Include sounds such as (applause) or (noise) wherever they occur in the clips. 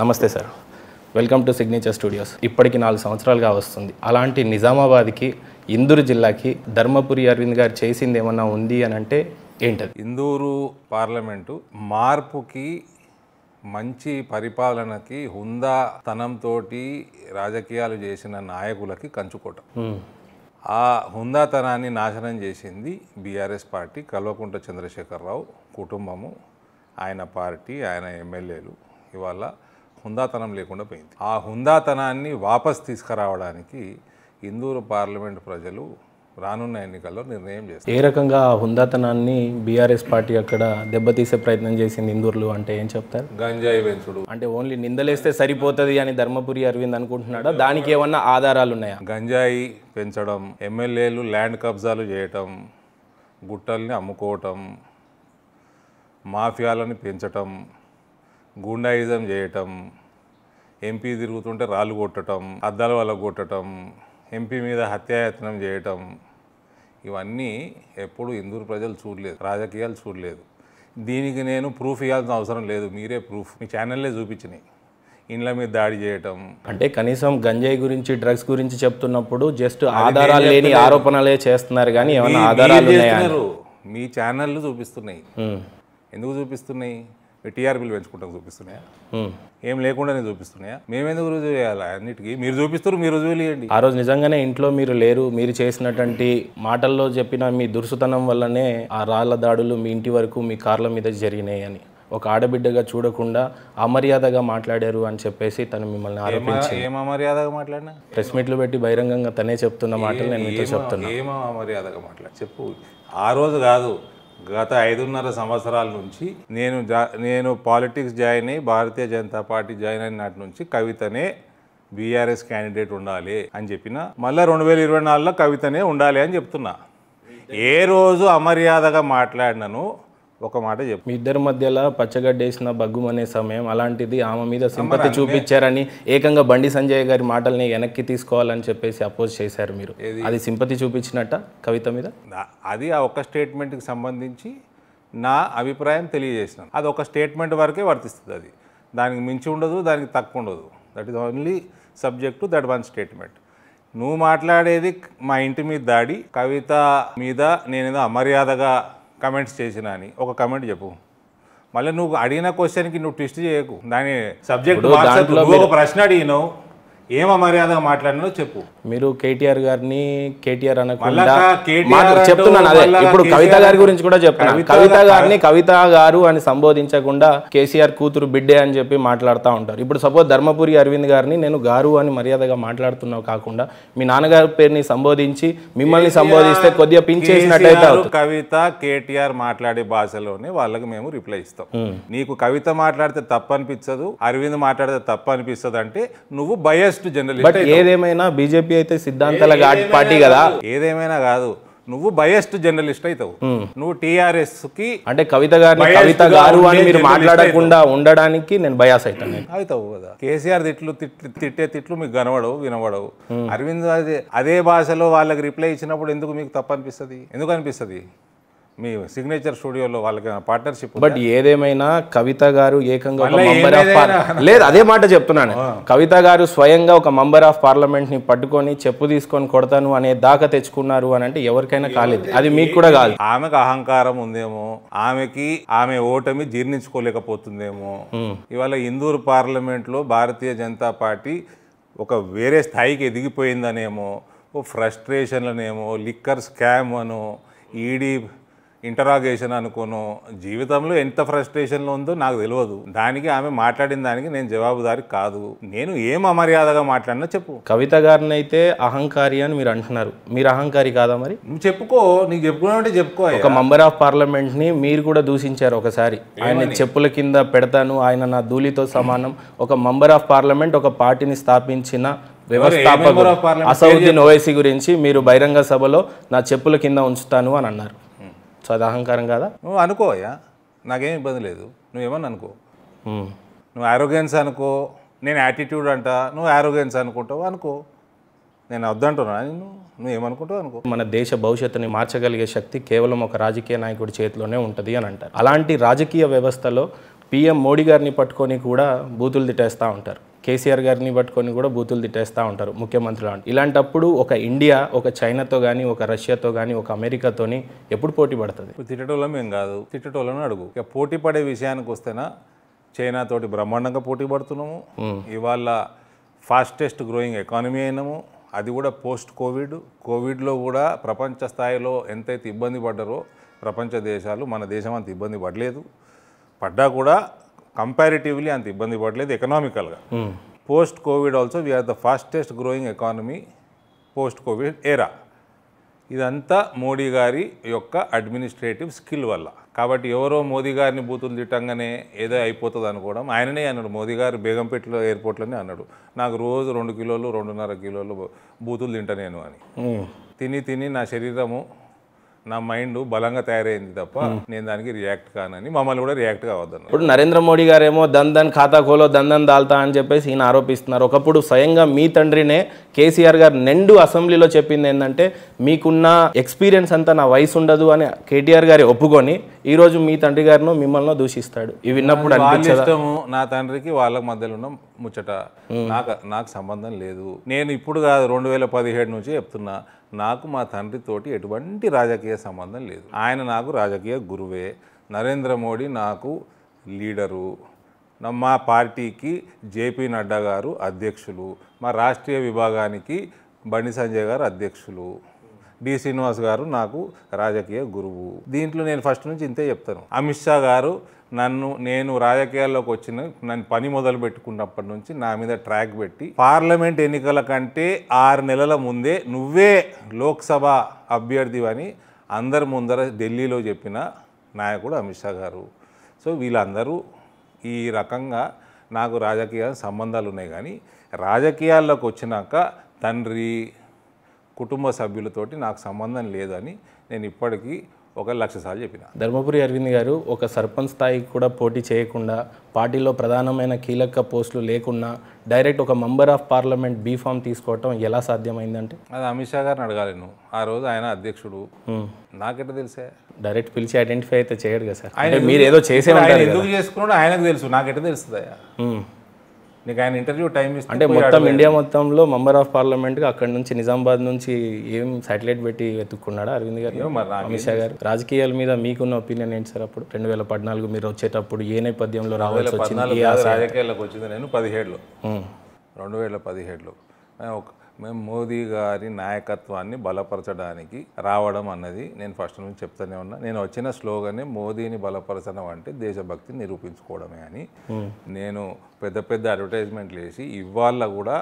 నమస్తే sir welcome to signature studios ఇప్పటికి నాలుగు సంవత్సరాలుగా వస్తుంది అలాంటి నిజామాబాద్కి ఇందూరు జిల్లాకి ధర్మపురి అరవింద్ గారు చేసింది ఏమన్నా ఉంది అని అంటే ఏంటది ఇందూరు పార్లమెంటు మార్పుకి మంచి పరిపాలనకి హుందా తనంతోటి రాజకీయాలు చేసిన నాయకులకి కంచుకోవటం ఆ హుందాతనాన్ని నాశనం చేసింది బీఆర్ఎస్ పార్టీ కల్వకుంట చంద్రశేఖరరావు కుటుంబము ఆయన పార్టీ ఆయన ఎమ్మెల్యేలు ఇవాళ హుందాతనం లేకుండా పోయింది ఆ హుందాతనాన్ని వాపస్ తీసుకురావడానికి ఇందూరు పార్లమెంటు ప్రజలు రానున్న ఎన్నికల్లో నిర్ణయం చేస్తారు ఏ రకంగా ఆ హుందాతనాన్ని బీఆర్ఎస్ పార్టీ అక్కడ దెబ్బతీసే ప్రయత్నం చేసింది ఇందూరులు అంటే ఏం చెప్తారు గంజాయి పెంచుడు అంటే ఓన్లీ నిందలేస్తే సరిపోతుంది అని ధర్మపురి అరవింద్ అనుకుంటున్నాడా దానికి ఏమన్నా ఆధారాలు ఉన్నాయా గంజాయి పెంచడం ఎమ్మెల్యేలు ల్యాండ్ కబ్జాలు చేయటం గుట్టల్ని అమ్ముకోవటం మాఫియాలను పెంచటం గూండాయిజం చేయటం ఎంపీ తిరుగుతుంటే రాళ్ళు కొట్టడం అద్దాల వల్ల కొట్టడం ఎంపీ మీద హత్యాయత్నం చేయటం ఇవన్నీ ఎప్పుడు హిందూ ప్రజలు చూడలేదు రాజకీయాలు చూడలేదు దీనికి నేను ప్రూఫ్ ఇవ్వాల్సిన అవసరం లేదు మీరే ప్రూఫ్ మీ ఛానల్లే చూపించినాయి ఇండ్ల మీద దాడి చేయటం అంటే కనీసం గంజాయి గురించి డ్రగ్స్ గురించి చెప్తున్నప్పుడు జస్ట్ ఆధారాలు లేని ఆరోపణలే చేస్తున్నారు కానీ ఏమైనా ఆధారాలు మీ ఛానళ్ళు చూపిస్తున్నాయి ఎందుకు చూపిస్తున్నాయి టీఆర్పీలు పెంచుకుంటాం చూపిస్తున్నాయా ఏం లేకుండానే చూపిస్తున్నాయా మేమెందుకు రుజువు చేయాలి అన్నిటికీ మీరు చూపిస్తారు మీరు రుజువు చేయండి ఆ రోజు నిజంగానే ఇంట్లో మీరు లేరు మీరు చేసినటువంటి మాటల్లో చెప్పిన మీ దురుసుతనం వల్లనే ఆ రాళ్ల దాడులు మీ ఇంటి వరకు మీ కార్ల మీద జరిగినాయి అని ఒక ఆడబిడ్డగా చూడకుండా అమర్యాదగా మాట్లాడారు అని చెప్పేసి తను మిమ్మల్ని ఆరోపించి ఏం అమర్యాదగా మాట్లాడినా ప్రెస్ మీట్లు పెట్టి బహిరంగంగా తనే చెప్తున్న మాటలు నేను మీతో చెప్తున్నా ఏమో అమర్యాదగా మాట్లాడు చెప్పు ఆ రోజు కాదు గత ఐదున్నర సంవత్సరాల నుంచి నేను నేను పాలిటిక్స్ జాయిన్ అయ్యి భారతీయ జనతా పార్టీ జాయిన్ అయినట్టు నుంచి కవితనే బీఆర్ఎస్ క్యాండిడేట్ ఉండాలి అని చెప్పిన మళ్ళీ రెండు వేల ఇరవై నాలుగులో కవితనే ఉండాలి అని చెప్తున్నా ఏ రోజు అమర్యాదగా మాట్లాడినను ఒక మాట చెప్పు మీ ఇద్దరి మధ్యలో పచ్చగడ్డేసిన అనే సమయం అలాంటిది ఆమె మీద సింపతి చూపించారని ఏకంగా బండి సంజయ్ గారి మాటల్ని వెనక్కి తీసుకోవాలని చెప్పేసి అపోజ్ చేశారు మీరు అది సింపతి చూపించినట్ట కవిత మీద అది ఆ ఒక్క స్టేట్మెంట్కి సంబంధించి నా అభిప్రాయం తెలియజేసిన అది ఒక స్టేట్మెంట్ వరకే వర్తిస్తుంది అది దానికి మించి ఉండదు దానికి తక్కువ ఉండదు that is only subject that one statement నువ్వు మాట్లాడేది మా ఇంటి మీద దాడి కవిత మీద నేనేదో అమర్యాదగా కమెంట్స్ చేసినా అని ఒక కమెంట్ చెప్పు మళ్ళీ నువ్వు అడిగిన క్వశ్చన్కి నువ్వు ట్విస్ట్ చేయకు దాని సబ్జెక్ట్ ప్రశ్న అడిగినావు ఏమ మర్యాదగా మాట్లాడినో చెప్పు మీరు కేటీఆర్ గారిని కేటీఆర్ అనకుండా చెప్తున్నాను అదే ఇప్పుడు కవిత గారి గురించి కూడా చెప్తాను కవిత గారిని కవిత గారు అని సంబోధించకుండా కేసీఆర్ కూతురు బిడ్డే అని చెప్పి మాట్లాడుతూ ఉంటారు ఇప్పుడు సపోజ్ ధర్మపురి అరవింద్ గారిని నేను గారు అని మర్యాదగా మాట్లాడుతున్నావు కాకుండా మీ నాన్నగారి పేరుని సంబోధించి మిమ్మల్ని సంబోధిస్తే కొద్దిగా పింఛేసినట్టు కవిత కేటీఆర్ మాట్లాడే భాషలోనే వాళ్ళకి మేము రిప్లై ఇస్తాం నీకు కవిత మాట్లాడితే తప్పు అనిపించదు అరవింద్ మాట్లాడితే తప్పు అంటే నువ్వు బయస్ బిగ్గెస్ట్ జనరల్ బట్ ఏదేమైనా బీజేపీ అయితే సిద్ధాంతాల పార్టీ కదా ఏదేమైనా కాదు నువ్వు బయస్ట్ జర్నలిస్ట్ అవుతావు నువ్వు టిఆర్ఎస్ కి అంటే కవిత గారిని కవిత గారు అని మీరు మాట్లాడకుండా ఉండడానికి నేను బయాస్ అవుతాను అవుతావు కదా కేసీఆర్ తిట్లు తిట్టే తిట్లు మీకు కనబడవు వినబడవు అరవింద్ అదే భాషలో వాళ్ళకి రిప్లై ఇచ్చినప్పుడు ఎందుకు మీకు తప్పనిపిస్తుంది ఎందుకు అనిపిస్తుంది మీ సిగ్నేచర్ స్టూడియోలో వాళ్ళకి పార్ట్నర్షిప్ బట్ ఏదేమైనా కవిత గారు ఏకంగా మెంబర్ ఆఫ్ (laughs) లేదు అదే మాట చెప్తున్నాను కవిత గారు స్వయంగా ఒక మెంబర్ ఆఫ్ పార్లమెంట్ ని పట్టుకొని చెప్పు తీసుకొని కొడతాను అనే దాకా తెచ్చుకున్నారు అని అంటే ఎవరికైనా కాలేదు అది మీకు కూడా కాదు ఆమెకు అహంకారం ఉందేమో ఆమెకి ఆమె ఓటమి జీర్ణించుకోలేకపోతుందేమో ఇవాళ ఇందూరు పార్లమెంట్ లో భారతీయ జనతా పార్టీ ఒక వేరే స్థాయికి ఎదిగిపోయిందనేమో ఫ్రస్ట్రేషన్లనేమో లిక్కర్ స్కామ్ అనో ఈడీ e ఇంటరాగేషన్ అనుకోను జీవితంలో ఎంత ఫ్రస్ట్రేషన్లో ఉందో నాకు తెలియదు దానికి ఆమె మాట్లాడిన దానికి నేను జవాబుదారి కాదు నేను ఏం అమర్యాదగా మాట్లాడినా చెప్పు కవిత గారిని అయితే అహంకారి అని మీరు అంటున్నారు మీరు అహంకారి కాదా మరి నువ్వు చెప్పుకో నీకు చెప్పుకున్నామంటే చెప్పుకో ఒక మెంబర్ ఆఫ్ పార్లమెంట్ ని మీరు కూడా దూషించారు ఒకసారి ఆయన చెప్పుల కింద పెడతాను ఆయన నా ధూళితో సమానం ఒక మెంబర్ ఆఫ్ పార్లమెంట్ ఒక పార్టీని స్థాపించిన వ్యవస్థాపకుడు అసౌద్దీన్ ఓవైసీ గురించి మీరు బహిరంగ సభలో నా చెప్పుల కింద ఉంచుతాను అని అన్నారు సో అది అహంకారం కాదా నువ్వు అనుకోయా నాకేం ఇబ్బంది లేదు నువ్వేమన్నా అనుకో నువ్వు ఆరోగ్యన్స్ అనుకో నేను యాటిట్యూడ్ అంట నువ్వు ఆరోగ్యన్స్ అనుకుంటావు అనుకో నేను వద్దంటున్నా నేను నువ్వు ఏమనుకుంటావు అనుకో మన దేశ భవిష్యత్తుని మార్చగలిగే శక్తి కేవలం ఒక రాజకీయ నాయకుడి చేతిలోనే ఉంటుంది అని అంటారు అలాంటి రాజకీయ వ్యవస్థలో పిఎం మోడీ గారిని పట్టుకొని కూడా బూతులు తిట్టేస్తూ ఉంటారు కేసీఆర్ గారిని పట్టుకొని కూడా బూతులు తిట్టేస్తూ ఉంటారు ముఖ్యమంత్రులు అంటే ఇలాంటప్పుడు ఒక ఇండియా ఒక చైనాతో కానీ ఒక రష్యాతో కానీ ఒక అమెరికాతోని ఎప్పుడు పోటీ పడుతుంది తిట్టటోళ్ళం ఏం కాదు తిట్టటోళ్ళని అడుగు ఇక పోటీ పడే విషయానికి వస్తేనా చైనాతోటి బ్రహ్మాండంగా పోటీ పడుతున్నాము ఇవాళ ఫాస్టెస్ట్ గ్రోయింగ్ ఎకానమీ అయినాము అది కూడా పోస్ట్ కోవిడ్ కోవిడ్లో కూడా ప్రపంచ స్థాయిలో ఎంతైతే ఇబ్బంది పడ్డారో ప్రపంచ దేశాలు మన దేశం అంత ఇబ్బంది పడలేదు పడ్డా కూడా కంపారిటివ్లీ అంత ఇబ్బంది పడలేదు ఎకనామికల్గా post covid also we are the fastest growing economy post covid era ఇదంతా మోడీ గారి యొక్క అడ్మినిస్ట్రేటివ్ స్కిల్ వల్ల కాబట్టి ఎవరో మోదీ గారిని బూతులు తిట్టంగానే ఏదో అయిపోతుంది అనుకోవడం ఆయననే అన్నాడు మోదీ గారు బేగంపేటలో ఎయిర్పోర్ట్లోనే అన్నాడు నాకు రోజు రెండు కిలోలు రెండున్నర కిలోలు బూతులు తింటా నేను అని hmm. తిని తిని నా శరీరము నా మైండ్ బలంగా తయారైంది తప్ప నేను దానికి రియాక్ట్ కానని మమ్మల్ని కూడా రియాక్ట్ కావద్దను ఇప్పుడు నరేంద్ర మోడీ గారేమో దన్ దన్ ఖాతా కోలో దన్ దన్ దాల్తా అని చెప్పేసి ఈయన ఆరోపిస్తున్నారు ఒకప్పుడు స్వయంగా మీ తండ్రినే కేసీఆర్ గారు నిండు అసెంబ్లీలో చెప్పింది ఏంటంటే మీకున్న ఎక్స్పీరియన్స్ అంతా నా వయసు ఉండదు అని కేటీఆర్ గారి ఒప్పుకొని ఈ రోజు మీ తండ్రి గారిను మిమ్మల్ని దూషిస్తాడు ఇవి విన్నప్పుడు అనిపించము నా తండ్రికి వాళ్ళ మధ్యలో ఉన్న ముచ్చట నాకు నాకు సంబంధం లేదు నేను ఇప్పుడు కాదు రెండు వేల పదిహేడు నుంచి చెప్తున్నా నాకు మా తండ్రితోటి ఎటువంటి రాజకీయ సంబంధం లేదు ఆయన నాకు రాజకీయ గురువే నరేంద్ర మోడీ నాకు లీడరు మా పార్టీకి జేపీ నడ్డా గారు అధ్యక్షులు మా రాష్ట్రీయ విభాగానికి బండి సంజయ్ గారు అధ్యక్షులు డి శ్రీనివాస్ గారు నాకు రాజకీయ గురువు దీంట్లో నేను ఫస్ట్ నుంచి ఇంతే చెప్తాను అమిత్ షా గారు నన్ను నేను రాజకీయాల్లోకి వచ్చిన నన్ను పని మొదలు పెట్టుకున్నప్పటి నుంచి నా మీద ట్రాక్ పెట్టి పార్లమెంట్ ఎన్నికల కంటే ఆరు నెలల ముందే నువ్వే లోక్సభ అభ్యర్థివని అందరి ముందర ఢిల్లీలో చెప్పిన నాయకుడు అమిత్ షా గారు సో వీళ్ళందరూ ఈ రకంగా నాకు రాజకీయ సంబంధాలు ఉన్నాయి కానీ రాజకీయాల్లోకి వచ్చినాక తండ్రి కుటుంబ సభ్యులతోటి నాకు సంబంధం లేదని నేను ఇప్పటికీ ఒక లక్ష సార్లు చెప్పిన ధర్మపురి అరవింద్ గారు ఒక సర్పంచ్ స్థాయికి కూడా పోటీ చేయకుండా పార్టీలో ప్రధానమైన కీలక పోస్టులు లేకుండా డైరెక్ట్ ఒక member of parliament B form తీసుకోవటం ఎలా సాధ్యమైందంటే అది అమిత్ షా గారిని అడగాలి నువ్వు ఆ రోజు ఆయన అధ్యక్షుడు నాకెట్లా తెలిసే డైరెక్ట్ పిలిచి ఐడెంటిఫై అయితే చేయడు కదా సార్ ఆయన మీరు ఏదో చేసే ఎందుకు చేసుకున్నాడు ఆయనకు తెలుసు నాకెట్లా తెలుస్తుంది నీకు ఆయన ఇంటర్వ్యూ టైం ఇస్తే అంటే మొత్తం ఇండియా మొత్తంలో మెంబర్ ఆఫ్ పార్లమెంట్ అక్కడ నుంచి నిజామాబాద్ నుంచి ఏం సాటిలైట్ పెట్టి వెతుక్కున్నాడా అరవింద్ గారు అమిత్ షా గారు రాజకీయాల మీద మీకున్న ఒపీనియన్ ఏంటి సార్ అప్పుడు రెండు వేల పద్నాలుగు మీరు వచ్చేటప్పుడు ఏ నేపథ్యంలో రావాల్సి వచ్చింది రాజకీయాలకు వచ్చింది నేను పదిహేడులో రెండు వేల పదిహేడులో మేము మోదీ గారి నాయకత్వాన్ని బలపరచడానికి రావడం అన్నది నేను ఫస్ట్ నుంచి చెప్తానే ఉన్నా నేను వచ్చిన స్లోగనే మోదీని బలపరచడం అంటే దేశభక్తిని నిరూపించుకోవడమే అని hmm. నేను పెద్ద పెద్ద అడ్వర్టైజ్మెంట్లు వేసి ఇవాళ కూడా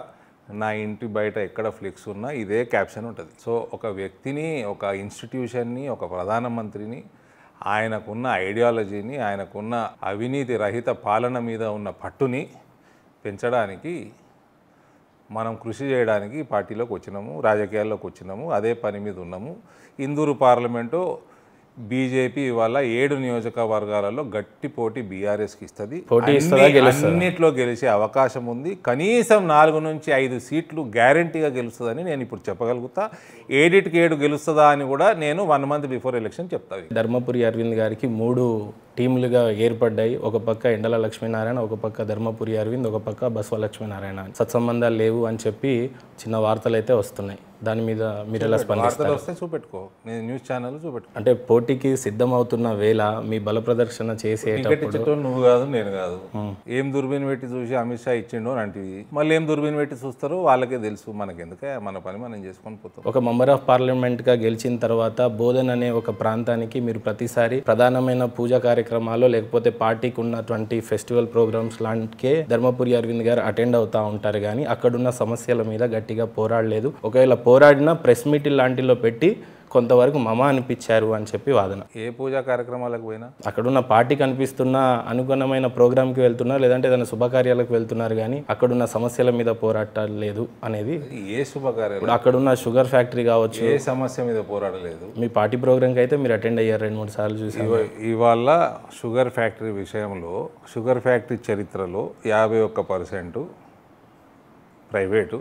నా ఇంటి బయట ఎక్కడ ఫ్లిక్స్ ఉన్నా ఇదే క్యాప్షన్ ఉంటుంది సో ఒక వ్యక్తిని ఒక ఇన్స్టిట్యూషన్ని ఒక ప్రధానమంత్రిని ఆయనకున్న ఐడియాలజీని ఆయనకున్న అవినీతి రహిత పాలన మీద ఉన్న పట్టుని పెంచడానికి మనం కృషి చేయడానికి పార్టీలోకి వచ్చినాము రాజకీయాల్లోకి వచ్చినాము అదే పని మీద ఉన్నాము ఇందూరు పార్లమెంటు బీజేపీ ఇవాళ ఏడు నియోజకవర్గాలలో గట్టి పోటీ బీఆర్ఎస్కి ఇస్తుంది అన్నింటిలో గెలిచే అవకాశం ఉంది కనీసం నాలుగు నుంచి ఐదు సీట్లు గ్యారంటీగా గెలుస్తుందని నేను ఇప్పుడు చెప్పగలుగుతా ఏడిటికి ఏడు గెలుస్తుందా అని కూడా నేను వన్ మంత్ బిఫోర్ ఎలక్షన్ చెప్తాను ధర్మపురి అరవింద్ గారికి మూడు టీములుగా ఏర్పడ్డాయి ఒక పక్క ఎండల లక్ష్మీనారాయణ ఒక పక్క ధర్మపురి అరవింద్ ఒక పక్క బస్వ లక్ష్మీనారాయణ సత్సంబంధాలు లేవు అని చెప్పి చిన్న వార్తలు అయితే వస్తున్నాయి దాని మీద మీరు ఎలా స్పందిస్తారు చూపెట్టుకో నేను న్యూస్ ఛానల్ చూపెట్టు అంటే పోటీకి సిద్ధమవుతున్న వేళ మీ బల ప్రదర్శన చేసే నువ్వు కాదు నేను కాదు ఏం దుర్బీన్ పెట్టి చూసి అమిత్ షా ఇచ్చిండు లాంటివి మళ్ళీ ఏం దుర్బీన్ పెట్టి చూస్తారో వాళ్ళకే తెలుసు మనకెందుకే మన పని మనం చేసుకొని పోతాం ఒక మెంబర్ ఆఫ్ పార్లమెంట్ గా గెలిచిన తర్వాత బోధన్ అనే ఒక ప్రాంతానికి మీరు ప్రతిసారి ప్రధానమైన పూజా కార్యక్రమం కార్యక్రమాలు లేకపోతే పార్టీకి ఉన్నటువంటి ఫెస్టివల్ ప్రోగ్రామ్స్ లాంటికే ధర్మపురి అరవింద్ గారు అటెండ్ అవుతా ఉంటారు కానీ అక్కడున్న సమస్యల మీద గట్టిగా పోరాడలేదు ఒకవేళ పోరాడినా ప్రెస్ మీటింగ్ లాంటిలో పెట్టి కొంతవరకు మమ అనిపించారు అని చెప్పి వాదన ఏ పూజా కార్యక్రమాలకు పోయినా అక్కడున్న పార్టీ కనిపిస్తున్న అనుగుణమైన ప్రోగ్రామ్కి వెళ్తున్నా లేదంటే ఏదైనా శుభకార్యాలకు వెళ్తున్నారు కానీ అక్కడున్న సమస్యల మీద పోరాటలేదు అనేది ఏ శుభకార్యాలు అక్కడున్న షుగర్ ఫ్యాక్టరీ కావచ్చు ఏ సమస్య మీద పోరాడలేదు మీ పార్టీ ప్రోగ్రామ్కి అయితే మీరు అటెండ్ అయ్యారు రెండు మూడు సార్లు చూసి ఇవాళ షుగర్ ఫ్యాక్టరీ విషయంలో షుగర్ ఫ్యాక్టరీ చరిత్రలో యాభై ఒక్క percent private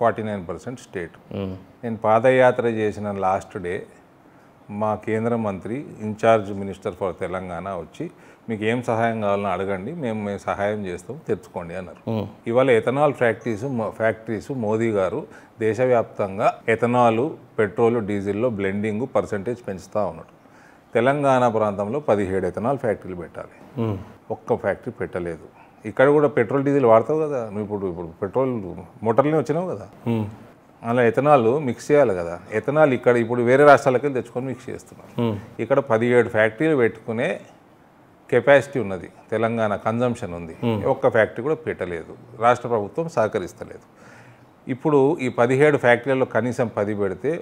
forty nine percent state నేను పాదయాత్ర చేసిన లాస్ట్ డే మా కేంద్ర మంత్రి ఇన్ఛార్జ్ మినిస్టర్ ఫర్ తెలంగాణ వచ్చి మీకు ఏం సహాయం కావాలని అడగండి మేము మేము సహాయం చేస్తాం తెచ్చుకోండి అన్నారు ఇవాళ ఎథనాల్ ఫ్యాక్టరీస్ ఫ్యాక్టరీస్ మోదీ గారు దేశవ్యాప్తంగా ఎథనాల్ పెట్రోల్ డీజిల్లో బ్లెండింగ్ పర్సంటేజ్ పెంచుతూ ఉన్నాడు తెలంగాణ ప్రాంతంలో పదిహేడు ఎథనాల్ ఫ్యాక్టరీలు పెట్టాలి ఒక్క ఫ్యాక్టరీ పెట్టలేదు ఇక్కడ కూడా పెట్రోల్ డీజిల్ వాడతావు కదా నువ్వు ఇప్పుడు ఇప్పుడు పెట్రోల్ మోటార్లు వచ్చినావు కదా అలా ఎథనాల్ మిక్స్ చేయాలి కదా ఎథనాల్ ఇక్కడ ఇప్పుడు వేరే రాష్ట్రాలకి వెళ్ళి తెచ్చుకొని మిక్స్ చేస్తున్నాం ఇక్కడ పదిహేడు ఫ్యాక్టరీలు పెట్టుకునే కెపాసిటీ ఉన్నది తెలంగాణ కన్జంప్షన్ ఉంది ఒక్క ఫ్యాక్టరీ కూడా పెట్టలేదు రాష్ట్ర ప్రభుత్వం సహకరిస్తలేదు ఇప్పుడు ఈ పదిహేడు ఫ్యాక్టరీలలో కనీసం పది పెడితే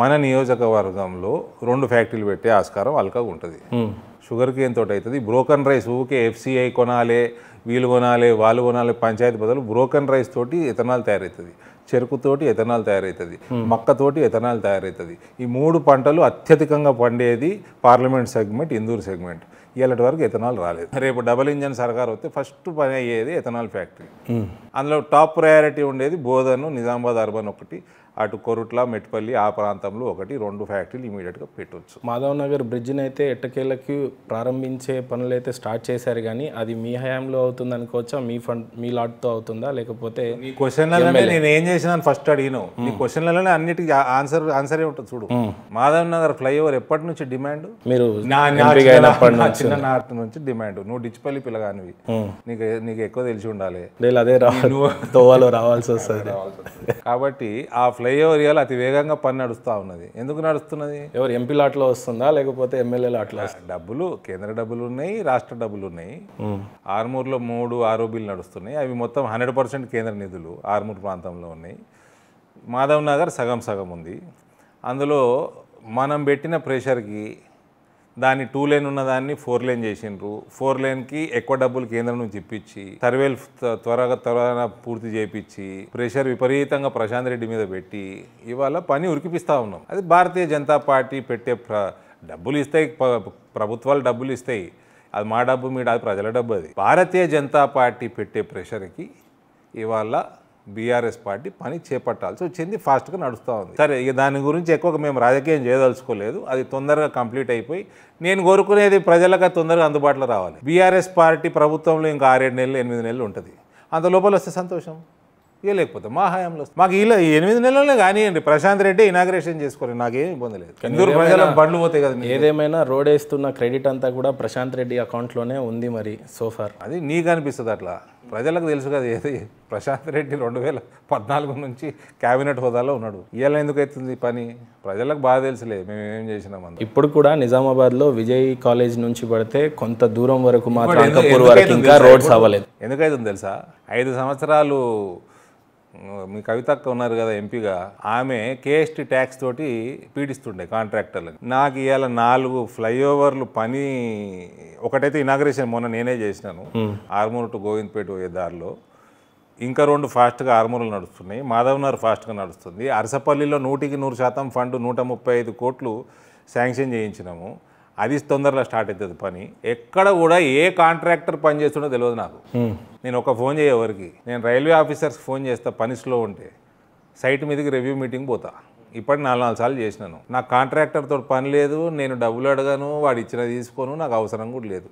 మన నియోజకవర్గంలో రెండు ఫ్యాక్టరీలు పెట్టే ఆస్కారం అల్కగా ఉంటుంది షుగర్కి కేన్ అవుతుంది బ్రోకన్ రైస్ ఊకే ఎఫ్సిఐ కొనాలి వీళ్ళు కొనాలి వాళ్ళు కొనాలి పంచాయతీ బదులు బ్రోకన్ రైస్ తోటి ఇథనాల్ తయారవుతుంది చెరుకుతోటి ఎథనాల్ తయారవుతుంది మక్కతోటి hmm. ఎథనాల్ తయారవుతుంది ఈ మూడు పంటలు అత్యధికంగా పండేది పార్లమెంట్ సెగ్మెంట్ ఇందూరు సెగ్మెంట్ ఇలాంటి వరకు ఎథనాల్ రాలేదు రేపు డబుల్ ఇంజన్ సర్కార్ వస్తే ఫస్ట్ పని అయ్యేది ఎథనాల్ ఫ్యాక్టరీ hmm. అందులో టాప్ ప్రయారిటీ ఉండేది బోధను నిజామాబాద్ అర్బన్ ఒకటి అటు కొరుట్ల మెట్పల్లి ఆ ప్రాంతంలో ఒకటి రెండు ఫ్యాక్టరీలు ఇమీడియట్గా పెట్టవచ్చు మాధవ్ నగర్ బ్రిడ్జ్ని అయితే ఎట్టకేళ్ళకి ప్రారంభించే పనులు అయితే స్టార్ట్ చేశారు కానీ అది మీ హయాంలో అవుతుంది అనుకోవచ్చా మీ ఫండ్ మీ లాట్తో అవుతుందా లేకపోతే ఈ నేను ఏం చేసినాను ఫస్ట్ అడిగిన ఈ క్వశ్చన్లలోనే అన్నిటికీ ఆన్సర్ ఆన్సరే ఉంటుంది చూడు మాధవ్ నగర్ ఫ్లైఓవర్ ఎప్పటి నుంచి డిమాండ్ మీరు చిన్ననాటి నుంచి డిమాండ్ నువ్వు డిచ్చిపల్లి పిల్లగానివి నీకు నీకు ఎక్కువ తెలిసి ఉండాలి అదే రావాలి రావాల్సి వస్తుంది కాబట్టి ఆ ఫ్లై ఫ్లైఓవర్గా అతి వేగంగా పని నడుస్తూ ఉన్నది ఎందుకు నడుస్తున్నది ఎవరు ఎంపీ లాట్లో వస్తుందా లేకపోతే ఎమ్మెల్యేలు అట్లా డబ్బులు కేంద్ర డబ్బులు ఉన్నాయి రాష్ట్ర డబ్బులు ఉన్నాయి ఆర్మూర్లో మూడు ఆరోబీలు నడుస్తున్నాయి అవి మొత్తం హండ్రెడ్ పర్సెంట్ కేంద్ర నిధులు ఆర్మూర్ ప్రాంతంలో ఉన్నాయి మాధవ్ నగర్ సగం సగం ఉంది అందులో మనం పెట్టిన ప్రెషర్కి దాన్ని టూ లేన్ ఉన్న దాన్ని ఫోర్ లేన్ చేసిండ్రు ఫోర్ లేన్కి ఎక్కువ డబ్బులు కేంద్రం నుంచి ఇప్పించి సర్వేలు త్వరగా త్వరగా పూర్తి చేయించి ప్రెషర్ విపరీతంగా ప్రశాంత్ రెడ్డి మీద పెట్టి ఇవాళ పని ఉరికిపిస్తూ ఉన్నాం అది భారతీయ జనతా పార్టీ పెట్టే డబ్బులు ఇస్తాయి ప్రభుత్వాలు డబ్బులు ఇస్తాయి అది మా డబ్బు మీ అది ప్రజల డబ్బు అది భారతీయ జనతా పార్టీ పెట్టే ప్రెషర్కి ఇవాళ బీఆర్ఎస్ పార్టీ పని చేపట్టాల్సి వచ్చింది ఫాస్ట్గా నడుస్తూ ఉంది సరే ఇక దాని గురించి ఎక్కువగా మేము రాజకీయం చేయదలుచుకోలేదు అది తొందరగా కంప్లీట్ అయిపోయి నేను కోరుకునేది ప్రజలకు తొందరగా అందుబాటులో రావాలి బీఆర్ఎస్ పార్టీ ప్రభుత్వంలో ఇంకా ఆరేడు నెలలు ఎనిమిది నెలలు ఉంటుంది అంత లోపల వస్తే సంతోషం ఇక లేకపోతే మా హయాంలో మాకు ఇలా ఎనిమిది నెలలే కానివ్వండి ప్రశాంత్ రెడ్డి ఇనాగ్రేషన్ చేసుకోలేదు నాకేం ఇబ్బంది లేదు ఎందుకు ప్రజలకు బండ్లు పోతాయి కదా ఏదేమైనా రోడ్ వేస్తున్న క్రెడిట్ అంతా కూడా ప్రశాంత్ రెడ్డి అకౌంట్లోనే ఉంది మరి సోఫార్ అది నీకు అనిపిస్తుంది అట్లా ప్రజలకు తెలుసు కదా ఏది ప్రశాంత్ రెడ్డి రెండు వేల పద్నాలుగు నుంచి కేబినెట్ హోదాలో ఉన్నాడు ఇలా ఎందుకు అవుతుంది పని ప్రజలకు బాగా తెలుసులే మేము ఏం చేసినాం ఇప్పుడు కూడా నిజామాబాద్లో విజయ్ కాలేజ్ నుంచి పడితే కొంత దూరం వరకు మాత్రం ఇంకా రోడ్స్ అవ్వలేదు ఎందుకైతుంది తెలుసా ఐదు సంవత్సరాలు మీ కవితక్క ఉన్నారు కదా ఎంపీగా ఆమె కేఎస్టీ ట్యాక్స్ తోటి పీడిస్తుండే కాంట్రాక్టర్లని నాకు ఇవాళ నాలుగు ఫ్లైఓవర్లు పని ఒకటైతే ఇనాగ్రేషన్ మొన్న నేనే చేసినాను ఆర్మూర్ టు గోవింద్పేట పోయే దారిలో ఇంకా రెండు ఫాస్ట్గా ఆర్మూర్లు నడుస్తున్నాయి మాధవనార్ ఫాస్ట్గా నడుస్తుంది అరసపల్లిలో నూటికి నూరు శాతం ఫండ్ నూట ముప్పై ఐదు కోట్లు శాంక్షన్ చేయించినాము అది తొందరలో స్టార్ట్ అవుతుంది పని ఎక్కడ కూడా ఏ కాంట్రాక్టర్ పని చేస్తుండో తెలియదు నాకు నేను ఒక ఫోన్ చేయ ఎవరికి నేను రైల్వే ఆఫీసర్స్ ఫోన్ చేస్తా పని స్లో ఉంటే సైట్ మీదకి రివ్యూ మీటింగ్ పోతా ఇప్పటి నాలుగు నాలుగు సార్లు చేసినాను నాకు కాంట్రాక్టర్తో పని లేదు నేను డబ్బులు అడగాను వాడు ఇచ్చిన తీసుకోను నాకు అవసరం కూడా లేదు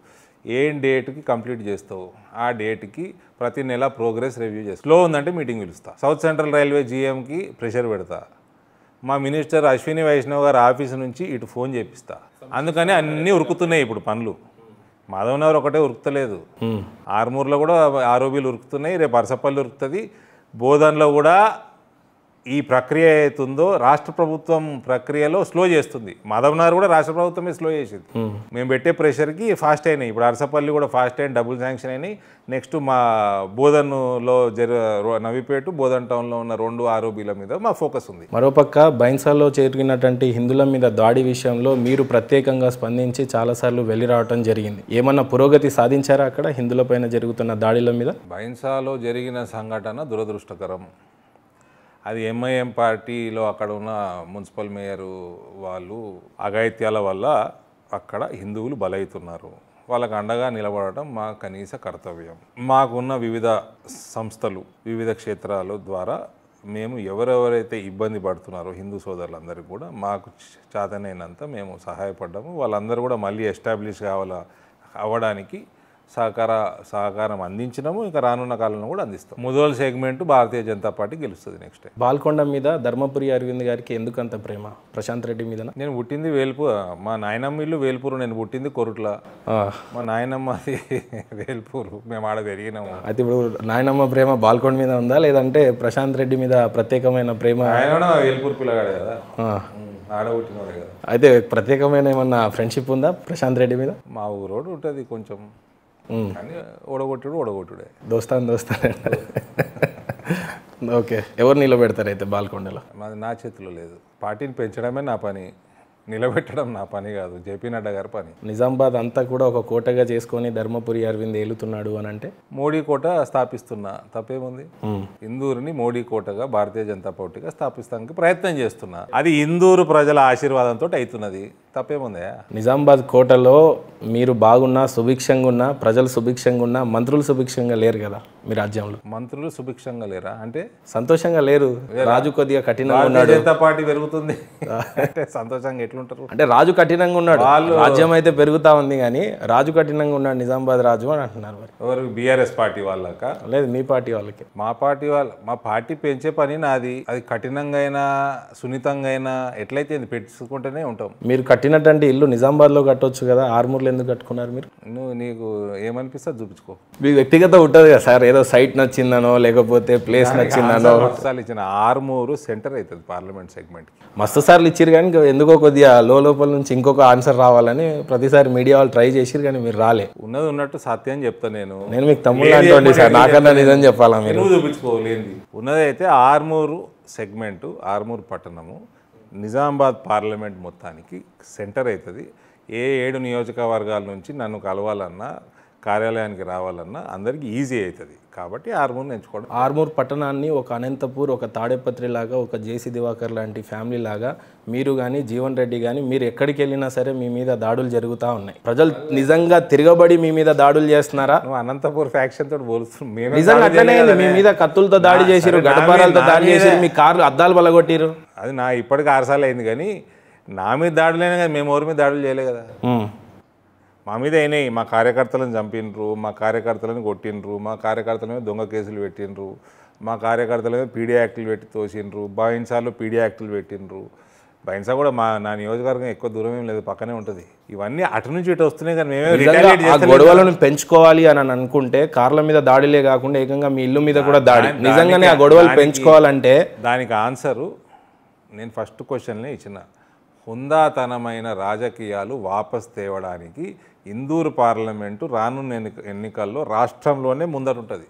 ఏం డేట్కి కంప్లీట్ చేస్తావు ఆ డేట్కి ప్రతి నెల ప్రోగ్రెస్ రివ్యూ చేస్తా స్లో ఉందంటే మీటింగ్ పిలుస్తా సౌత్ సెంట్రల్ రైల్వే జీఎంకి ప్రెషర్ పెడతా మా మినిస్టర్ అశ్విని వైష్ణవ్ గారి ఆఫీస్ నుంచి ఇటు ఫోన్ చేపిస్తా అందుకని అన్నీ ఉరుకుతున్నాయి ఇప్పుడు పనులు మాధవనగర్ ఒకటే ఉరుకుతలేదు ఆర్మూర్లో కూడా ఆరోబీలు ఉరుకుతున్నాయి రేపు అరసపల్లి ఉరుకుతుంది బోధన్లో కూడా ఈ ప్రక్రియ అవుతుందో రాష్ట్ర ప్రభుత్వం ప్రక్రియలో స్లో చేస్తుంది మదవనార్ కూడా రాష్ట్ర ప్రభుత్వమే స్లో చేసింది hmm. మేము పెట్టే ప్రెషర్కి ఫాస్ట్ అయినాయి ఇప్పుడు అరసపల్లి కూడా ఫాస్ట్ అయిన డబుల్ శాంక్షన్ అయినాయి నెక్స్ట్ మా బోధన్లో జరి నవిపేటు బోధన్ టౌన్లో ఉన్న రెండు ఆరోపీల మీద మా ఫోకస్ ఉంది మరోపక్క బైన్సాల్లో చేరుకున్నటువంటి హిందుల మీద దాడి విషయంలో మీరు ప్రత్యేకంగా స్పందించి చాలాసార్లు వెళ్ళి రావటం జరిగింది ఏమన్నా పురోగతి సాధించారా అక్కడ హిందులపైన జరుగుతున్న దాడిల మీద బైన్సాలో జరిగిన సంఘటన దురదృష్టకరం అది ఎంఐఎం పార్టీలో అక్కడ ఉన్న మున్సిపల్ మేయరు వాళ్ళు అఘాయిత్యాల వల్ల అక్కడ హిందువులు బలవుతున్నారు వాళ్ళకు అండగా నిలబడటం మా కనీస కర్తవ్యం మాకున్న వివిధ సంస్థలు వివిధ క్షేత్రాల ద్వారా మేము ఎవరెవరైతే ఇబ్బంది పడుతున్నారో హిందూ సోదరులందరికీ కూడా మాకు చాతనైనంత మేము సహాయపడ్డాము వాళ్ళందరూ కూడా మళ్ళీ ఎస్టాబ్లిష్ కావాల అవ్వడానికి సహకార సహకారం అందించినాము ఇంకా రానున్న కాలంలో కూడా అందిస్తాం ముదోల్ సెగ్మెంట్ భారతీయ జనతా పార్టీ గెలుస్తుంది నెక్స్ట్ టైం బాల్కొండ మీద ధర్మపురి అరవింద్ గారికి ఎందుకు అంత ప్రేమ ప్రశాంత్ రెడ్డి మీద నేను పుట్టింది వేల్పూర్ మా నాయనమ్మ ఇల్లు వేల్పూరు నేను పుట్టింది కొరుట్ల మా నాయనమ్మ అది (laughs) వేల్పూరు మేము ఆడ పెరిగినాము అయితే ఇప్పుడు నాయనమ్మ ప్రేమ బాల్కొండ మీద ఉందా లేదంటే ప్రశాంత్ రెడ్డి మీద ప్రత్యేకమైన ప్రేమ ఆయన వేల్పూర్ పిల్లగాడు కదా కదా అయితే ప్రత్యేకమైన ఏమన్నా ఫ్రెండ్షిప్ ఉందా ప్రశాంత్ రెడ్డి మీద మా ఊరోడు ఉంటుంది కొంచెం కానీ ఓడగొట్టుడు ఓడగొట్టుడే దోస్తాను దోస్తానే ఓకే ఎవరు నిలబెడతారు అయితే బాల్కొండలో మాది నా చేతిలో లేదు పార్టీని పెంచడమే నా పని నిలబెట్టడం నా పని కాదు జేపీ నడ్డా గారి పని నిజామాబాద్ అంతా కూడా ఒక కోటగా చేసుకొని ధర్మపురి అరవింద్ ఏలుతున్నాడు అని అంటే మోడీ కోట స్థాపిస్తున్నా తప్పేముంది ఇందూరుని మోడీ కోటగా భారతీయ జనతా పార్టీగా స్థాపిస్తానికి ప్రయత్నం చేస్తున్నా అది ఇందూరు ప్రజల ఆశీర్వాదంతో అవుతున్నది తప్పేముంది నిజామాబాద్ కోటలో మీరు బాగున్నా సుభిక్షంగా ఉన్నా ప్రజలు సుభిక్షంగా ఉన్నా మంత్రులు సుభిక్షంగా లేరు కదా మీ రాజ్యంలో మంత్రులు సుభిక్షంగా లేరా అంటే సంతోషంగా లేరు రాజు కొద్దిగా కఠినంగా ఉన్నాడు పార్టీ పెరుగుతుంది అంటే (laughs) సంతోషంగా ఎట్లుంటారు అంటే రాజు కఠినంగా ఉన్నాడు వాళ్ళు రాజ్యం అయితే పెరుగుతా ఉంది కానీ రాజు కఠినంగా ఉన్నాడు నిజామాబాద్ రాజు అని అంటున్నారు మరి బిఆర్ఎస్ బీఆర్ఎస్ పార్టీ వాళ్ళక లేదు మీ పార్టీ వాళ్ళకి మా పార్టీ వాళ్ళ మా పార్టీ పెంచే పని నాది అది కఠినంగా అయినా సున్నితంగా అయినా ఎట్లయితే పెట్టుకుంటేనే ఉంటాం మీరు కఠిన కట్టినటువంటి ఇల్లు నిజామాబాద్లో కట్టొచ్చు కదా ఆర్మూర్లో ఎందుకు కట్టుకున్నారు మీరు నువ్వు నీకు ఏమనిపిస్తా చూపించుకో మీకు వ్యక్తిగత ఉంటుంది కదా సార్ ఏదో సైట్ నచ్చిందనో లేకపోతే ప్లేస్ నచ్చిందనో సార్లు ఇచ్చిన ఆర్మూరు సెంటర్ అవుతుంది పార్లమెంట్ సెగ్మెంట్ మస్తు సార్లు ఇచ్చారు కానీ ఎందుకో కొద్దిగా లో లోపల నుంచి ఇంకొక ఆన్సర్ రావాలని ప్రతిసారి మీడియా వాళ్ళు ట్రై చేసిరు కానీ మీరు రాలే ఉన్నది ఉన్నట్టు సత్యం చెప్తా నేను నేను మీకు తమ్ముళ్ళు సార్ నాకన్నా నిజం చెప్పాలా మీరు చూపించుకోలేదు ఉన్నదైతే ఆర్మూరు సెగ్మెంటు ఆర్మూరు పట్టణము నిజామాబాద్ పార్లమెంట్ మొత్తానికి సెంటర్ అవుతుంది ఏ ఏడు నియోజకవర్గాల నుంచి నన్ను కలవాలన్నా కార్యాలయానికి రావాలన్నా అందరికీ ఈజీ అవుతుంది కాబట్టి ఆర్మూర్ని ఎంచుకోవడం ఆర్మూర్ పట్టణాన్ని ఒక అనంతపూర్ ఒక తాడేపత్రి లాగా ఒక జేసీ దివాకర్ లాంటి ఫ్యామిలీ లాగా మీరు కానీ జీవన్ రెడ్డి కానీ మీరు ఎక్కడికి వెళ్ళినా సరే మీ మీద దాడులు జరుగుతూ ఉన్నాయి ప్రజలు నిజంగా తిరగబడి మీ మీద దాడులు చేస్తున్నారా అనంతపూర్ ఫ్యాక్షన్ తోటి పోలుస్తున్నాం మీ మీద కత్తులతో దాడి చేసిరు గడపారాలతో దాడి మీ కార్లు అద్దాలు బలగొట్టిరు అది నా ఇప్పటికి ఆరుసార్లు అయింది కానీ నా మీద దాడులైనా కానీ మేము ఎవరి మీద దాడులు చేయలే కదా మా మీద అయినాయి మా కార్యకర్తలను చంపినరు మా కార్యకర్తలను కొట్టినరు మా కార్యకర్తల మీద దొంగ కేసులు పెట్టినరు మా కార్యకర్తల మీద పీడీ యాక్టులు పెట్టి తోసినరు బాయిన్సార్లు పీడీ యాక్టులు పెట్టినరు బైన్సా కూడా మా నా నియోజకవర్గం ఎక్కువ దూరం ఏం లేదు పక్కనే ఉంటుంది ఇవన్నీ అటు నుంచి ఇటు వస్తున్నాయి కానీ మేమే గొడవలను పెంచుకోవాలి అని అనుకుంటే కార్ల మీద దాడిలే కాకుండా ఏకంగా మీ ఇల్లు మీద కూడా దాడి నిజంగానే ఆ గొడవలు పెంచుకోవాలంటే దానికి ఆన్సరు నేను ఫస్ట్ క్వశ్చన్లే ఇచ్చిన హుందాతనమైన రాజకీయాలు వాపస్ తేవడానికి ఇందూరు పార్లమెంటు రానున్న ఎన్ని ఎన్నికల్లో రాష్ట్రంలోనే ముందరుంటుంది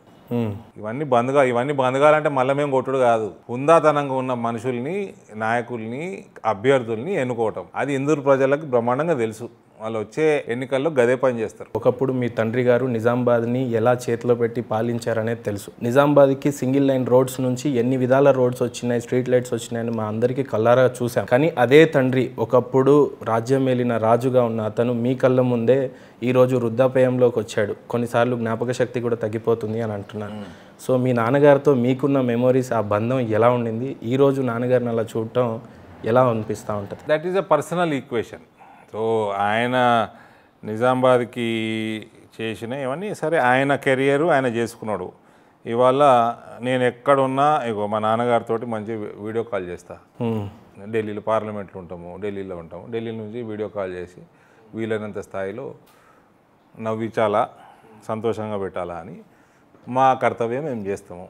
ఇవన్నీ బంద్గా ఇవన్నీ బంద్ కావాలంటే మళ్ళీ మేము కొట్టుడు కాదు హుందాతనంగా ఉన్న మనుషుల్ని నాయకుల్ని అభ్యర్థుల్ని ఎన్నుకోవటం అది ఇందూరు ప్రజలకు బ్రహ్మాండంగా తెలుసు వాళ్ళు వచ్చే ఎన్నికల్లో గదే పని చేస్తారు ఒకప్పుడు మీ తండ్రి గారు నిజామాబాద్ని ఎలా చేతిలో పెట్టి పాలించారనేది తెలుసు నిజామాబాద్కి సింగిల్ లైన్ రోడ్స్ నుంచి ఎన్ని విధాల రోడ్స్ వచ్చినాయి స్ట్రీట్ లైట్స్ వచ్చినాయని మా అందరికీ కల్లారా చూసాం కానీ అదే తండ్రి ఒకప్పుడు రాజ్యం మేలిన రాజుగా ఉన్న అతను మీ కళ్ళ ముందే ఈరోజు వృద్ధాప్యంలోకి వచ్చాడు కొన్నిసార్లు జ్ఞాపక శక్తి కూడా తగ్గిపోతుంది అని అంటున్నాను సో మీ నాన్నగారితో మీకున్న మెమోరీస్ ఆ బంధం ఎలా ఉండింది ఈరోజు నాన్నగారిని అలా చూడటం ఎలా అనిపిస్తూ ఉంటుంది that is a personal equation so ఆయన నిజామాబాద్కి చేసిన ఇవన్నీ సరే ఆయన కెరియరు ఆయన చేసుకున్నాడు ఇవాళ నేను ఎక్కడున్నా ఇగో మా నాన్నగారితో మంచి వీడియో కాల్ చేస్తా ఢిల్లీలో పార్లమెంట్లో ఉంటాము ఢిల్లీలో ఉంటాము ఢిల్లీ నుంచి వీడియో కాల్ చేసి వీలైనంత స్థాయిలో నవ్వించాలా సంతోషంగా పెట్టాలా అని మా కర్తవ్యం మేము చేస్తాము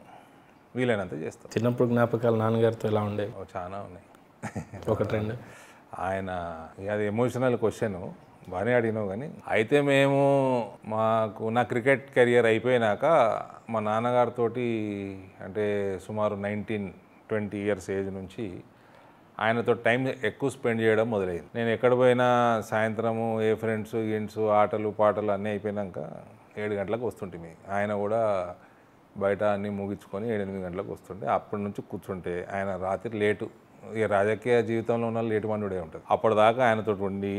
వీలైనంత చేస్తాం చిన్నప్పుడు జ్ఞాపకాలు నాన్నగారితో ఎలా ఉండే చాలా ఉన్నాయి ఒక ట్రెండ్ ఆయన అది ఎమోషనల్ క్వశ్చన్ బాగానే అడిగినావు కానీ అయితే మేము మాకు నా క్రికెట్ కెరియర్ అయిపోయినాక మా నాన్నగారితో అంటే సుమారు నైన్టీన్ ట్వంటీ ఇయర్స్ ఏజ్ నుంచి ఆయనతో టైం ఎక్కువ స్పెండ్ చేయడం మొదలైంది నేను ఎక్కడ పోయినా సాయంత్రము ఏ ఫ్రెండ్స్ గిండ్స్ ఆటలు పాటలు అన్నీ అయిపోయినాక ఏడు గంటలకు వస్తుంటే ఆయన కూడా బయట అన్నీ ముగించుకొని ఏడెనిమిది గంటలకు వస్తుంటే అప్పటి నుంచి కూర్చుంటే ఆయన రాత్రి లేటు ఈ రాజకీయ జీవితంలో ఉన్న ఎటువంటి మండుడే ఉంటుంది అప్పటిదాకా ఆయనతో ఉండి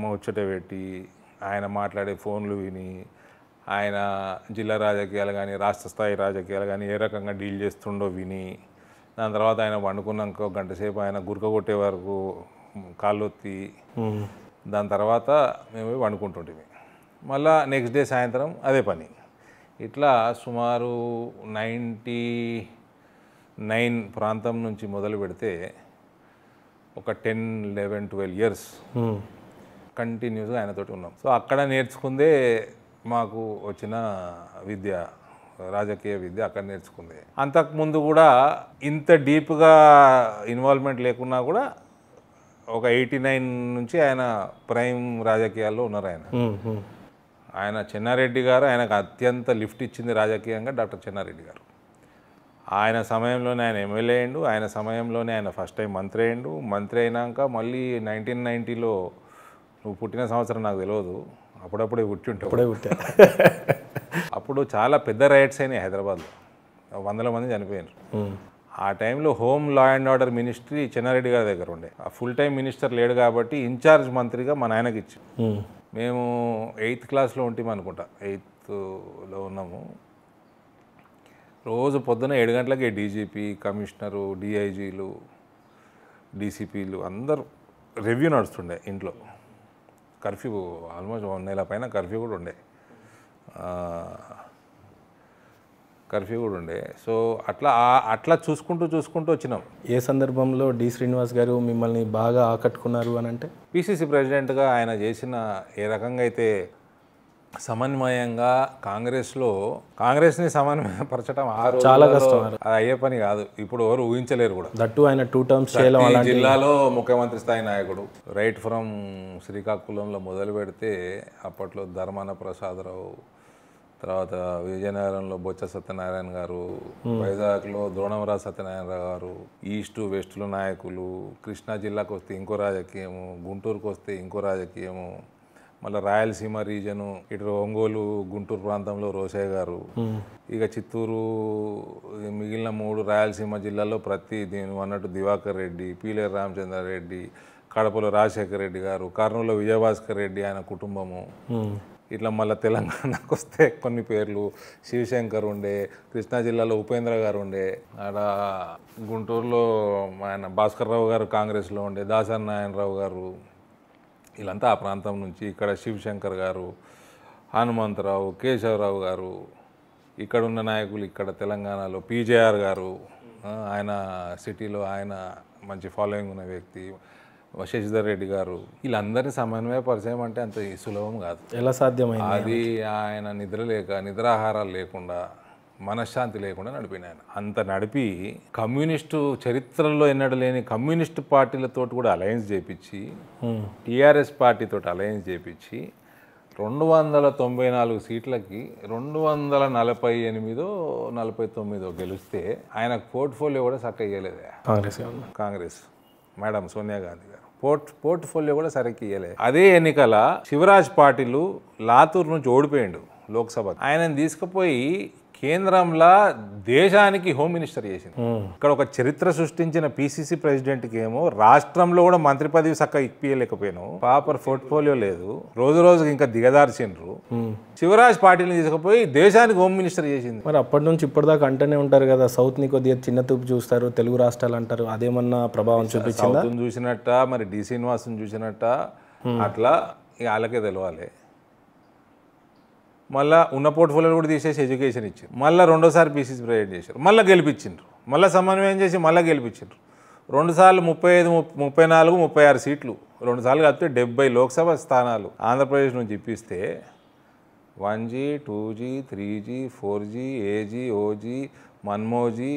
ముచ్చట పెట్టి ఆయన మాట్లాడే ఫోన్లు విని ఆయన జిల్లా రాజకీయాలు కానీ రాష్ట్ర స్థాయి రాజకీయాలు కానీ ఏ రకంగా డీల్ చేస్తుండో విని దాని తర్వాత ఆయన వండుకున్నాక గంట సేపు ఆయన గురక కొట్టే వరకు కాళ్ళొత్తి దాని తర్వాత మేము వండుకుంటుంటే మళ్ళా నెక్స్ట్ డే సాయంత్రం అదే పని ఇట్లా సుమారు నైంటీ నైన్ ప్రాంతం నుంచి మొదలు పెడితే ఒక ten eleven twelve years hmm. కంటిన్యూస్గా ఆయనతోటి ఉన్నాం సో అక్కడ నేర్చుకుందే మాకు వచ్చిన విద్య రాజకీయ విద్య అక్కడ నేర్చుకుంది అంతకుముందు కూడా ఇంత డీప్గా ఇన్వాల్వ్మెంట్ లేకున్నా కూడా ఒక ఎయిటీ నైన్ నుంచి ఆయన ప్రైమ్ రాజకీయాల్లో ఉన్నారు ఆయన hmm, hmm. ఆయన చెన్నారెడ్డి గారు ఆయనకు అత్యంత లిఫ్ట్ ఇచ్చింది రాజకీయంగా డాక్టర్ చెన్నారెడ్డి గారు ఆయన సమయంలోనే ఆయన ఎమ్మెల్యే అయ్యిండు ఆయన సమయంలోనే ఆయన ఫస్ట్ టైం మంత్రి అయ్యిండు మంత్రి అయినాక మళ్ళీ నైన్టీన్ నైంటీలో నువ్వు పుట్టిన సంవత్సరం నాకు తెలియదు అప్పుడప్పుడే పుట్టి ఉంటావు అప్పుడే పుట్టా (laughs) అప్పుడు చాలా పెద్ద రైట్స్ అయినాయి హైదరాబాద్లో వందల మంది చనిపోయినారు ఆ టైంలో home law and order ministry Chennareddy గారి దగ్గర ఉండే ఆ ఫుల్ టైం మినిస్టర్ లేడు కాబట్టి ఇన్ఛార్జ్ మంత్రిగా మా ఆయనకి ఇచ్చి మేము ఎయిత్ క్లాస్లో ఉంటాం అనుకుంటా ఎయిత్లో ఉన్నాము రోజు పొద్దున ఏడు గంటలకే డీజీపీ కమిషనరు డిఐజీలు డీసీపీలు అందరూ రివ్యూ నడుస్తుండే ఇంట్లో కర్ఫ్యూ ఆల్మోస్ట్ వన్ నెల పైన కర్ఫ్యూ కూడా ఉండే కర్ఫ్యూ కూడా ఉండే సో అట్లా అట్లా చూసుకుంటూ చూసుకుంటూ వచ్చినాం ఏ సందర్భంలో డి శ్రీనివాస్ గారు మిమ్మల్ని బాగా ఆకట్టుకున్నారు అని అంటే పిసిసి ప్రెసిడెంట్గా ఆయన చేసిన ఏ రకంగా అయితే సమన్వయంగా కాంగ్రెస్లో కాంగ్రెస్ని సమన్వయపరచడం పరచడం చాలా కష్టం అది అయ్యే పని కాదు ఇప్పుడు ఎవరు ఊహించలేరు కూడా దట్టు ఆయన టూ టర్మ్స్ జిల్లాలో ముఖ్యమంత్రి స్థాయి నాయకుడు రైట్ ఫ్రమ్ శ్రీకాకుళంలో మొదలు పెడితే అప్పట్లో ధర్మాన ప్రసాదరావు తర్వాత విజయనగరంలో బొచ్చ సత్యనారాయణ గారు వైజాగ్లో ద్రోణవరాజు సత్యనారాయణ గారు ఈస్ట్ వెస్ట్లో నాయకులు కృష్ణా జిల్లాకు వస్తే ఇంకో రాజకీయము గుంటూరుకు వస్తే ఇంకో రాజకీయము మళ్ళీ రాయలసీమ రీజను ఇటు ఒంగోలు గుంటూరు ప్రాంతంలో రోసయ్య గారు ఇక చిత్తూరు మిగిలిన మూడు రాయలసీమ జిల్లాలో ప్రతి దీని అన్నట్టు దివాకర్ రెడ్డి పీలేరు రామచంద్ర రెడ్డి కడపలో రాజశేఖర రెడ్డి గారు కర్నూలు విజయభాస్కర్ రెడ్డి ఆయన కుటుంబము ఇట్లా మళ్ళీ తెలంగాణకు వస్తే కొన్ని పేర్లు శివశంకర్ ఉండే కృష్ణా జిల్లాలో ఉపేంద్ర గారు ఉండే ఆడ గుంటూరులో ఆయన భాస్కర్ రావు గారు కాంగ్రెస్లో ఉండే దాసరి నారాయణరావు గారు వీళ్ళంతా ఆ ప్రాంతం నుంచి ఇక్కడ శివశంకర్ గారు హనుమంతరావు కేశవరావు గారు ఇక్కడ ఉన్న నాయకులు ఇక్కడ తెలంగాణలో పీజేఆర్ గారు ఆయన సిటీలో ఆయన మంచి ఫాలోయింగ్ ఉన్న వ్యక్తి శశిధర్ రెడ్డి గారు వీళ్ళందరి సమన్వయ పరిచయం అంటే అంత సులభం కాదు ఎలా సాధ్యమైంది అది ఆయన నిద్ర లేక నిద్రాహారాలు లేకుండా మనశ్శాంతి లేకుండా నడిపిన ఆయన అంత నడిపి కమ్యూనిస్టు చరిత్రలో ఎన్నడూ లేని కమ్యూనిస్టు పార్టీలతో కూడా అలయన్స్ చేపించి టీఆర్ఎస్ పార్టీతో అలయన్స్ చేపించి రెండు వందల తొంభై నాలుగు సీట్లకి రెండు వందల నలభై ఎనిమిదో నలభై తొమ్మిదో గెలిస్తే ఆయన పోర్ట్ఫోలియో కూడా చక్కగా కాంగ్రెస్ కాంగ్రెస్ మేడం సోనియా గాంధీ గారు పోర్ట్ పోర్ట్ఫోలియో కూడా సరిగ్గా ఇవ్వలేదు అదే ఎన్నికల శివరాజ్ పాటిల్ లాతూర్ నుంచి ఓడిపోయిండు లోక్సభ ఆయనను తీసుకుపోయి కేంద్రంలో దేశానికి హోమ్ మినిస్టర్ చేసింది ఇక్కడ ఒక చరిత్ర సృష్టించిన పిసిసి ప్రెసిడెంట్ కి ఏమో రాష్ట్రంలో కూడా మంత్రి పదవి సక్క ఇప్పియలేకపోయాను పాపర్ పోర్ట్ఫోలియో లేదు రోజు రోజుకి ఇంకా దిగదార్చిండ్రు శివరాజ్ పాటిల్ని తీసుకుపోయి దేశానికి హోమ్ మినిస్టర్ చేసింది మరి అప్పటి నుంచి ఇప్పటిదాకా అంటూనే ఉంటారు కదా సౌత్ని కొద్దిగా చిన్న తూపు చూస్తారు తెలుగు రాష్ట్రాలు అంటారు అదేమన్నా ప్రభావం చూపించింది చూసినట్ట మరి డి శ్రీనివాసుని చూసినట్ట అట్లా వాళ్ళకే తెలవాలి మళ్ళీ ఉన్న పోర్ట్ఫోలియోలు కూడా తీసేసి ఎడ్యుకేషన్ ఇచ్చారు మళ్ళీ రెండోసారి పీసీస్ ప్రైవేట్ చేశారు మళ్ళీ గెలిపించిండ్రు మళ్ళీ సమన్వయం చేసి మళ్ళీ గెలిపించిండ్రు రెండుసార్లు ముప్పై ఐదు ముప్పై నాలుగు ముప్పై ఆరు సీట్లు రెండుసార్లు కలిపితే డెబ్బై లోక్సభ స్థానాలు ఆంధ్రప్రదేశ్ నుంచి ఇప్పిస్తే one G two G three G four G ఏజీ ఓజీ మన్మోజీ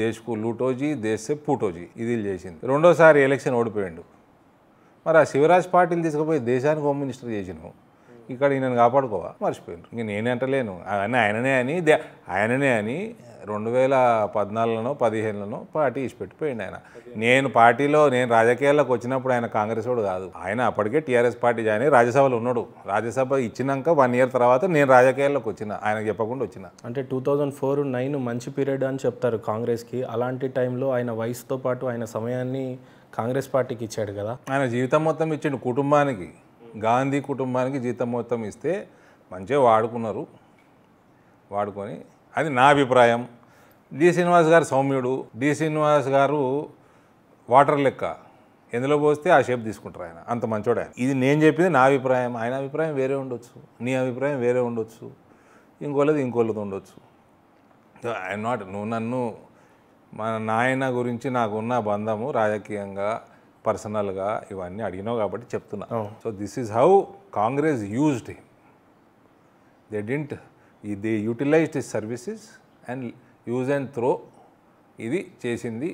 దేశ్కు లూటోజీ దేశ్ పూటోజీ ఇది చేసింది రెండోసారి ఎలక్షన్ ఓడిపోయిండు మరి ఆ శివరాజ్ పాటిల్ తీసుకుపోయి దేశానికి హోమ్ మినిస్టర్ చేసినావు ఇక్కడ ఈయనను కాపాడుకోవా మర్చిపోయినారు ఇంక అంటలేను అవన్నీ ఆయననే అని ఆయననే అని రెండు వేల పద్నాలుగులోనో పదిహేనులోనో పార్టీ ఇచ్చిపెట్టిపోయింది ఆయన నేను పార్టీలో నేను రాజకీయాల్లోకి వచ్చినప్పుడు ఆయన కాంగ్రెస్ వాడు కాదు ఆయన అప్పటికే టీఆర్ఎస్ పార్టీ జాయిన్ అయ్యి రాజ్యసభలో ఉన్నాడు రాజ్యసభ ఇచ్చినాక వన్ ఇయర్ తర్వాత నేను రాజకీయాల్లోకి వచ్చిన ఆయన చెప్పకుండా వచ్చిన అంటే టూ థౌజండ్ ఫోర్ నైన్ మంచి పీరియడ్ అని చెప్తారు కాంగ్రెస్కి అలాంటి టైంలో ఆయన వయసుతో పాటు ఆయన సమయాన్ని కాంగ్రెస్ పార్టీకి ఇచ్చాడు కదా ఆయన జీవితం మొత్తం ఇచ్చిండు కుటుంబానికి గాంధీ కుటుంబానికి జీతం మొత్తం ఇస్తే మంచిగా వాడుకున్నారు వాడుకొని అది నా అభిప్రాయం డి శ్రీనివాస్ గారు సౌమ్యుడు డి శ్రీనివాస్ గారు వాటర్ లెక్క ఎందులో పోస్తే ఆ షేప్ తీసుకుంటారు ఆయన అంత మంచోడు ఆయన ఇది నేను చెప్పింది నా అభిప్రాయం ఆయన అభిప్రాయం వేరే ఉండొచ్చు నీ అభిప్రాయం వేరే ఉండొచ్చు ఇంకోళ్ళది ఇంకోళ్ళది ఉండొచ్చు ఐ నాట్ నువ్వు నన్ను మన నాయన గురించి నాకున్న బంధము రాజకీయంగా పర్సనల్గా ఇవన్నీ అడిగినావు కాబట్టి చెప్తున్నా so this is how Congress used him they didn't they utilized his services and use and throw ఇది చేసింది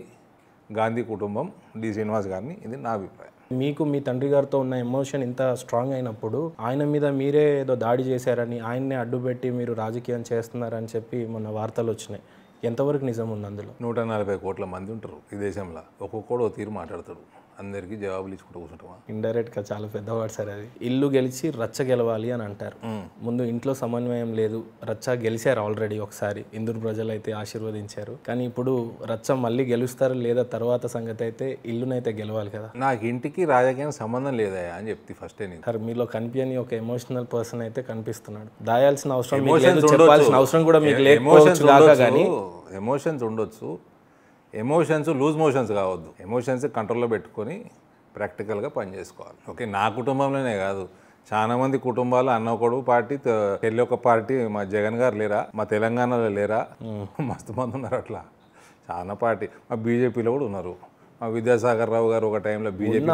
గాంధీ కుటుంబం డి శ్రీనివాస్ గారిని ఇది నా అభిప్రాయం మీకు మీ తండ్రి గారితో ఉన్న ఎమోషన్ ఇంత స్ట్రాంగ్ అయినప్పుడు ఆయన మీద మీరే ఏదో దాడి చేశారని ఆయన్నే అడ్డుపెట్టి మీరు రాజకీయం చేస్తున్నారని చెప్పి మొన్న వార్తలు వచ్చినాయి ఎంతవరకు నిజం ఉంది అందులో నూట నలభై కోట్ల మంది ఉంటారు ఈ దేశంలో ఒక్కొక్కడు తీరు మాట్లాడతాడు అందరికీ జవాబులు ఇచ్చుకుంటూ కూర్చుంటామా ఇండైరెక్ట్గా చాలా పెద్దవాడు సార్ అది ఇల్లు గెలిచి రచ్చ గెలవాలి అని అంటారు ముందు ఇంట్లో సమన్వయం లేదు రచ్చ గెలిచారు ఆల్రెడీ ఒకసారి ఇందూరు ప్రజలు అయితే ఆశీర్వదించారు కానీ ఇప్పుడు రచ్చ మళ్ళీ గెలుస్తారు లేదా తర్వాత సంగతి అయితే ఇల్లునైతే గెలవాలి కదా నాకు ఇంటికి రాజకీయం సంబంధం లేదా అని చెప్తే ఫస్ట్ సార్ మీలో కనిపించని ఒక ఎమోషనల్ పర్సన్ అయితే కనిపిస్తున్నాడు దాయాల్సిన అవసరం అవసరం కూడా మీకు ఎమోషన్స్ ఉండొచ్చు ఎమోషన్స్ లూజ్ మోషన్స్ కావద్దు ఎమోషన్స్ కంట్రోల్లో పెట్టుకొని ప్రాక్టికల్గా పనిచేసుకోవాలి ఓకే నా కుటుంబంలోనే కాదు చాలా మంది కుటుంబాలు అన్న ఒకడు పార్టీ పెళ్ళి ఒక పార్టీ మా జగన్ గారు లేరా మా తెలంగాణలో లేరా మస్తు మంది ఉన్నారు అట్లా చాలా పార్టీ మా బీజేపీలో కూడా ఉన్నారు మా విద్యాసాగర్ రావు గారు ఒక టైంలో BJP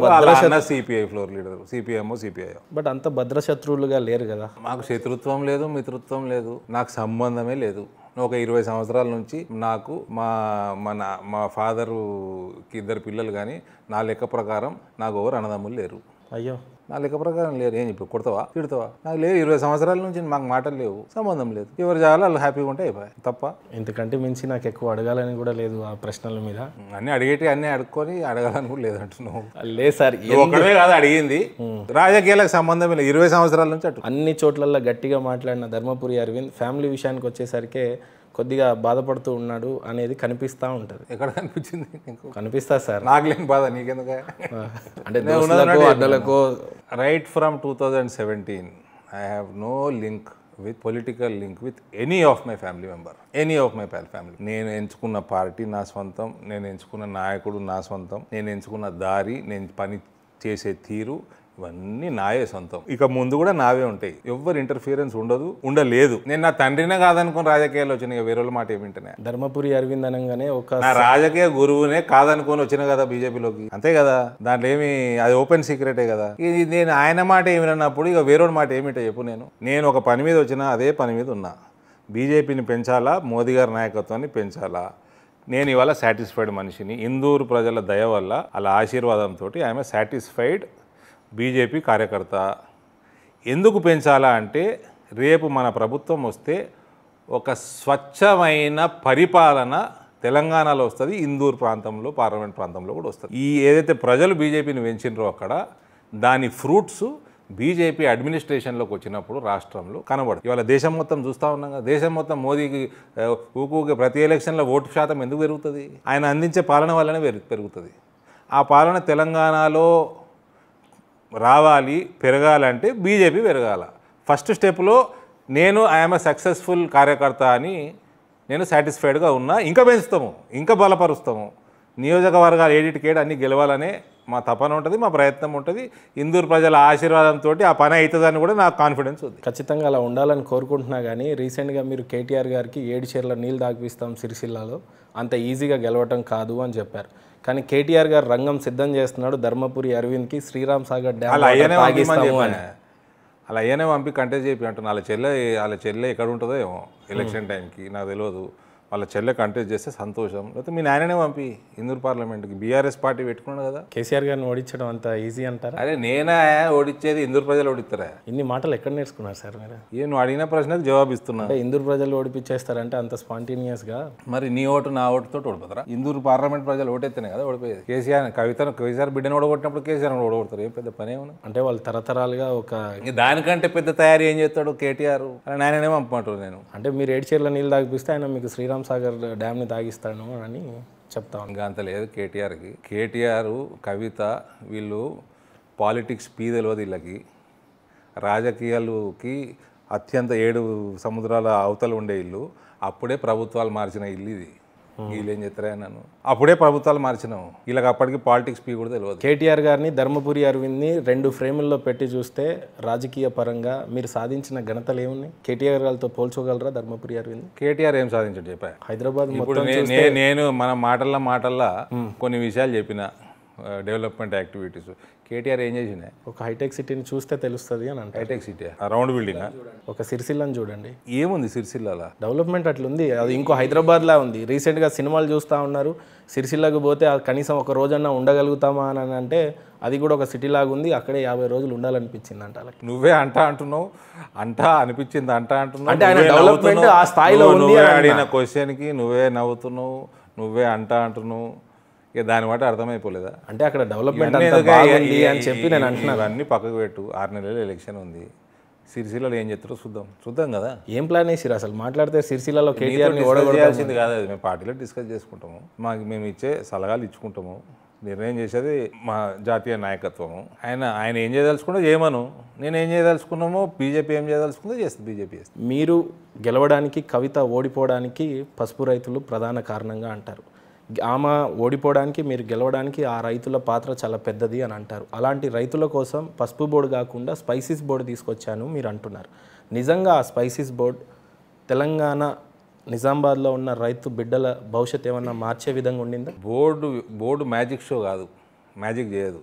floor leader CPI floor leader CPIM CPI but అంత భద్రశత్రువులుగా లేరు కదా మాకు శత్రుత్వం లేదు మిత్రుత్వం లేదు నాకు సంబంధమే లేదు ఒక ఇరవై సంవత్సరాల నుంచి నాకు మా మన మా ఫాదరు ఇద్దరు పిల్లలు కానీ నా లెక్క ప్రకారం నాకు ఎవరు అన్నదమ్ములు లేరు అయ్యో నా లెక్క ప్రకారం లేరు ఏం చెప్పి కొడతావా తిడతావా నాకు లేదు ఇరవై సంవత్సరాల నుంచి మాకు మాటలు లేవు సంబంధం లేదు ఎవరు చాలా వాళ్ళు హ్యాపీగా ఉంటే అయిపోయాయి తప్ప ఇంతకంటే మించి నాకు ఎక్కువ అడగాలని కూడా లేదు ఆ ప్రశ్నల మీద అన్ని అడిగేటి అన్ని అడుక్కొని అడగాలని కూడా లేదంటున్నావు లేదు సార్ ఒకటే కాదు అడిగింది రాజకీయాలకు సంబంధం లేదు ఇరవై సంవత్సరాల నుంచి అటు అన్ని చోట్ల గట్టిగా మాట్లాడిన ధర్మపురి అరవింద్ ఫ్యామిలీ విషయానికి వచ్చేసరికి కొద్దిగా బాధపడుతూ ఉన్నాడు అనేది కనిపిస్తూ ఉంటుంది ఎక్కడ కనిపించింది కనిపిస్తా సార్ నాకులేని బాధ నీకెందుక అంటే right from two thousand seventeen I have no link with political link with any of my family member any of my family నేను ఎంచుకున్న పార్టీ నా సొంతం నేను ఎంచుకున్న నాయకుడు నా సొంతం నేను ఎంచుకున్న దారి నేను పని చేసే తీరు ఇవన్నీ నాయే సొంతం ఇక ముందు కూడా నావే ఉంటాయి ఎవరు ఇంటర్ఫియరెన్స్ ఉండదు ఉండలేదు నేను నా తండ్రినే కాదనుకుని రాజకీయాలు వచ్చిన వేరే మాట ఏమింటనే ధర్మపురి అరవింద్ అనగానే ఒక నా రాజకీయ గురువునే కాదనుకొని వచ్చిన కదా బీజేపీలోకి అంతే కదా దాంట్లో ఏమి అది ఓపెన్ సీక్రెటే కదా ఇది నేను ఆయన మాట ఏమినప్పుడు ఇక వేరే మాట ఏమిటో చెప్పు నేను నేను ఒక పని మీద వచ్చినా అదే పని మీద ఉన్నా బీజేపీని పెంచాలా మోదీ గారి నాయకత్వాన్ని పెంచాలా నేను ఇవాళ సాటిస్ఫైడ్ మనిషిని ఇందూరు ప్రజల దయ వల్ల అలా ఆశీర్వాదంతో ఐఎమ్ సాటిస్ఫైడ్ బీజేపీ కార్యకర్త ఎందుకు పెంచాలా అంటే రేపు మన ప్రభుత్వం వస్తే ఒక స్వచ్ఛమైన పరిపాలన తెలంగాణలో వస్తుంది ఇందూరు ప్రాంతంలో పార్లమెంట్ ప్రాంతంలో కూడా వస్తుంది ఈ ఏదైతే ప్రజలు బీజేపీని పెంచినరో అక్కడ దాని ఫ్రూట్స్ బీజేపీ అడ్మినిస్ట్రేషన్లోకి వచ్చినప్పుడు రాష్ట్రంలో కనబడుతుంది ఇవాళ దేశం మొత్తం చూస్తూ ఉన్నాం కదా దేశం మొత్తం మోదీకి ఊకూకి ప్రతి ఎలక్షన్లో ఓటు శాతం ఎందుకు పెరుగుతుంది ఆయన అందించే పాలన వల్లనే పెరుగుతుంది ఆ పాలన తెలంగాణలో రావాలి పెరగాలంటే బీజేపీ పెరగాల ఫస్ట్ స్టెప్లో నేను ఐఎమ్ సక్సెస్ఫుల్ కార్యకర్త అని నేను సాటిస్ఫైడ్గా ఉన్నా ఇంకా పెంచుతాము ఇంకా బలపరుస్తాము నియోజకవర్గాలు ఏడిటికేడు అన్నీ గెలవాలనే మా తపన ఉంటుంది మా ప్రయత్నం ఉంటుంది ఇందూరు ప్రజల ఆశీర్వాదంతో ఆ పని అవుతుందని కూడా నాకు కాన్ఫిడెన్స్ ఉంది ఖచ్చితంగా అలా ఉండాలని కోరుకుంటున్నా కానీ రీసెంట్గా మీరు కేటీఆర్ గారికి ఏడు చీరల నీళ్ళు తాగిపిస్తాం సిరిసిల్లాలో అంత ఈజీగా గెలవటం కాదు అని చెప్పారు కానీ కేటీఆర్ గారు రంగం సిద్ధం చేస్తున్నాడు ధర్మపురి అరవింద్కి శ్రీరామ్ సాగర్ డ్యామ్ అలా అయ్యనే పంపి కంటే చెప్పి అంటున్నా వాళ్ళ చెల్లె వాళ్ళ చెల్లె ఎక్కడ ఉంటుందో ఏమో ఎలక్షన్ టైంకి నాకు తెలియదు వాళ్ళ చెల్లె అంటేజ్ చేస్తే సంతోషం లేకపోతే మీ నాయననే పంపి ఇందూరు పార్లమెంట్కి బీఆర్ఎస్ పార్టీ పెట్టుకున్నాడు కదా కేసీఆర్ గారిని ఓడించడం అంత ఈజీ అంటారు అరే నేనే ఓడించేది ఇందూరు ప్రజలు ఓడిస్తారా ఇన్ని మాటలు ఎక్కడ నేర్చుకున్నారు సార్ మీరు ఏ నువ్వు అడిగిన ప్రశ్నకు జవాబిస్తున్నా అంటే ఇందూరు ప్రజలు ఓడిపించేస్తారంటే అంత గా మరి నీ ఓటు నా ఓటుతో ఓడిపోతారా ఇందూరు పార్లమెంట్ ప్రజలు ఓటేస్తేనే కదా ఓడిపోయేది కేసీఆర్ కవితను కేసీఆర్ బిడ్డను ఓడగొట్టినప్పుడు కేసీఆర్ ఓడగొడతారు ఏం పెద్ద పని ఏమన్నా అంటే వాళ్ళు తరతరాలుగా ఒక దానికంటే పెద్ద తయారీ ఏం చేస్తాడు కేటీఆర్ నాయననే పంపమంటారు నేను అంటే మీరు ఏడు చీరల నీళ్ళు తాగిపిస్తే ఆయన మీకు శ్రీరామ్ సాగర్ డ్యామ్ని తాగిస్తాను అని చెప్తాం ఇంకా అంత లేదు కేటీఆర్కి కేటీఆర్ కవిత వీళ్ళు పాలిటిక్స్ పీ తెలియదు వీళ్ళకి రాజకీయాలకి అత్యంత ఏడు సముద్రాల అవతలు ఉండే ఇల్లు అప్పుడే ప్రభుత్వాలు మార్చిన ఇల్లు ఇది వీళ్ళు ఏం చెప్తారా అప్పుడే ప్రభుత్వాలు మార్చినాం వీళ్ళకి అప్పటికి పాలిటిక్స్ పీ కూడా తెలియదు కేటీఆర్ గారిని ధర్మపురి అరవింద్ని రెండు ఫ్రేముల్లో పెట్టి చూస్తే రాజకీయ పరంగా మీరు సాధించిన ఘనతలు ఏమున్నాయి కేటీఆర్ గారితో పోల్చగలరా ధర్మపురి అరవింద్ కేటీఆర్ ఏం సాధించాడు చెప్పా హైదరాబాద్ నేను మన మాటల్లో మాటల్లో కొన్ని విషయాలు చెప్పిన డెవలప్మెంట్ uh, యాక్టివిటీస్ కేటీఆర్ ఏం చేసిండే ఒక హైటెక్ సిటీని చూస్తే తెలుస్తుంది అని అంటే హైటెక్ సిటీ రౌండ్ బిల్డింగ్ ఒక సిరిసిల్లని చూడండి ఏముంది సిరిసిల్లాల డెవలప్మెంట్ అట్లుంది అది ఇంకో హైదరాబాద్ లా ఉంది రీసెంట్గా సినిమాలు చూస్తూ ఉన్నారు సిరిసిల్లకు పోతే కనీసం ఒక రోజన్నా ఉండగలుగుతామా అని అంటే అది కూడా ఒక సిటీ లాగా ఉంది అక్కడే యాభై రోజులు ఉండాలనిపించింది అంట నువ్వే అంట అంటున్నావు అంట అనిపించింది అంట అంటున్నావు అంటే డెవలప్మెంట్ ఆ స్థాయిలో ఉంది అడిగిన క్వశ్చన్కి నువ్వే నవ్వుతున్నావు నువ్వే అంట అంటున్నావు ఇక దాని వాటి అర్థమైపోలేదా అంటే అక్కడ డెవలప్మెంట్ అని చెప్పి నేను అంటున్నాను అన్ని పక్కకు పెట్టు ఆరు నెలలు ఎలక్షన్ ఉంది సిరిసిల్లలో ఏం చెప్తారో చూద్దాం చూద్దాం కదా ఏం ప్లాన్ వేసిరు అసలు మాట్లాడితే సిరిసిల్లలో కేటీఆర్ చేయాల్సింది కాదు అది మేము పార్టీలో డిస్కస్ చేసుకుంటాము మాకు మేము ఇచ్చే సలహాలు ఇచ్చుకుంటాము నిర్ణయం చేసేది మా జాతీయ నాయకత్వము ఆయన ఆయన ఏం చేయదలుచుకుంటే చేయమను నేను ఏం చేయదలుచుకున్నామో బీజేపీ ఏం చేయదలుచుకుందో చేస్తుంది బీజేపీ మీరు గెలవడానికి కవిత ఓడిపోవడానికి పసుపు రైతులు ప్రధాన కారణంగా అంటారు ఆమె ఓడిపోవడానికి మీరు గెలవడానికి ఆ రైతుల పాత్ర చాలా పెద్దది అని అంటారు అలాంటి రైతుల కోసం పసుపు బోర్డు కాకుండా స్పైసీస్ బోర్డు తీసుకొచ్చాను మీరు అంటున్నారు నిజంగా ఆ స్పైసీస్ బోర్డ్ తెలంగాణ నిజామాబాద్లో ఉన్న రైతు బిడ్డల భవిష్యత్ ఏమన్నా మార్చే విధంగా ఉండిందా బోర్డు బోర్డు మ్యాజిక్ షో కాదు మ్యాజిక్ చేయదు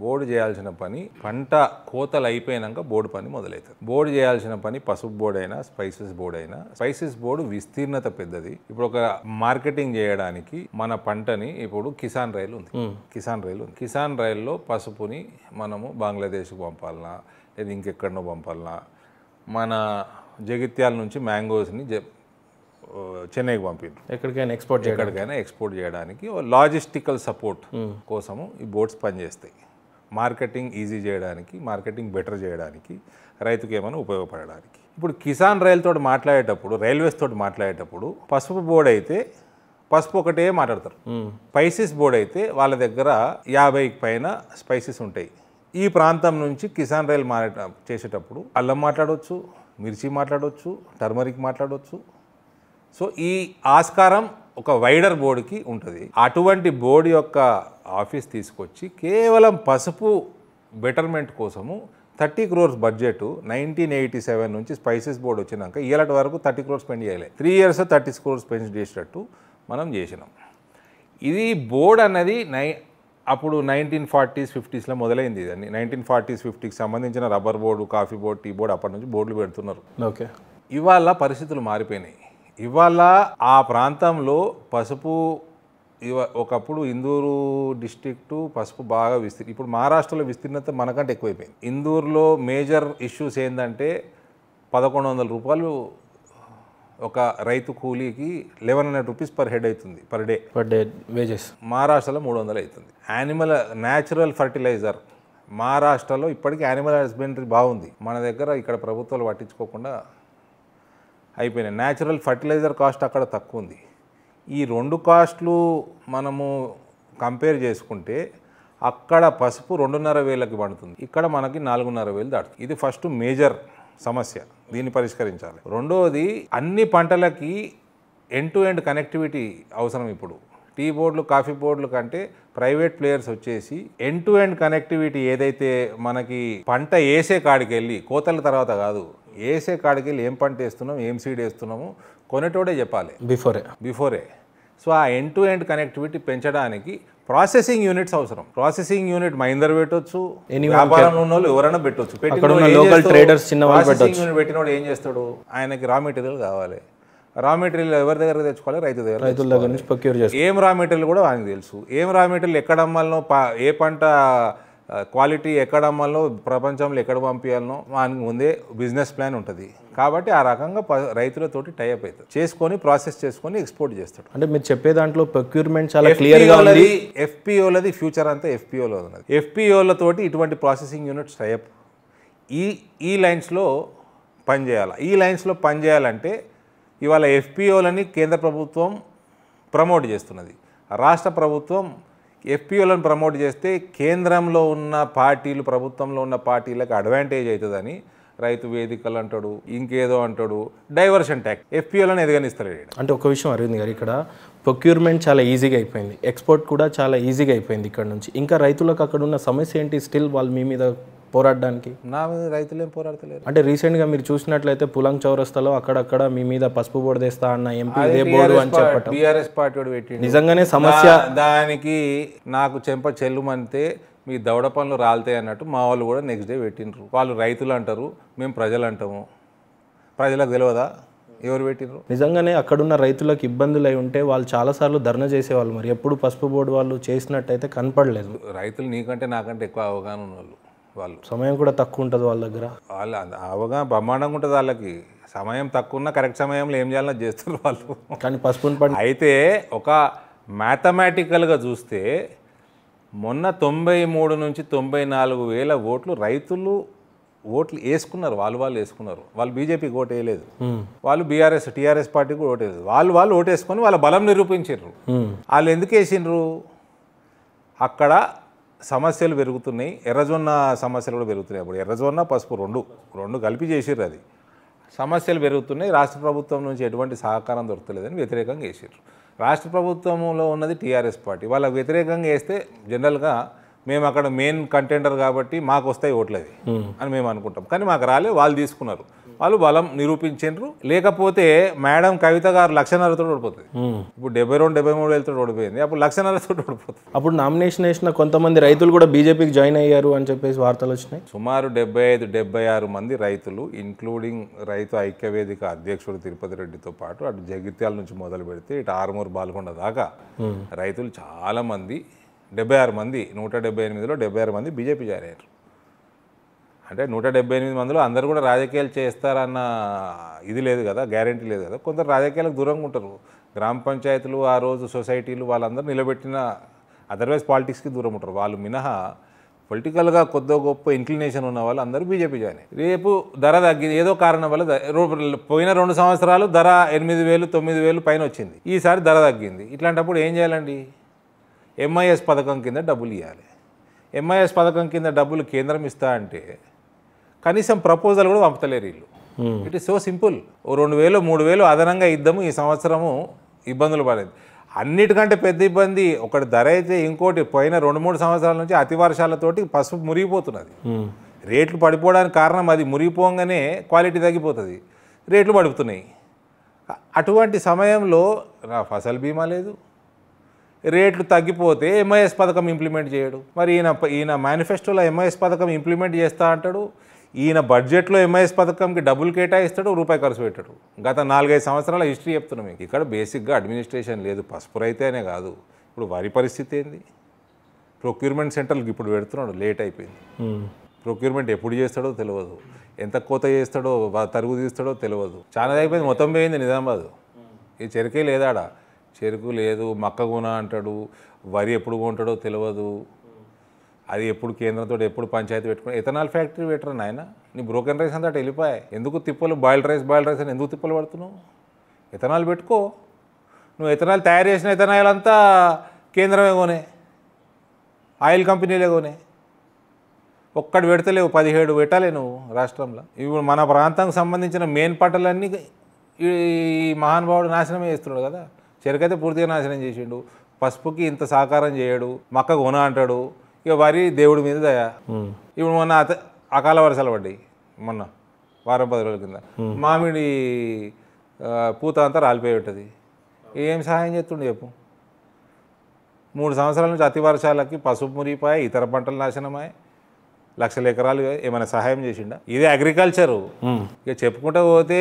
బోర్డు చేయాల్సిన పని పంట కోతలు అయిపోయినాక బోర్డు పని మొదలవుతుంది బోర్డు చేయాల్సిన పని పసుపు బోర్డు అయినా స్పైసెస్ బోర్డు అయినా స్పైసెస్ బోర్డు విస్తీర్ణత పెద్దది ఇప్పుడు ఒక మార్కెటింగ్ చేయడానికి మన పంటని ఇప్పుడు కిసాన్ రైలు ఉంది కిసాన్ రైలు ఉంది కిసాన్ రైల్లో పసుపుని మనము బంగ్లాదేశ్కి పంపాలన్నా లేదా ఇంకెక్కడనో పంపాలన్నా మన జగిత్యాల నుంచి మ్యాంగోస్ని చెన్నైకి పంపిండు ఎక్కడికైనా ఎక్స్పోర్ట్ ఎక్కడికైనా ఎక్స్పోర్ట్ చేయడానికి లాజిస్టికల్ సపోర్ట్ కోసము ఈ బోట్స్ పనిచేస్తాయి మార్కెటింగ్ ఈజీ చేయడానికి మార్కెటింగ్ బెటర్ చేయడానికి రైతుకు ఏమైనా ఉపయోగపడడానికి ఇప్పుడు కిసాన్ రైల్తో మాట్లాడేటప్పుడు రైల్వేస్ తోటి మాట్లాడేటప్పుడు పసుపు బోర్డు అయితే పసుపు ఒకటే మాట్లాడతారు స్పైసెస్ బోర్డు అయితే వాళ్ళ దగ్గర యాభైకి పైన స్పైసెస్ ఉంటాయి ఈ ప్రాంతం నుంచి కిసాన్ రైలు మాట్లాడ చేసేటప్పుడు అల్లం మాట్లాడవచ్చు మిర్చి మాట్లాడవచ్చు టర్మరిక్ మాట్లాడవచ్చు సో ఈ ఆస్కారం ఒక వైడర్ బోర్డుకి ఉంటుంది అటువంటి బోర్డు యొక్క ఆఫీస్ తీసుకొచ్చి కేవలం పసుపు బెటర్మెంట్ కోసము thirty crores budget nineteen eighty seven నుంచి స్పైసెస్ బోర్డ్ వచ్చినాక ఇలాంటి వరకు థర్టీ క్రోర్స్ స్పెండ్ చేయాలి three years thirty crores spend చేసేటట్టు మనం చేసినాం ఇది బోర్డ్ అన్నది నై అప్పుడు నైన్టీన్ ఫార్టీస్ ఫిఫ్టీస్లో మొదలైంది ఇదని నైన్టీన్ ఫార్టీస్ ఫిఫ్టీకి సంబంధించిన rubber board coffee board tea board అప్పటి నుంచి బోర్డులు పెడుతున్నారు ఓకే ఇవాళ పరిస్థితులు మారిపోయినాయి ఇవాళ ఆ ప్రాంతంలో పసుపు ఇవ ఒకప్పుడు ఇందూరు డిస్టిక్టు పసుపు బాగా విస్తీ ఇప్పుడు మహారాష్ట్రలో విస్తీర్ణత మనకంటే ఎక్కువైపోయింది ఇందూరులో మేజర్ ఇష్యూస్ ఏంటంటే పదకొండు వందల రూపాయలు ఒక రైతు కూలీకి eleven hundred rupees per head అవుతుంది per day per day wages మహారాష్ట్రలో మూడు వందలు అవుతుంది యానిమల్ న్యాచురల్ ఫర్టిలైజర్ మహారాష్ట్రలో ఇప్పటికీ యానిమల్ హస్బెండరీ బాగుంది మన దగ్గర ఇక్కడ ప్రభుత్వాలు పట్టించుకోకుండా అయిపోయినాయి న్యాచురల్ ఫర్టిలైజర్ కాస్ట్ అక్కడ తక్కువ ఉంది ఈ రెండు కాస్ట్లు మనము కంపేర్ చేసుకుంటే అక్కడ పసుపు రెండున్నర వేలకి పండుతుంది ఇక్కడ మనకి నాలుగున్నర వేలు దాటుతుంది ఇది ఫస్ట్ మేజర్ సమస్య దీన్ని పరిష్కరించాలి రెండవది అన్ని పంటలకి ఎండ్ టు ఎండ్ కనెక్టివిటీ అవసరం ఇప్పుడు టీ బోర్డులు కాఫీ బోర్డులు కంటే ప్రైవేట్ ప్లేయర్స్ వచ్చేసి ఎండ్ టు ఎండ్ కనెక్టివిటీ ఏదైతే మనకి పంట వేసే కాడికి వెళ్ళి కోతల తర్వాత కాదు వేసే కాడికి వెళ్ళి ఏం పంట వేస్తున్నాము ఏం సీడ్ వేస్తున్నాము కొనేటోడే చెప్పాలి బిఫోరే బిఫోరే సో ఆ ఎండ్ టు ఎండ్ కనెక్టివిటీ పెంచడానికి ప్రాసెసింగ్ యూనిట్స్ అవసరం ప్రాసెసింగ్ యూనిట్ మహిందర్ పెట్టొచ్చు వ్యాపారంలో ఉన్న వాళ్ళు ఎవరైనా పెట్టొచ్చు పెట్టిన పెట్టిన వాడు ఏం చేస్తాడు ఆయనకి రా మెటీరియల్ కావాలి రా మెటీరియల్ ఎవరి దగ్గర తెచ్చుకోవాలి రైతు దగ్గర రైతుల దగ్గర నుంచి ప్రొక్యూర్ చేస్తారు ఏం రా మెటీరియల్ కూడా ఆయనకు తెలుసు ఏం రా మెటీరియల్ ఎక్కడ అమ్మాలనో ఏ పంట క్వాలిటీ ఎక్కడ అమ్మాలో ప్రపంచంలో ఎక్కడ పంపించాలనో మనకు ముందే బిజినెస్ ప్లాన్ ఉంటుంది కాబట్టి ఆ రకంగా రైతులతోటి టైప్ అవుతుంది చేసుకొని ప్రాసెస్ చేసుకొని ఎక్స్పోర్ట్ చేస్తాడు అంటే మీరు చెప్పే దాంట్లో ప్రొక్యూర్మెంట్ చాలా క్లియర్గా ఉన్నది ఎఫ్పిఓలది ఫ్యూచర్ అంతా ఎఫ్పిఓలో ఉన్నది ఎఫ్పిఓలతోటి ఇటువంటి ప్రాసెసింగ్ యూనిట్స్ టైప్ ఈ ఈ లైన్స్లో పనిచేయాలి ఈ లైన్స్లో పనిచేయాలంటే ఇవాళ ఎఫ్పిఓలని కేంద్ర ప్రభుత్వం ప్రమోట్ చేస్తున్నది రాష్ట్ర ప్రభుత్వం ఎఫ్పిఓలను ప్రమోట్ చేస్తే కేంద్రంలో ఉన్న పార్టీలు ప్రభుత్వంలో ఉన్న పార్టీలకు అడ్వాంటేజ్ అవుతుందని రైతు వేదికలు అంటాడు ఇంకేదో అంటాడు డైవర్షన్ ట్యాక్ ఎఫ్పిఓలను ఎదగనిస్తలేడు అంటే ఒక విషయం అరవింద్ గారు ఇక్కడ ప్రొక్యూర్మెంట్ చాలా ఈజీగా అయిపోయింది ఎక్స్పోర్ట్ కూడా చాలా ఈజీగా అయిపోయింది ఇక్కడ నుంచి ఇంకా రైతులకు అక్కడ ఉన్న సమస్య ఏంటి స్టిల్ వాళ్ళు మీ మీద పోరాడడానికి నా మీద ఏం పోరాడతలేరు అంటే రీసెంట్గా మీరు చూసినట్లయితే పులంగ్ చౌరస్తాలో అక్కడక్కడ మీ మీద పసుపు బోర్డు తెస్తా అన్న ఎంపీ బోర్డు అని చెప్పటం బీఆర్ఎస్ పార్టీ పెట్టి నిజంగానే సమస్య దానికి నాకు చెంప చెల్లుమంతే మీ దవడ పనులు రాలితే అన్నట్టు మా వాళ్ళు కూడా నెక్స్ట్ డే పెట్టినరు వాళ్ళు రైతులు అంటారు మేము ప్రజలు అంటాము ప్రజలకు తెలియదా ఎవరు పెట్టినరు నిజంగానే అక్కడున్న రైతులకు ఇబ్బందులు అయి ఉంటే వాళ్ళు చాలాసార్లు ధర్నా చేసేవాళ్ళు మరి ఎప్పుడు పసుపు బోర్డు వాళ్ళు చేసినట్టయితే కనపడలేదు రైతులు నీకంటే నాకంటే ఎక్కువ అవగాహన ఉన్నవాళ్ళు వాళ్ళు సమయం కూడా తక్కువ ఉంటుంది వాళ్ళ దగ్గర వాళ్ళ అవగా బ్రహ్మాండంగా ఉంటుంది వాళ్ళకి సమయం తక్కువ ఉన్నా కరెక్ట్ సమయంలో ఏం చేయాలన్నా చేస్తారు వాళ్ళు కానీ పసుపు అయితే ఒక మ్యాథమెటికల్గా చూస్తే మొన్న తొంభై మూడు నుంచి తొంభై నాలుగు వేల ఓట్లు రైతులు ఓట్లు వేసుకున్నారు వాళ్ళు వాళ్ళు వేసుకున్నారు వాళ్ళు బీజేపీకి ఓటు వేయలేదు వాళ్ళు బీఆర్ఎస్ టీఆర్ఎస్ పార్టీకి ఓటు వేయలేదు వాళ్ళు వాళ్ళు ఓటు వేసుకొని వాళ్ళ బలం నిరూపించారు వాళ్ళు ఎందుకు వేసిండ్రు అక్కడ సమస్యలు పెరుగుతున్నాయి ఎర్రజొన్న సమస్యలు కూడా పెరుగుతున్నాయి అప్పుడు ఎర్రజొన్న పసుపు రెండు రెండు కలిపి చేసిర్రు అది సమస్యలు పెరుగుతున్నాయి రాష్ట్ర ప్రభుత్వం నుంచి ఎటువంటి సహకారం దొరకలేదని వ్యతిరేకంగా చేసిర్రు రాష్ట్ర ప్రభుత్వంలో ఉన్నది టీఆర్ఎస్ పార్టీ వాళ్ళకి వ్యతిరేకంగా వేస్తే జనరల్గా మేము అక్కడ మెయిన్ కంటెండర్ కాబట్టి మాకు వస్తాయి ఓట్లది అని మేము అనుకుంటాం కానీ మాకు రాలే వాళ్ళు తీసుకున్నారు వాళ్ళు బలం నిరూపించారు లేకపోతే మేడం కవిత గారు నరతో ఓడిపోతుంది ఇప్పుడు డెబ్బై రెండు డెబ్బై మూడు వేలతో ఓడిపోయింది అప్పుడు లక్షన్నరతో ఓడిపోతుంది అప్పుడు నామినేషన్ వేసిన కొంతమంది రైతులు కూడా బీజేపీకి జాయిన్ అయ్యారు అని చెప్పేసి వార్తలు వచ్చినాయి సుమారు డెబ్బై ఐదు డెబ్బై ఆరు మంది రైతులు ఇంక్లూడింగ్ రైతు ఐక్యవేదిక అధ్యక్షుడు తిరుపతి రెడ్డితో పాటు అటు జగిత్యాల నుంచి మొదలు పెడితే ఇటు ఆరుమూరు బాల్కొండ దాకా రైతులు చాలా మంది డెబ్బై ఆరు మంది నూట డెబ్బై ఎనిమిదిలో డెబ్బై ఆరు మంది బీజేపీ జాయిన్ అయ్యారు అంటే నూట డెబ్బై ఎనిమిది మందిలో అందరూ కూడా రాజకీయాలు చేస్తారన్న ఇది లేదు కదా గ్యారంటీ లేదు కదా కొందరు రాజకీయాలకు దూరంగా ఉంటారు గ్రామ పంచాయతీలు ఆ రోజు సొసైటీలు వాళ్ళందరూ నిలబెట్టిన అదర్వైజ్ పాలిటిక్స్కి దూరం ఉంటారు వాళ్ళు మినహా పొలిటికల్గా కొద్ద గొప్ప ఇన్క్లినేషన్ ఉన్న వాళ్ళు అందరూ బీజేపీ జాయిన్ రేపు ధర తగ్గింది ఏదో కారణం వల్ల పోయిన రెండు సంవత్సరాలు ధర ఎనిమిది వేలు తొమ్మిది వేలు పైన వచ్చింది ఈసారి ధర తగ్గింది ఇట్లాంటప్పుడు ఏం చేయాలండి ఎంఐఎస్ పథకం కింద డబ్బులు ఇవ్వాలి ఎంఐఎస్ పథకం కింద డబ్బులు కేంద్రం ఇస్తా అంటే కనీసం ప్రపోజల్ కూడా పంపుతలేరు వీళ్ళు ఇట్ ఈస్ సో సింపుల్ ఓ రెండు వేలు మూడు వేలు అదనంగా ఇద్దాము ఈ సంవత్సరము ఇబ్బందులు పడేది అన్నిటికంటే పెద్ద ఇబ్బంది ఒకటి ధర అయితే ఇంకోటి పోయిన రెండు మూడు సంవత్సరాల నుంచి అతి వర్షాలతోటి పసుపు మురిగిపోతున్నది hmm. రేట్లు పడిపోవడానికి కారణం అది మురిగిపోగానే క్వాలిటీ తగ్గిపోతుంది రేట్లు పడుపుతున్నాయి అటువంటి సమయంలో నా ఫసల్ బీమా లేదు రేట్లు తగ్గిపోతే ఎంఐఎస్ పథకం ఇంప్లిమెంట్ చేయడు మరి ఈయన ఈయన మేనిఫెస్టోలో ఎంఐఎస్ పథకం ఇంప్లిమెంట్ చేస్తా అంటాడు ఈయన బడ్జెట్లో ఎంఐఎస్ పథకంకి డబ్బులు కేటాయిస్తాడు రూపాయి ఖర్చు పెట్టాడు గత నాలుగైదు సంవత్సరాల హిస్టరీ చెప్తున్నాం మీకు ఇక్కడ బేసిక్గా అడ్మినిస్ట్రేషన్ లేదు పసుపు రైతేనే కాదు ఇప్పుడు వారి పరిస్థితి ఏంది ప్రొక్యూర్మెంట్ సెంటర్కి ఇప్పుడు పెడుతున్నాడు లేట్ అయిపోయింది ప్రొక్యూర్మెంట్ ఎప్పుడు చేస్తాడో తెలియదు ఎంత కోత చేస్తాడో తరుగు తీస్తాడో తెలియదు చాలా అయిపోయింది మొత్తం పోయింది నిజామాబాద్ ఈ చెరుకే లేదాడా చెరుకు లేదు మక్క గుణ అంటాడు వరి ఎప్పుడు కొంటాడో తెలియదు అది ఎప్పుడు కేంద్రంతో ఎప్పుడు పంచాయతీ పెట్టుకుని ఎథనాల్ ఫ్యాక్టరీ పెట్టరు నాయన నీ బ్రోకెన్ రైస్ అంతా వెళ్ళిపోయాయి ఎందుకు తిప్పలు బాయిల్డ్ రైస్ బాయిల్డ్ రైస్ అని ఎందుకు తిప్పలు పడుతున్నావు ఎథనాల్ పెట్టుకో నువ్వు ఎథనాల్ తయారు చేసిన ఎథనాయిల్ అంతా కేంద్రమే కొనే ఆయిల్ కంపెనీలే కొనే ఒక్కటి పెడతలేవు పదిహేడు పెట్టాలి నువ్వు రాష్ట్రంలో ఇప్పుడు మన ప్రాంతానికి సంబంధించిన మెయిన్ పంటలన్నీ ఈ మహానుభావుడు నాశనమే చేస్తున్నాడు కదా చెరుకైతే పూర్తిగా నాశనం చేసిండు పసుపుకి ఇంత సహకారం చేయడు మక్క కొన అంటాడు ఇక వరి దేవుడి మీద దయా ఇప్పుడు మొన్న అకాల వర్షాలు పడ్డాయి మొన్న వారం పది రోజుల కింద మామిడి పూత అంతా రాలిపోయి ఉంటుంది ఏం సహాయం చేస్తుండే చెప్పు మూడు సంవత్సరాల నుంచి అతి వర్షాలకి పసుపు మురిగిపోయాయి ఇతర పంటలు నాశనమాయి లక్షల ఎకరాలు ఏమైనా సహాయం చేసిండా ఇది అగ్రికల్చరు ఇక చెప్పుకుంటూ పోతే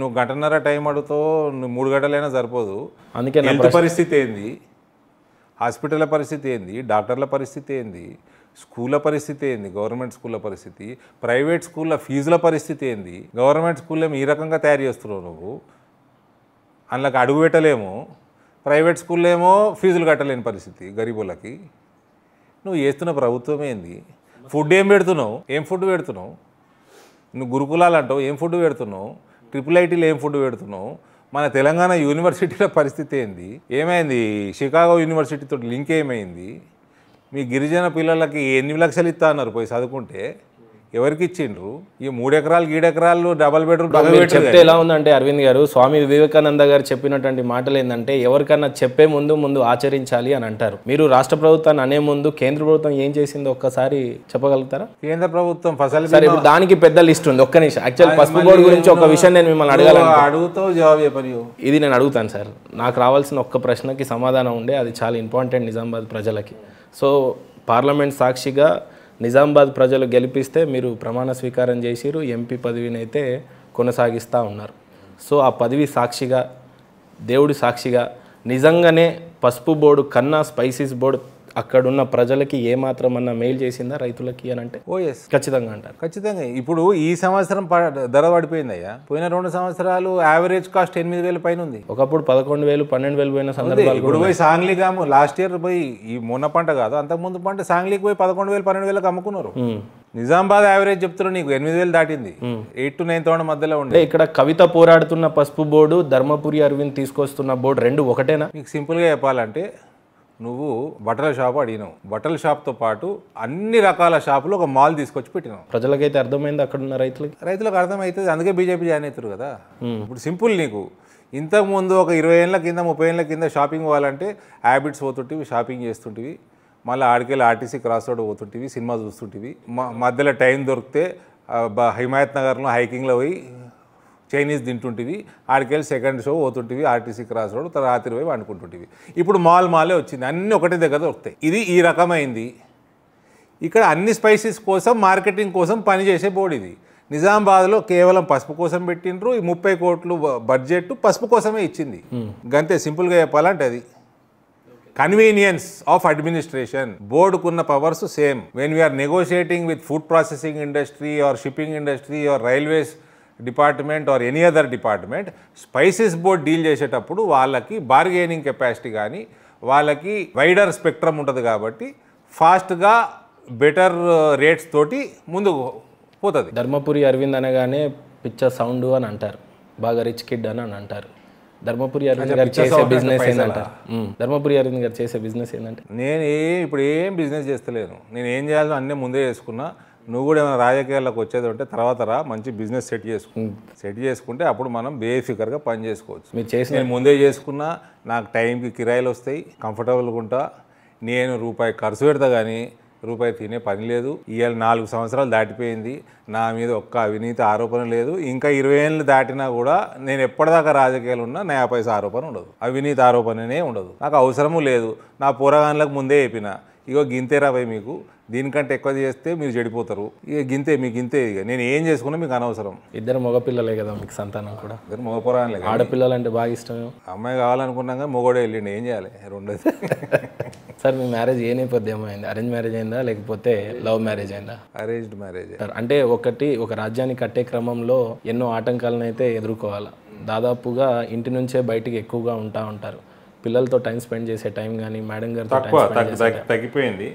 నువ్వు గంటన్నర టైం అడుగుతావు నువ్వు మూడు గంటలైనా సరిపోదు అందుకే పరిస్థితి ఏంది హాస్పిటల్ల పరిస్థితి ఏంది డాక్టర్ల పరిస్థితి ఏంది స్కూళ్ళ పరిస్థితి ఏంది గవర్నమెంట్ స్కూళ్ళ పరిస్థితి ప్రైవేట్ స్కూళ్ళ ఫీజుల పరిస్థితి ఏంది గవర్నమెంట్ స్కూల్లో ఈ రకంగా తయారు చేస్తున్నావు నువ్వు అందులోకి అడుగు పెట్టలేము ప్రైవేట్ స్కూల్లో ఏమో ఫీజులు కట్టలేని పరిస్థితి గరీబులకి నువ్వు చేస్తున్న ప్రభుత్వం ఏంది ఫుడ్ ఏం పెడుతున్నావు ఏం ఫుడ్ పెడుతున్నావు నువ్వు గురుకులాలు అంటావు ఏం ఫుడ్ పెడుతున్నావు ట్రిపుల్ ఐటీలు ఏం ఫుడ్ పెడుతున్నావు మన తెలంగాణ యూనివర్సిటీల పరిస్థితి ఏంది ఏమైంది షికాగో యూనివర్సిటీతో లింక్ ఏమైంది మీ గిరిజన పిల్లలకి ఎన్ని లక్షలు ఇస్తా అన్నారు పోయి చదువుకుంటే ఎవరికి ఇచ్చిండ్రు ఈ మూడు ఎకరాలు ఈడు ఎకరాలు డబల్ బెడ్రూమ్ చెప్తే ఎలా ఉందంటే అరవింద్ గారు స్వామి వివేకానంద గారు చెప్పినటువంటి మాటలు ఏంటంటే ఎవరికన్నా చెప్పే ముందు ముందు ఆచరించాలి అని అంటారు మీరు రాష్ట్ర ప్రభుత్వాన్ని అనే ముందు కేంద్ర ప్రభుత్వం ఏం చేసిందో ఒక్కసారి చెప్పగలుగుతారా కేంద్ర ప్రభుత్వం ఫసల్ సరే దానికి పెద్ద లిస్ట్ ఉంది ఒక్క నిమిషం యాక్చువల్ పసుపు బోర్డు గురించి ఒక విషయం నేను మిమ్మల్ని అడగాలని అడుగుతావు జవాబు చెప్పను ఇది నేను అడుగుతాను సార్ నాకు రావాల్సిన ఒక్క ప్రశ్నకి సమాధానం ఉండే అది చాలా ఇంపార్టెంట్ నిజామాబాద్ ప్రజలకి సో పార్లమెంట్ సాక్షిగా నిజామాబాద్ ప్రజలు గెలిపిస్తే మీరు ప్రమాణ స్వీకారం చేసిరు ఎంపీ పదవిని అయితే కొనసాగిస్తూ ఉన్నారు సో ఆ పదవి సాక్షిగా దేవుడి సాక్షిగా నిజంగానే పసుపు బోర్డు కన్నా స్పైసీస్ బోర్డు అక్కడున్న ప్రజలకి ఏమాత్రం అన్న మెయిల్ చేసిందా రైతులకి అని అంటే ఓ oh, ఎస్ ఖచ్చితంగా అంటారు ఖచ్చితంగా ఇప్పుడు ఈ సంవత్సరం ధర పడిపోయింది అయ్యా పోయిన రెండు సంవత్సరాలు యావరేజ్ కాస్ట్ ఎనిమిది వేల పైన ఉంది ఒకప్పుడు పదకొండు వేలు పన్నెండు వేలు పోయిన సందర్భాలు ఇప్పుడు పోయి సాంగ్లీ అమ్ము లాస్ట్ ఇయర్ పోయి ఈ మొన్న పంట కాదు అంతకు ముందు పంట సాంగ్లీకి పోయి పదకొండు వేలు పన్నెండు వేలకు అమ్ముకున్నారు నిజామాబాద్ యావరేజ్ చెప్తున్నారు నీకు ఎనిమిది వేలు దాటింది ఎయిట్ టు నైన్ థౌసండ్ మధ్యలో ఉండే ఇక్కడ కవిత పోరాడుతున్న పసుపు బోర్డు ధర్మపురి అరవింద్ తీసుకొస్తున్న బోర్డు రెండు ఒకటేనా మీకు సింపుల్ గా చెప్పాలంటే నువ్వు బట్టల షాప్ అడిగినావు బట్టల షాప్తో పాటు అన్ని రకాల షాపులు ఒక మాల్ తీసుకొచ్చి పెట్టినావు ప్రజలకైతే అర్థమైంది అక్కడ ఉన్న రైతులకి రైతులకు అర్థమవుతుంది అందుకే బీజేపీ జాయిన్ అవుతారు కదా ఇప్పుడు సింపుల్ నీకు ఇంతకుముందు ఒక ఇరవై ఏళ్ళ కింద ముప్పై ఏళ్ళ కింద షాపింగ్ పోవాలంటే హ్యాబిట్స్ పోతుంటివి షాపింగ్ చేస్తుంటివి మళ్ళీ ఆడికెళ్ళి ఆర్టీసీ క్రాస్ రోడ్ పోతుంటివి సినిమా చూస్తుంటివి మధ్యలో టైం దొరికితే హిమాయత్ నగర్లో హైకింగ్లో పోయి చైనీస్ తింటుంటివి ఆడికెళ్ళి సెకండ్ షో పోతుంటివి ఆర్టీసీ క్రాస్ రోడ్ రాత్రి పోయి వండుకుంటుంటివి ఇప్పుడు మాల్ మాలే వచ్చింది అన్నీ ఒకటే దగ్గర దొరుకుతాయి ఇది ఈ రకమైంది ఇక్కడ అన్ని స్పైసెస్ కోసం మార్కెటింగ్ కోసం పనిచేసే బోర్డు ఇది నిజామాబాద్లో కేవలం పసుపు కోసం పెట్టిండ్రు ఈ ముప్పై కోట్లు బడ్జెట్ పసుపు కోసమే ఇచ్చింది hmm. గంతే సింపుల్గా చెప్పాలంటే అది కన్వీనియన్స్ ఆఫ్ అడ్మినిస్ట్రేషన్ బోర్డుకున్న powers same when we are negotiating with food processing industry or shipping industry or railways department or any other department spices board deal చేసేటప్పుడు వాళ్ళకి బార్గెనింగ్ కెపాసిటీ కానీ వాళ్ళకి వైడర్ స్పెక్ట్రమ్ ఉంటుంది కాబట్టి ఫాస్ట్గా బెటర్ రేట్స్ తోటి ముందుకు పోతుంది ధర్మపురి అరవింద్ అనగానే పిచ్చర్ సౌండ్ అని అంటారు బాగా రిచ్ కిడ్ అని అని అంటారు ధర్మపురి అరవింద్ గారు చేసే బిజినెస్ ఏంటంటారు ధర్మపురి అరవింద్ గారు చేసే బిజినెస్ ఏంటంటే నేను ఏ ఇప్పుడు ఏం బిజినెస్ చేస్తలేను నేను ఏం చేయాలో అన్నీ ముందే చేసుకున్నా నువ్వు కూడా ఏమైనా రాజకీయాల్లోకి వచ్చేది ఉంటే తర్వాత రా మంచి బిజినెస్ సెట్ చేసుకో సెట్ చేసుకుంటే అప్పుడు మనం బేఫికర్గా పని చేసుకోవచ్చు మీరు చేసి నేను ముందే చేసుకున్నా నాకు టైంకి కిరాయిలు వస్తాయి కంఫర్టబుల్గా ఉంటా నేను రూపాయి ఖర్చు పెడతా కానీ రూపాయి తినే పని లేదు ఇవాళ నాలుగు సంవత్సరాలు దాటిపోయింది నా మీద ఒక్క అవినీతి ఆరోపణ లేదు ఇంకా ఇరవై ఏళ్ళు దాటినా కూడా నేను ఎప్పటిదాకా రాజకీయాలు ఉన్నా నా పైసా ఆరోపణ ఉండదు అవినీతి ఆరోపణనే ఉండదు నాకు అవసరము లేదు నా పోరగాన్లకు ముందే చెప్పిన ఇగో గింతేరాబాయి మీకు దీనికంటే ఎక్కువ చేస్తే మీరు చెడిపోతారు ఇక గింతే మీకు గింతే ఇక నేను ఏం చేసుకున్నా మీకు అనవసరం ఇద్దరు మగపిల్లలే కదా మీకు సంతానం కూడా ఇద్దరు మగపురాలే ఆడపిల్లలు అంటే బాగా ఇష్టం అమ్మాయి కావాలనుకున్నాక మొగోడే వెళ్ళిండి ఏం చేయాలి రెండోది సార్ మీ మ్యారేజ్ ఏ నేపథ్యం అయింది అరేంజ్ మ్యారేజ్ అయిందా లేకపోతే లవ్ మ్యారేజ్ అయిందా అరేంజ్డ్ మ్యారేజ్ అంటే ఒకటి ఒక రాజ్యాన్ని కట్టే క్రమంలో ఎన్నో ఆటంకాలను అయితే ఎదుర్కోవాలి దాదాపుగా ఇంటి నుంచే బయటికి ఎక్కువగా ఉంటా ఉంటారు పిల్లలతో టైం స్పెండ్ చేసే టైం కానీ మేడం గారితో తగ్గిపోయింది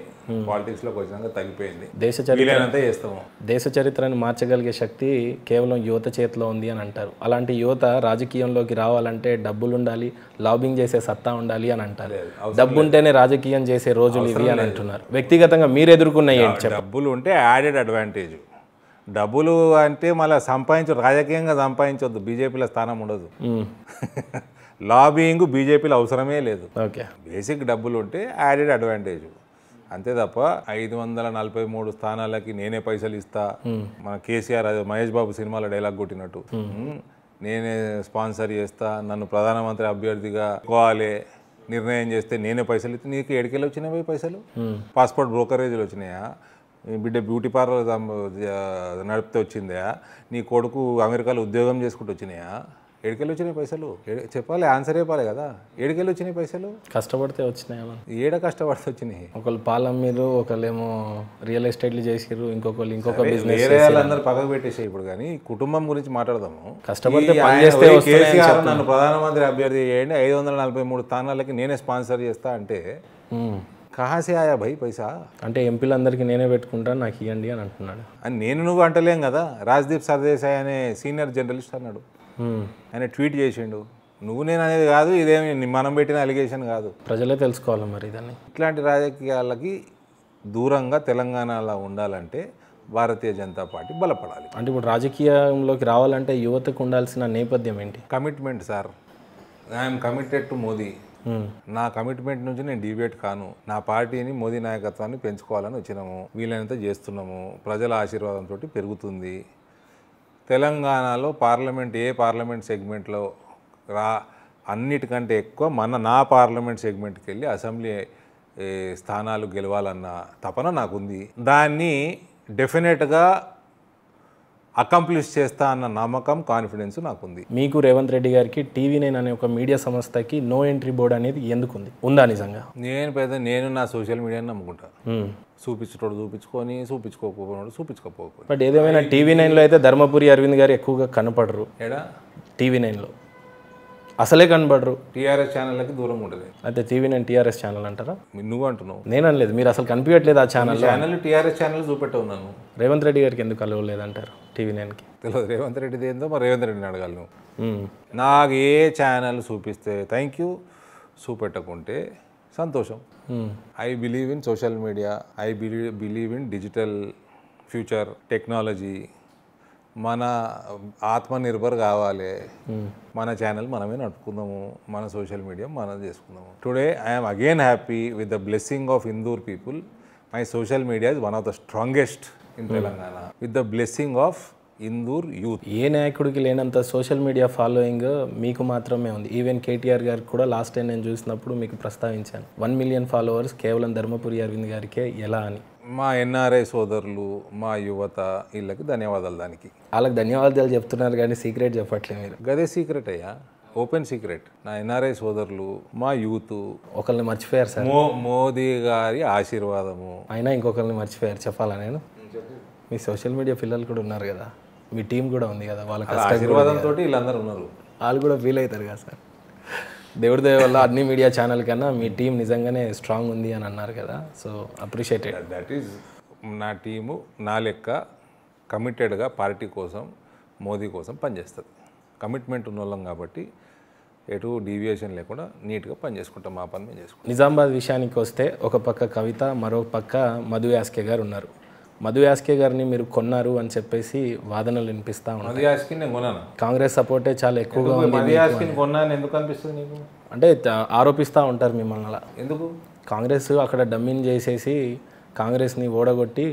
పాలిటిక్స్ లోకి తగ్గిపోయింది దేశ చరిత్ర చేస్తాము దేశ చరిత్రను మార్చగలిగే శక్తి కేవలం యువత చేతిలో ఉంది అని అంటారు అలాంటి యువత రాజకీయంలోకి రావాలంటే డబ్బులు ఉండాలి లాబింగ్ చేసే సత్తా ఉండాలి అని అంటారు డబ్బు ఉంటేనే రాజకీయం చేసే రోజులు ఇవి అని అంటున్నారు వ్యక్తిగతంగా మీరు ఎదుర్కొన్న డబ్బులు ఉంటే యాడెడ్ అడ్వాంటేజ్ డబ్బులు అంటే మళ్ళీ సంపాదించు రాజకీయంగా సంపాదించవద్దు బీజేపీలో స్థానం ఉండదు (laughs) లాబింగ్ బీజేపీలో అవసరమే లేదు ఓకే బేసిక్ డబ్బులు ఉంటే యాడెడ్ అడ్వాంటేజ్ అంతే తప్ప ఐదు వందల నలభై మూడు స్థానాలకి నేనే పైసలు ఇస్తా మన కేసీఆర్ మహేష్ బాబు సినిమాలో డైలాగ్ కొట్టినట్టు నేనే స్పాన్సర్ చేస్తా నన్ను ప్రధానమంత్రి అభ్యర్థిగా కోవాలి నిర్ణయం చేస్తే నేనే పైసలు ఇస్తే నీకు ఎడికెళ్ళి వచ్చినాయి పైసలు పాస్పోర్ట్ బ్రోకరేజీలు వచ్చినాయా బిడ్డ బ్యూటీ పార్లర్ నడిపితే వచ్చిందా నీ కొడుకు అమెరికాలో ఉద్యోగం చేసుకుంటూ వచ్చినాయా ఎడికెళ్ళి వచ్చినాయి పైసలు చెప్పాలి ఆన్సర్ చెప్పాలి కదా ఏడికెళ్ళి వచ్చినాయి పైసలు కష్టపడితే వచ్చినాయి ఏడ కష్టపడితే వచ్చినాయి ఒకళ్ళు పాలం మీరు ఒకళ్ళేమో రియల్ ఎస్టేట్లు చేసిర్రు ఇంకొకళ్ళు ఇంకొక బిజినెస్ అందరూ పక్కకు పెట్టేసాయి ఇప్పుడు కానీ కుటుంబం గురించి మాట్లాడదాము కష్టపడితే నన్ను ప్రధానమంత్రి అభ్యర్థి చేయండి ఐదు వందల నలభై మూడు స్థానాలకి నేనే స్పాన్సర్ చేస్తా అంటే కాసే ఆయా భయ్ పైసా అంటే ఎంపీలందరికీ నేనే పెట్టుకుంటాను నాకు ఇవ్వండి అని అంటున్నాడు అని నేను నువ్వు అంటలేం కదా రాజ్దీప్ సర్దేశాయ్ అనే సీనియర్ జర్నలిస్ట్ అన్నాడు ఆయన ట్వీట్ చేసిండు నువ్వు నేను అనేది కాదు ఇదేమి మనం పెట్టిన అలిగేషన్ కాదు ప్రజలే తెలుసుకోవాలి మరి ఇదని ఇట్లాంటి రాజకీయాలకి దూరంగా తెలంగాణలో ఉండాలంటే భారతీయ జనతా పార్టీ బలపడాలి అంటే ఇప్పుడు రాజకీయంలోకి రావాలంటే యువతకు ఉండాల్సిన నేపథ్యం ఏంటి commitment sir I'm committed to Modi నా కమిట్మెంట్ నుంచి నేను డిబేట్ కాను నా పార్టీని మోదీ నాయకత్వాన్ని పెంచుకోవాలని వచ్చినాము వీలైనంత చేస్తున్నాము ప్రజల ఆశీర్వాదంతో పెరుగుతుంది తెలంగాణలో పార్లమెంట్ ఏ పార్లమెంట్ సెగ్మెంట్లో రా అన్నిటికంటే ఎక్కువ మన నా పార్లమెంట్ సెగ్మెంట్కి వెళ్ళి అసెంబ్లీ స్థానాలు గెలవాలన్న తపన నాకుంది దాన్ని డెఫినెట్గా అకంప్లిష్ చేస్తా అన్న నమ్మకం కాన్ఫిడెన్స్ నాకుంది మీకు రేవంత్ రెడ్డి గారికి టీవీ నైన్ అనే ఒక మీడియా సంస్థకి నో ఎంట్రీ బోర్డు అనేది ఎందుకుంది ఉందా నిజంగా నేను పెద్ద నేను నా సోషల్ మీడియాని నమ్ముకుంటాను చూపించడు చూపించుకొని చూపించుకోకపోయినాడు చూపించకపోకపోయి బట్ ఏదేమైనా టీవీ నైన్లో అయితే ధర్మపురి అరవింద్ గారు ఎక్కువగా కనపడరు ఎడా టీవీ నైన్లో అసలే కనబడరు టీఆర్ఎస్ ఛానల్కి దూరం ఉండదు అయితే టీవీ నైన్ టీఆర్ఎస్ ఛానల్ అంటారా నువ్వు అంటున్నావు నేను అనలేదు మీరు అసలు కనిపించట్లేదు ఆ ఛానల్ ఛానల్ టీఆర్ఎస్ ఛానల్ ఉన్నాను రేవంత్ రెడ్డి గారికి ఎందుకు అంటారు టీవీ నైన్కి తెలియదు రేవంత్ రెడ్డిది ఏందో మరి రేవంత్ రెడ్డిని అడగాలి నువ్వు నాకు ఏ ఛానల్ చూపిస్తే థ్యాంక్ యూ చూపెట్టకుంటే సంతోషం I believe in social media I believe believe in digital future technology మన ఆత్మనిర్భర్ కావాలి hmm. మన ఛానల్ మనమే నడుపుకుందాము మన సోషల్ మీడియా మనం చేసుకుందాము today I'm again happy with the blessing of Indur people my social media is one of the strongest in Telangana with the blessing of Indur youth ఏ నాయకుడికి లేనంత సోషల్ మీడియా ఫాలోయింగ్ మీకు మాత్రమే ఉంది ఈవెన్ కేటీఆర్ గారికి కూడా లాస్ట్ టైం నేను చూసినప్పుడు మీకు ప్రస్తావించాను వన్ మిలియన్ ఫాలోవర్స్ కేవలం ధర్మపురి అరవింద్ గారికే ఎలా అని మా ఎన్ఆర్ఐ సోదరులు మా యువత వీళ్ళకి ధన్యవాదాలు దానికి వాళ్ళకి ధన్యవాదాలు చెప్తున్నారు కానీ సీక్రెట్ చెప్పట్లేదు మీరు గదే సీక్రెట్ అయ్యా ఓపెన్ సీక్రెట్ నా ఎన్ఆర్ఐ సోదరులు మా యూత్ ఒకరిని మర్చిపోయారు సార్ మోదీ గారి ఆశీర్వాదము అయినా ఇంకొకరిని మర్చిపోయారు చెప్పాలా నేను మీ సోషల్ మీడియా పిల్లలు కూడా ఉన్నారు కదా మీ టీం కూడా ఉంది కదా వాళ్ళ ఆశీర్వాదంతో వీళ్ళందరూ ఉన్నారు వాళ్ళు కూడా ఫీల్ అవుతారు కదా సార్ దేవుడి దేవు వల్ల అన్ని (laughs) మీడియా ఛానల్ కన్నా మీ టీం నిజంగానే స్ట్రాంగ్ ఉంది అని అన్నారు కదా సో అప్రిషియేటెడ్ దట్ ఈజ్ నా టీము నా లెక్క కమిటెడ్గా పార్టీ కోసం మోదీ కోసం పనిచేస్తుంది కమిట్మెంట్ ఉన్న వాళ్ళం కాబట్టి ఎటు డీవియేషన్ లేకుండా నీట్గా పని చేసుకుంటాం మా పని మేము చేసుకుంటాం నిజామాబాద్ విషయానికి వస్తే ఒక పక్క కవిత మరో పక్క మధు యాస్కే గారు ఉన్నారు మధు యాస్కే గారిని మీరు కొన్నారు అని చెప్పేసి వాదనలు వినిపిస్తా మధు నేను కాంగ్రెస్ సపోర్టే చాలా ఎక్కువగా ఉంది కొన్నాను ఎందుకు అనిపిస్తుంది అంటే ఆరోపిస్తూ ఉంటారు మిమ్మల్ని అలా ఎందుకు కాంగ్రెస్ అక్కడ డమ్మిన్ చేసేసి కాంగ్రెస్ని ఓడగొట్టి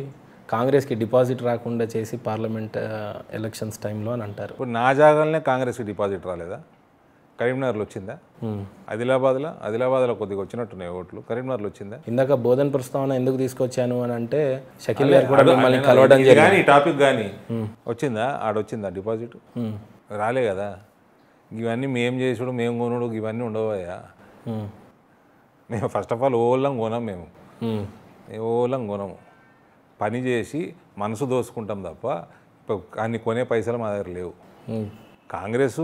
కాంగ్రెస్కి డిపాజిట్ రాకుండా చేసి పార్లమెంట్ ఎలక్షన్స్ టైంలో అని అంటారు ఇప్పుడు నా జాగాలనే కాంగ్రెస్కి డిపాజిట్ రాలేదా కరీంనగర్లో వచ్చిందా ఆదిలాబాద్లో ఆదిలాబాద్లో కొద్దిగా వచ్చినట్టున్నాయి ఓట్లు కరీంనగర్లో వచ్చిందా ఇందాక బోధన ప్రస్తావన ఎందుకు తీసుకొచ్చాను అని అంటే షకిల్ గారు కానీ టాపిక్ కానీ వచ్చిందా ఆడొచ్చిందా డిపాజిట్ రాలే కదా ఇవన్నీ మేము చేసుడు మేము కొనుడు ఇవన్నీ ఉండవయ్యా మేము ఫస్ట్ ఆఫ్ ఆల్ ఓళ్ళం కొనం మేము ఓళ్ళం కొనము పని చేసి మనసు దోసుకుంటాం తప్ప అన్ని కొనే పైసలు మా దగ్గర లేవు కాంగ్రెస్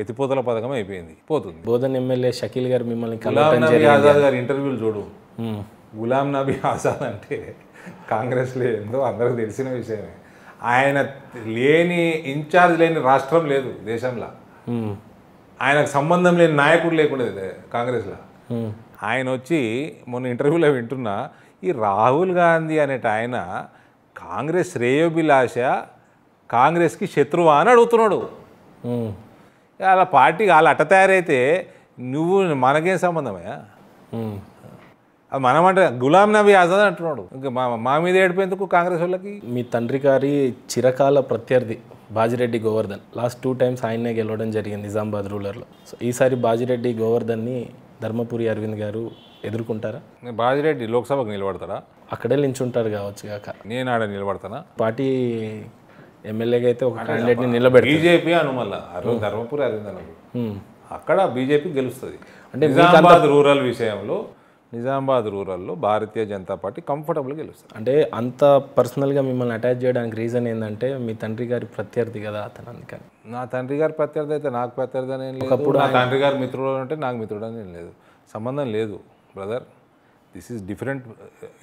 ఎత్తిపోతల పథకం అయిపోయింది పోతుంది బోధన్ ఎమ్మెల్యే షకీల్ గారు మిమ్మల్ని గులాం నబీ ఆజాద్ గారి ఇంటర్వ్యూలు చూడు గులాం నబీ ఆజాద్ అంటే కాంగ్రెస్లో ఏందో అందరికి తెలిసిన విషయమే ఆయన లేని ఇన్ఛార్జ్ లేని రాష్ట్రం లేదు దేశంలో ఆయనకు సంబంధం లేని నాయకుడు లేకుండా కాంగ్రెస్లో ఆయన వచ్చి మొన్న ఇంటర్వ్యూలో వింటున్నా ఈ రాహుల్ గాంధీ అనేట ఆయన కాంగ్రెస్ శ్రేయోభిలాష కాంగ్రెస్కి శత్రువా అని అడుగుతున్నాడు అలా పార్టీ వాళ్ళు అట్ట తయారైతే నువ్వు మనకేం సంబంధమయ్యా అది మనమంటే గులాం నబీ ఆజాద్ అంటున్నాడు ఇంకా మా మా మీద ఏడిపోయేందుకు కాంగ్రెస్ వాళ్ళకి మీ తండ్రి గారి చిరకాల ప్రత్యర్థి Bajireddy Govardhan last two times ఆయన్నే గెలవడం జరిగింది నిజామాబాద్ రూలర్లో సో ఈసారి బాజిరెడ్డి గోవర్ధన్ని ధర్మపురి అరవింద్ గారు ఎదుర్కొంటారా బాజిరెడ్డి లోక్సభకు నిలబడతారా అక్కడే నించుంటారు కావచ్చు కాక నేను ఆడ నిలబడతానా పార్టీ ఎమ్మెల్యేగా అయితే ఒక క్యాండిడేట్ని నిలబెట్టి బీజేపీ అను మళ్ళీ అరవింద్ ధర్మపురి అరవింద్ అను అక్కడ బీజేపీ గెలుస్తుంది అంటే నిజామాబాద్ రూరల్ విషయంలో నిజామాబాద్ రూరల్లో భారతీయ జనతా పార్టీ కంఫర్టబుల్గా గెలుస్తుంది అంటే అంత పర్సనల్గా మిమ్మల్ని అటాచ్ చేయడానికి రీజన్ ఏంటంటే మీ తండ్రి గారి ప్రత్యర్థి కదా అతను అందుకని నా తండ్రి గారి ప్రత్యర్థి అయితే నాకు ప్రత్యర్థి అని లేదు తండ్రి గారి మిత్రుడు అంటే నాకు మిత్రుడు అని లేదు సంబంధం లేదు brother this is different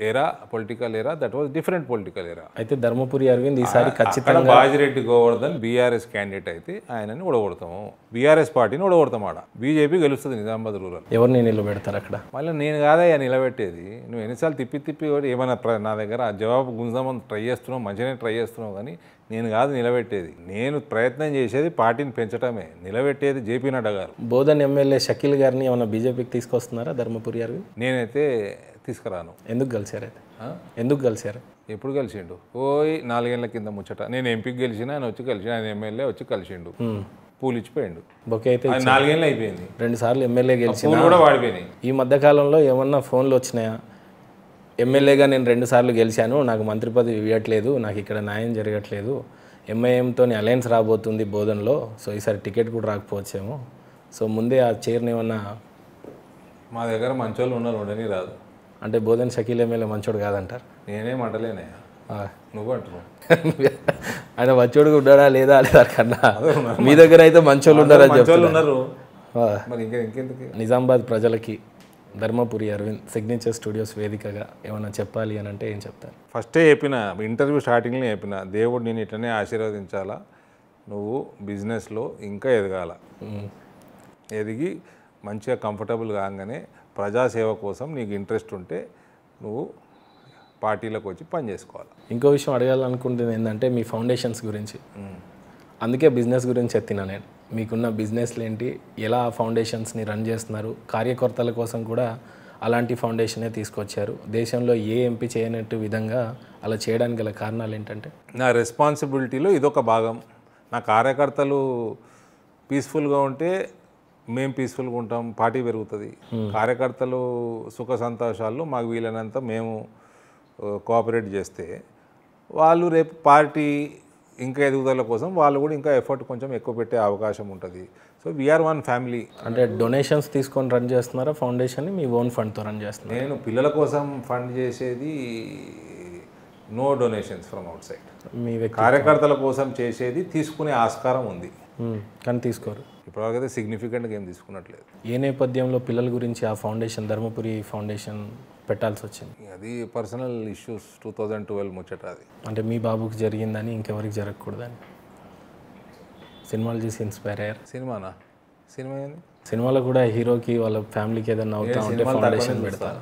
era political era that was different political era అయితే ధర్మపురి అరవింద్ ఈసారి ఖచ్చితంగా బాజిరెడ్డి గోవర్ధన్ బీఆర్ఎస్ క్యాండిడేట్ అయితే ఆయనని ఓడగొడతాము బీఆర్ఎస్ పార్టీని ఓడగొడతాం ఆడ బీజేపీ గెలుస్తుంది నిజామాబాద్ రూరల్ ఎవరిని నిలబెడతారు అక్కడ మళ్ళీ నేను కాదయ్యా నిలబెట్టేది నువ్వు ఎన్నిసార్లు తిప్పి తిప్పి ఏమైనా నా దగ్గర ఆ జవాబు గుంజామని ట్రై చేస్తున్నావు మంచిగానే ట్రై చేస్తున్నావు కానీ నేను కాదు నిలబెట్టేది నేను ప్రయత్నం చేసేది పార్టీని పెంచడమే నిలబెట్టేది జేపీ నడ్డా గారు బోధన్ ఎమ్మెల్యే షకీల్ గారిని ఏమైనా బీజేపీకి తీసుకొస్తున్నారా ధర్మపురి గారు నేనైతే తీసుకురాను ఎందుకు కలిశారు అయితే ఎందుకు కలిశారు ఎప్పుడు కలిసిండు ఓయ్ నాలుగేళ్ల కింద ముచ్చట నేను ఎంపీకి గెలిచిన ఆయన వచ్చి కలిసి ఆయన ఎమ్మెల్యే వచ్చి కలిసిండు పూలు ఇచ్చిపోయిండు బొకే అయితే నాలుగేళ్ళు అయిపోయింది రెండు సార్లు ఎమ్మెల్యే గెలిచి కూడా వాడిపోయింది ఈ మధ్య కాలంలో ఏమన్నా ఫోన్లు వచ్చినాయా ఎమ్మెల్యేగా నేను రెండుసార్లు గెలిచాను నాకు మంత్రి పదవి ఇవ్వట్లేదు నాకు ఇక్కడ న్యాయం జరగట్లేదు ఎంఐఎంతో అలయన్స్ రాబోతుంది బోధనలో సో ఈసారి టికెట్ కూడా రాకపోవచ్చేమో సో ముందే ఆ చైర్ని ఏమన్నా మా దగ్గర మంచోళ్ళు ఉన్నారు ఉండని రాదు అంటే బోధన్ షకీల్ ఎమ్మెల్యే మంచోడు కాదంటారు నేనేం అంటలేనే నువ్వు అంటున్నావు (laughs) ఆయన మంచోడు ఉన్నాడా లేదా లేదా కన్నా మీ దగ్గర అయితే మంచోళ్ళు ఉన్నారా ఉన్నారు మరి ఇంకా ఇంకెందుకు నిజామాబాద్ ప్రజలకి ధర్మపురి అరవింద్ సిగ్నేచర్ స్టూడియోస్ వేదికగా ఏమైనా చెప్పాలి అని అంటే ఏం చెప్తాను ఫస్టే చెప్పిన ఇంటర్వ్యూ స్టార్టింగ్లో చెప్పిన దేవుడు నేను ఇట్లనే ఆశీర్వదించాలా నువ్వు బిజినెస్లో ఇంకా ఎదగాల ఎదిగి మంచిగా కంఫర్టబుల్ కాగానే ప్రజాసేవ కోసం నీకు ఇంట్రెస్ట్ ఉంటే నువ్వు పార్టీలకు వచ్చి పని చేసుకోవాలి ఇంకో విషయం అడగాలనుకుంటుంది ఏంటంటే మీ ఫౌండేషన్స్ గురించి అందుకే బిజినెస్ గురించి ఎత్తినా నేను మీకున్న బిజినెస్లు ఏంటి ఎలా ఫౌండేషన్స్ని రన్ చేస్తున్నారు కార్యకర్తల కోసం కూడా అలాంటి ఫౌండేషనే తీసుకొచ్చారు దేశంలో ఏ ఎంపీ చేయనట్టు విధంగా అలా చేయడానికి గల కారణాలు ఏంటంటే నా రెస్పాన్సిబిలిటీలో ఇదొక భాగం నా కార్యకర్తలు పీస్ఫుల్గా ఉంటే మేము పీస్ఫుల్గా ఉంటాం పార్టీ పెరుగుతుంది కార్యకర్తలు సుఖ సంతోషాల్లో మాకు వీలైనంత మేము కోఆపరేట్ చేస్తే వాళ్ళు రేపు పార్టీ ఇంకా ఎదుగుదల కోసం వాళ్ళు కూడా ఇంకా ఎఫర్ట్ కొంచెం ఎక్కువ పెట్టే అవకాశం ఉంటుంది సో వీఆర్ వన్ ఫ్యామిలీ అంటే డొనేషన్స్ తీసుకొని రన్ చేస్తున్నారా ఫౌండేషన్ మీ ఓన్ ఫండ్తో రన్ చేస్తున్నారు నేను పిల్లల కోసం ఫండ్ చేసేది no donations from outside మీ కార్యకర్తల కోసం చేసేది తీసుకునే ఆస్కారం ఉంది hmm, కానీ తీసుకోరు ఇప్పటివరకైతే సిగ్నిఫికెంట్గా ఏం తీసుకున్నట్లేదు ఏ నేపథ్యంలో పిల్లల గురించి ఆ ఫౌండేషన్ ధర్మపురి ఫౌండేషన్ పెట్టాల్సి వచ్చింది అది personal issues two thousand twelve ముచ్చట అది అంటే మీ బాబుకి జరిగిందని ఇంకెవరికి జరగకూడదని సినిమాలు చూసి ఇన్స్పైర్ అయ్యారు సినిమానా సినిమా ఏంది సినిమాలో కూడా హీరోకి వాళ్ళ ఫ్యామిలీకి ఏదైనా అవుతా ఉంటే ఫౌండేషన్ పెడతారు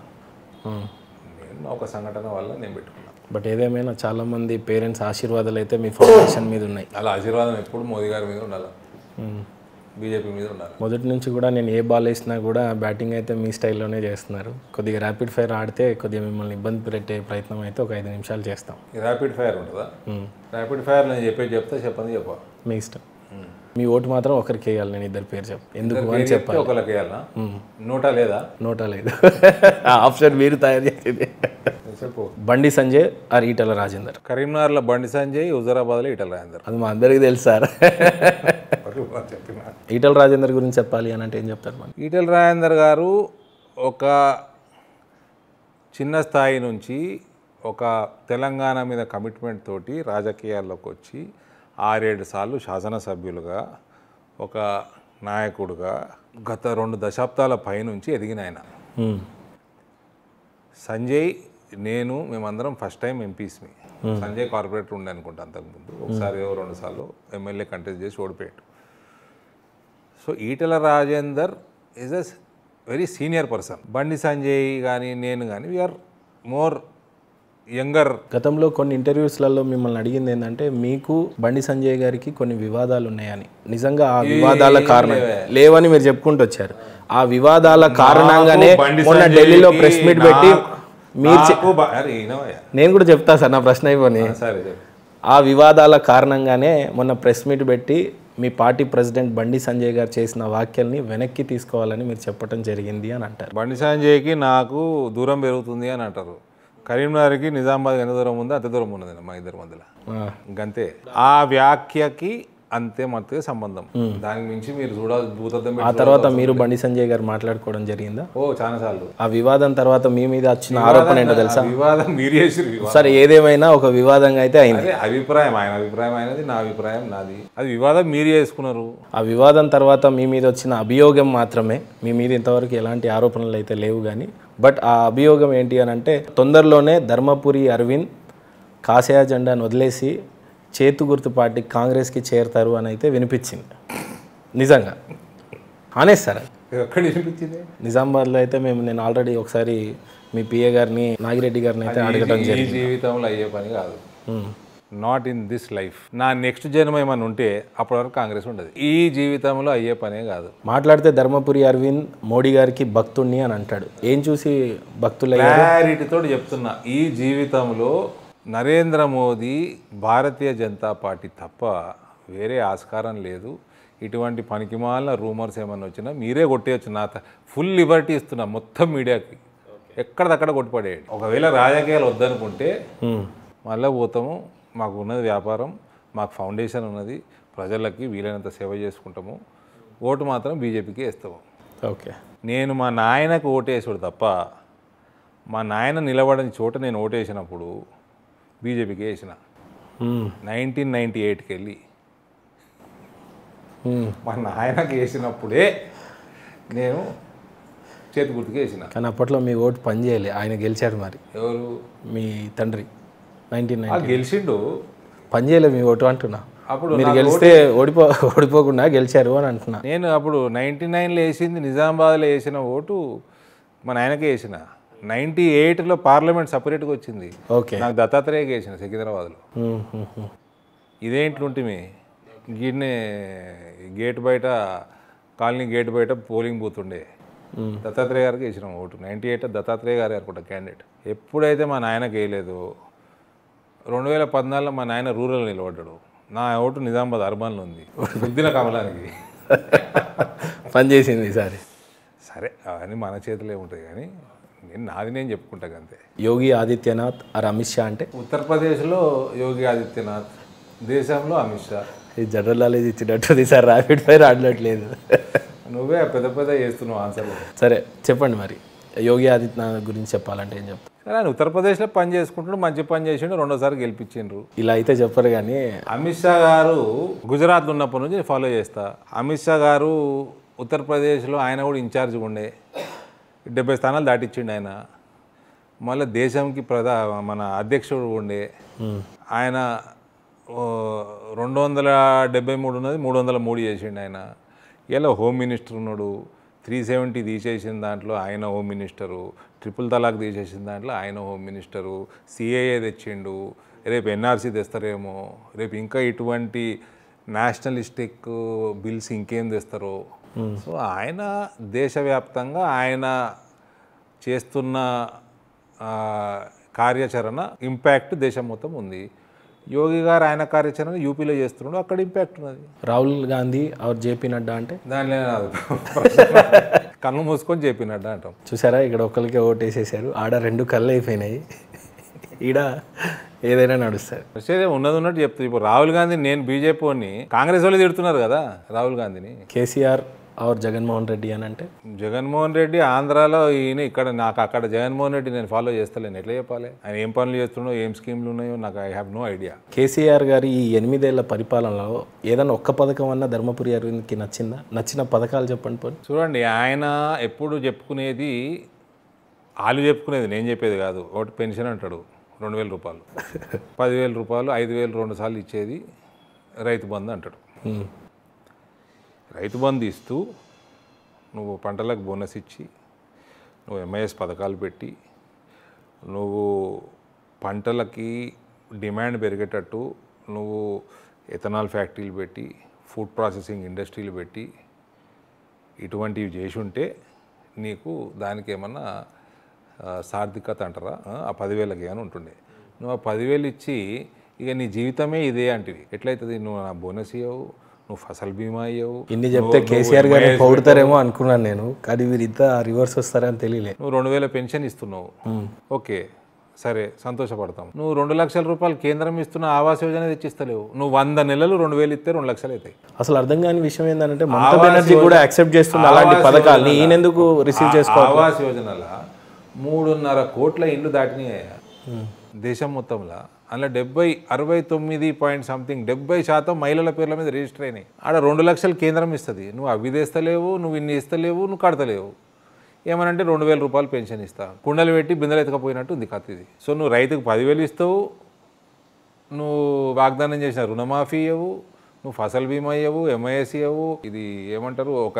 నేను ఒక సంఘటన వల్ల నేను పెట్టుకున్నాను బట్ ఏదేమైనా చాలామంది పేరెంట్స్ ఆశీర్వాదాలు అయితే మీ ఫౌండేషన్ మీద ఉన్నాయి అలా ఆశీర్వాదం ఎప్పుడు మోదీ గారి మీద ఉండాలి బీజేపీ మీద ఉన్నారు మొదటి నుంచి కూడా నేను ఏ బాల్ వేసినా కూడా బ్యాటింగ్ అయితే మీ స్టైల్లోనే చేస్తున్నారు కొద్దిగా ర్యాపిడ్ ఫైర్ ఆడితే కొద్దిగా మిమ్మల్ని ఇబ్బంది పెట్టే ప్రయత్నం అయితే ఒక ఐదు నిమిషాలు చేస్తాం ర్యాపిడ్ ఫైర్ ఉంటుందా ర్యాపిడ్ ఫైర్ నేను చెప్పేది చెప్తే చెప్పండి చెప్ప మీ ఇష్టం మీ ఓటు మాత్రం ఒకరికి వేయాలి నేను ఇద్దరు పేరు చెప్పు ఎందుకు అని చెప్పాలి ఒకరికి వేయాలా నోటా లేదా నోటా లేదు (laughs) ఆప్షన్ మీరు తయారు చేసేది బండి సంజయ్ ఆర్ ఈటల రాజేందర్ కరీంనగర్లో బండి సంజయ్ లో ఈటల రాజేందర్ అది మా అందరికి తెలుసు సార్ ఈటల రాజేందర్ గురించి చెప్పాలి అని అంటే ఏం చెప్తారు మనం ఈటల రాజేందర్ గారు ఒక చిన్న స్థాయి నుంచి ఒక తెలంగాణ మీద కమిట్మెంట్ తోటి రాజకీయాల్లోకి వచ్చి ఆరేడు సార్లు శాసనసభ్యులుగా ఒక నాయకుడుగా గత రెండు దశాబ్దాల పైనుంచి ఎదిగిన ఆయన సంజయ్ నేను మేమందరం ఫస్ట్ టైం ఎంపీస్మి సంజయ్ కార్పొరేటర్ ఉండే అనుకుంటా అంతకుముందు ఒకసారి రెండు సార్లు ఎమ్మెల్యే కంటెస్ట్ చేసి ఓడిపోయాడు so Etela Rajender is a very senior person Bandi Sanjay కానీ నేను కానీ వీఆర్ మోర్ యంగర్ గతంలో కొన్ని ఇంటర్వ్యూస్లలో మిమ్మల్ని అడిగింది ఏంటంటే మీకు బండి సంజయ్ గారికి కొన్ని వివాదాలు ఉన్నాయని నిజంగా ఆ వివాదాల కారణం లేవని మీరు చెప్పుకుంటూ వచ్చారు ఆ వివాదాల కారణంగానే మొన్న ఢిల్లీలో ప్రెస్ మీట్ పెట్టి మీరు నేను కూడా చెప్తా సార్ నా ప్రశ్న అయిపోయి ఆ వివాదాల కారణంగానే మొన్న ప్రెస్ మీట్ పెట్టి మీ పార్టీ ప్రెసిడెంట్ బండి సంజయ్ గారు చేసిన వ్యాఖ్యల్ని వెనక్కి తీసుకోవాలని మీరు చెప్పడం జరిగింది అని అంటారు బండి సంజయ్కి నాకు దూరం పెరుగుతుంది అని అంటారు కరీంనగర్కి నిజామాబాద్ ఎంత దూరం ఉందో అంత దూరం ఉన్నది మా ఇద్దరు మధ్యలో గంతే ఆ వ్యాఖ్యకి అంతే మత్తుగా సంబంధం దానికి మించి మీరు చూడాలి ఆ తర్వాత మీరు బండి సంజయ్ గారు మాట్లాడుకోవడం జరిగిందా ఓ చాలా సార్లు ఆ వివాదం తర్వాత మీ మీద వచ్చిన ఆరోపణ ఏంటో తెలుసా వివాదం మీరు చేసి సరే ఏదేమైనా ఒక వివాదంగా అయితే అయింది అభిప్రాయం ఆయన అభిప్రాయం అయినది నా అభిప్రాయం నాది అది వివాదం మీరు చేసుకున్నారు ఆ వివాదం తర్వాత మీ మీద వచ్చిన అభియోగం మాత్రమే మీ మీద ఇంతవరకు ఎలాంటి ఆరోపణలు అయితే లేవు కానీ బట్ ఆ అభియోగం ఏంటి అని అంటే తొందరలోనే ధర్మపురి అరవింద్ కాశయా జెండాను వదిలేసి చేతు గుర్తు పార్టీ కాంగ్రెస్కి చేరతారు అని అయితే వినిపించింది నిజంగా అనేస్తారా ఎక్కడ వినిపించింది నిజామాబాద్లో అయితే మేము నేను ఆల్రెడీ ఒకసారి మీ పిఏ గారిని నాగిరెడ్డి గారిని అయితే అడగడం జరిగింది జీవితంలో అయ్యే పని కాదు నాట్ ఇన్ దిస్ లైఫ్ నా నెక్స్ట్ జన్మ ఏమైనా ఉంటే అప్పటి వరకు కాంగ్రెస్ ఉండదు ఈ జీవితంలో అయ్యే పనే కాదు మాట్లాడితే ధర్మపురి అరవింద్ మోడీ గారికి భక్తుణ్ణి అని అంటాడు ఏం చూసి భక్తులు క్లారిటీతో చెప్తున్నా ఈ జీవితంలో నరేంద్ర మోదీ భారతీయ జనతా పార్టీ తప్ప వేరే ఆస్కారం లేదు ఇటువంటి పనికిమాలిన రూమర్స్ ఏమైనా వచ్చినా మీరే కొట్టేయచ్చు నా ఫుల్ లిబర్టీ ఇస్తున్నా మొత్తం మీడియాకి ఎక్కడిదక్కడ కొట్టిపడేయండి ఒకవేళ రాజకీయాలు వద్దనుకుంటే మళ్ళీ పోతాము మాకు ఉన్నది వ్యాపారం మాకు ఫౌండేషన్ ఉన్నది ప్రజలకి వీలైనంత సేవ చేసుకుంటాము ఓటు మాత్రం బీజేపీకి వేస్తాము ఓకే నేను మా నాయనకు ఓటేసాడు తప్ప మా నాయన నిలబడని చోట నేను ఓటేసినప్పుడు బీజేపీకి వేసిన నైన్టీన్ నైంటీ ఎయిట్కి వెళ్ళి మా నాయనకి వేసినప్పుడే నేను చేతి గుర్తుకు వేసిన కానీ అప్పట్లో మీ ఓటు పనిచేయాలి ఆయన గెలిచారు మరి ఎవరు మీ తండ్రి నైన్టీన్ నైన్ గెలిచిండు పనిచేయలేదు మీ ఓటు అంటున్నా అప్పుడు మీరు గెలిస్తే (laughs) ఓడిపో ఓడిపోకుండా గెలిచారు అని అంటున్నా నేను అప్పుడు నైన్టీ నైన్లో వేసింది నిజామాబాద్లో వేసిన ఓటు మా నాయనకే వేసిన నైన్టీ ఎయిట్లో పార్లమెంట్ సపరేట్గా వచ్చింది ఓకే నాకు దత్తాత్రేయ గేసిన సికింద్రాబాద్లో ఇదేంట్లుంటిమి గిన్నె గేట్ బయట కాలనీ గేట్ బయట పోలింగ్ బూత్ ఉండే దత్తాత్రేయ గారికి వేసినాం ఓటు నైంటీ ఎయిట్ దత్తాత్రేయ గారు అనుకుంటా క్యాండిడేట్ ఎప్పుడైతే మా నాయనకి వేయలేదు రెండు వేల పద్నాలుగులో మా నాయన రూరల్ నిలబడ్డాడు నా ఓటు నిజామాబాద్ అర్బన్లో ఉంది రుద్దిన కమలానికి (laughs) పనిచేసింది ఈసారి సరే అవన్నీ మన చేతిలో ఉంటాయి కానీ నేను నాది నేను చెప్పుకుంటా అంతే యోగి ఆదిత్యనాథ్ ఆర్ అమిత్ షా అంటే ఉత్తరప్రదేశ్లో యోగి ఆదిత్యనాథ్ దేశంలో అమిత్ షా ఈ జనరల్ నాలెడ్జ్ ఇచ్చినట్టు సార్ ర్యాపిడ్ ఫైర్ ఆడలేదు నువ్వే పెద్ద పెద్ద చేస్తున్నావు ఆన్సర్ సరే చెప్పండి మరి యోగి ఆదిత్యనాథ్ గురించి చెప్పాలంటే ఏం చెప్తాను ఆయన ఉత్తరప్రదేశ్లో పని చేసుకుంటున్నాడు మంచి పని చేసిండు రెండోసారి గెలిపించిండ్రు ఇలా అయితే చెప్పరు కానీ అమిత్ షా గారు గుజరాత్లో ఉన్నప్పటి నుంచి ఫాలో చేస్తా అమిత్ షా గారు ఉత్తరప్రదేశ్లో ఆయన కూడా ఇన్ఛార్జ్గా ఉండే డెబ్బై స్థానాలు దాటిచ్చిండు ఆయన మళ్ళీ దేశంకి ప్రధా మన అధ్యక్షుడు ఉండే ఆయన రెండు వందల డెబ్బై మూడు ఉన్నది మూడు వందల మూడు చేసిండు ఆయన ఇలా హోమ్ మినిస్టర్ ఉన్నాడు త్రీ సెవెంటీ తీసేసిన దాంట్లో ఆయన హోమ్ మినిస్టరు ట్రిపుల్ తలాక్ తీసేసిన దాంట్లో ఆయన హోమ్ మినిస్టరు సిఏఏ తెచ్చిండు రేపు ఎన్ఆర్సీ తెస్తారేమో రేపు ఇంకా ఇటువంటి నేషనలిస్టిక్ బిల్స్ ఇంకేం తెస్తారో సో ఆయన దేశవ్యాప్తంగా ఆయన చేస్తున్న కార్యాచరణ ఇంపాక్ట్ దేశం మొత్తం ఉంది యోగి గారు ఆయన కార్యాచరణ యూపీలో చేస్తున్నాడు అక్కడ ఇంపాక్ట్ ఉన్నది రాహుల్ గాంధీ ఆర్ జేపీ నడ్డా అంటే దానిలో కళ్ళు మూసుకొని జేపీ నడ్డా అంటాం చూసారా ఇక్కడ ఒకరికి ఓటేసేసారు ఆడ రెండు కళ్ళు అయిపోయినాయి ఈడ ఏదైనా నడుస్తారు సరే ఉన్నది ఉన్నట్టు చెప్తుంది ఇప్పుడు రాహుల్ గాంధీ నేను బీజేపీ కాంగ్రెస్ వాళ్ళు తిడుతున్నారు కదా రాహుల్ గాంధీని కేసీఆర్ ఆర్ జగన్మోహన్ రెడ్డి అని అంటే జగన్మోహన్ రెడ్డి ఆంధ్రాలో ఈయన ఇక్కడ నాకు అక్కడ జగన్మోహన్ రెడ్డి నేను ఫాలో చేస్తలేను ఎట్లా చెప్పాలి ఆయన ఏం పనులు చేస్తున్నాయో ఏం స్కీమ్లు ఉన్నాయో నాకు I have no idea KCR గారి ఈ ఎనిమిదేళ్ల పరిపాలనలో ఏదైనా ఒక్క పథకం అన్న ధర్మపురి అరవింద్కి నచ్చిందా నచ్చిన పథకాలు చెప్పండి పోనీ చూడండి ఆయన ఎప్పుడు చెప్పుకునేది వాళ్ళు చెప్పుకునేది నేను చెప్పేది కాదు ఒకటి పెన్షన్ అంటాడు రెండు వేల రూపాయలు (laughs) పదివేల రూపాయలు ఐదు వేలు రెండు సార్లు ఇచ్చేది రైతు బంధు అంటాడు రైతు బంధు ఇస్తూ నువ్వు పంటలకు బోనస్ ఇచ్చి నువ్వు ఎంఐఎస్ పథకాలు పెట్టి నువ్వు పంటలకి డిమాండ్ పెరిగేటట్టు నువ్వు ఎథనాల్ ఫ్యాక్టరీలు పెట్టి ఫుడ్ ప్రాసెసింగ్ ఇండస్ట్రీలు పెట్టి ఇటువంటివి చేసి ఉంటే నీకు దానికి ఏమన్నా సార్థికత అంటారా ఆ పదివేలకి అని ఉంటుండే నువ్వు ఆ పదివేలు ఇచ్చి ఇక నీ జీవితమే ఇదే అంటివి ఎట్లయితుంది నువ్వు నా బోనస్ ఇవ్వవు నువ్వు ఫసల్ బీమా అయ్యావు ఇన్ని చెప్తే కేసీఆర్ గారు పౌడతారేమో అనుకున్నాను నేను కానీ వీరు ఇంత రివర్స్ వస్తారని తెలియలే నువ్వు రెండు వేల పెన్షన్ ఇస్తున్నావు ఓకే సరే సంతోషపడతాం నువ్వు రెండు లక్షల రూపాయలు కేంద్రం ఇస్తున్న ఆవాస్ యోజన తెచ్చిస్తలేవు నువ్వు వంద నెలలు రెండు వేలు ఇస్తే రెండు లక్షలు అవుతాయి అసలు అర్థం కాని విషయం ఏంటంటే మమతా బెనర్జీ కూడా యాక్సెప్ట్ చేస్తున్న అలాంటి పథకాలు ఈయనందుకు ఎందుకు రిసీవ్ చేసుకో ఆవాస్ యోజనలా మూడున్నర కోట్ల ఇండ్లు దాటినాయి దేశం మొత్తంలో అందులో డెబ్బై అరవై తొమ్మిది పాయింట్ సంథింగ్ డెబ్బై శాతం మహిళల పేర్ల మీద రిజిస్టర్ అయినాయి ఆడ రెండు లక్షలు కేంద్రం ఇస్తుంది నువ్వు అవి తెస్తలేవు నువ్వు ఇన్ని ఇస్తలేవు నువ్వు కడతలేవు ఏమనంటే రెండు వేల రూపాయలు పెన్షన్ ఇస్తా కుండలు పెట్టి బిందెలు ఎత్తకపోయినట్టు ఉంది కథ ఇది సో నువ్వు రైతుకు పదివేలు ఇస్తావు నువ్వు వాగ్దానం చేసిన రుణమాఫీ ఇవ్వవు నువ్వు ఫసల్ బీమా ఇవ్వవు ఎంఐఎస్ ఇవ్వవు ఇది ఏమంటారు ఒక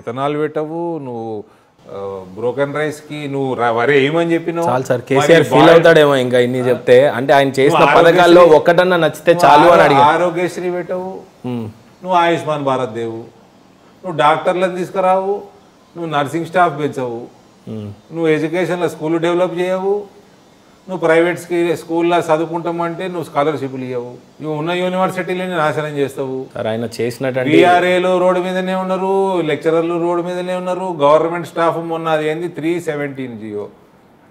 ఎథనాల్ పెట్టవు నువ్వు బ్రోకన్ రైస్ కి నువ్వు వరే ఏమని చెప్పినావు చాలు సార్ కేసీఆర్ ఫీల్ అవుతాడేమో ఇంకా ఇన్ని చెప్తే అంటే ఆయన చేసిన పథకాల్లో ఒక్కటన్నా నచ్చితే చాలు అని అడిగా ఆరోగ్యశ్రీ పెట్టవు నువ్వు ఆయుష్మాన్ భారత్ దేవు నువ్వు డాక్టర్లను తీసుకురావు నువ్వు నర్సింగ్ స్టాఫ్ పెంచవు నువ్వు ఎడ్యుకేషన్ లో స్కూల్ డెవలప్ చేయవు నువ్వు ప్రైవేట్స్కి స్కూల్లో చదువుకుంటామంటే నువ్వు స్కాలర్షిప్లు ఇవ్వవు నువ్వు ఉన్న యూనివర్సిటీలని నాశనం చేస్తావు ఆయన చేసినట్టు బీఆర్ఏలు రోడ్డు మీదనే ఉన్నారు లెక్చరర్లు రోడ్డు మీదనే ఉన్నారు గవర్నమెంట్ స్టాఫ్ మొన్న అది ఏంది త్రీ సెవెంటీన్ జియో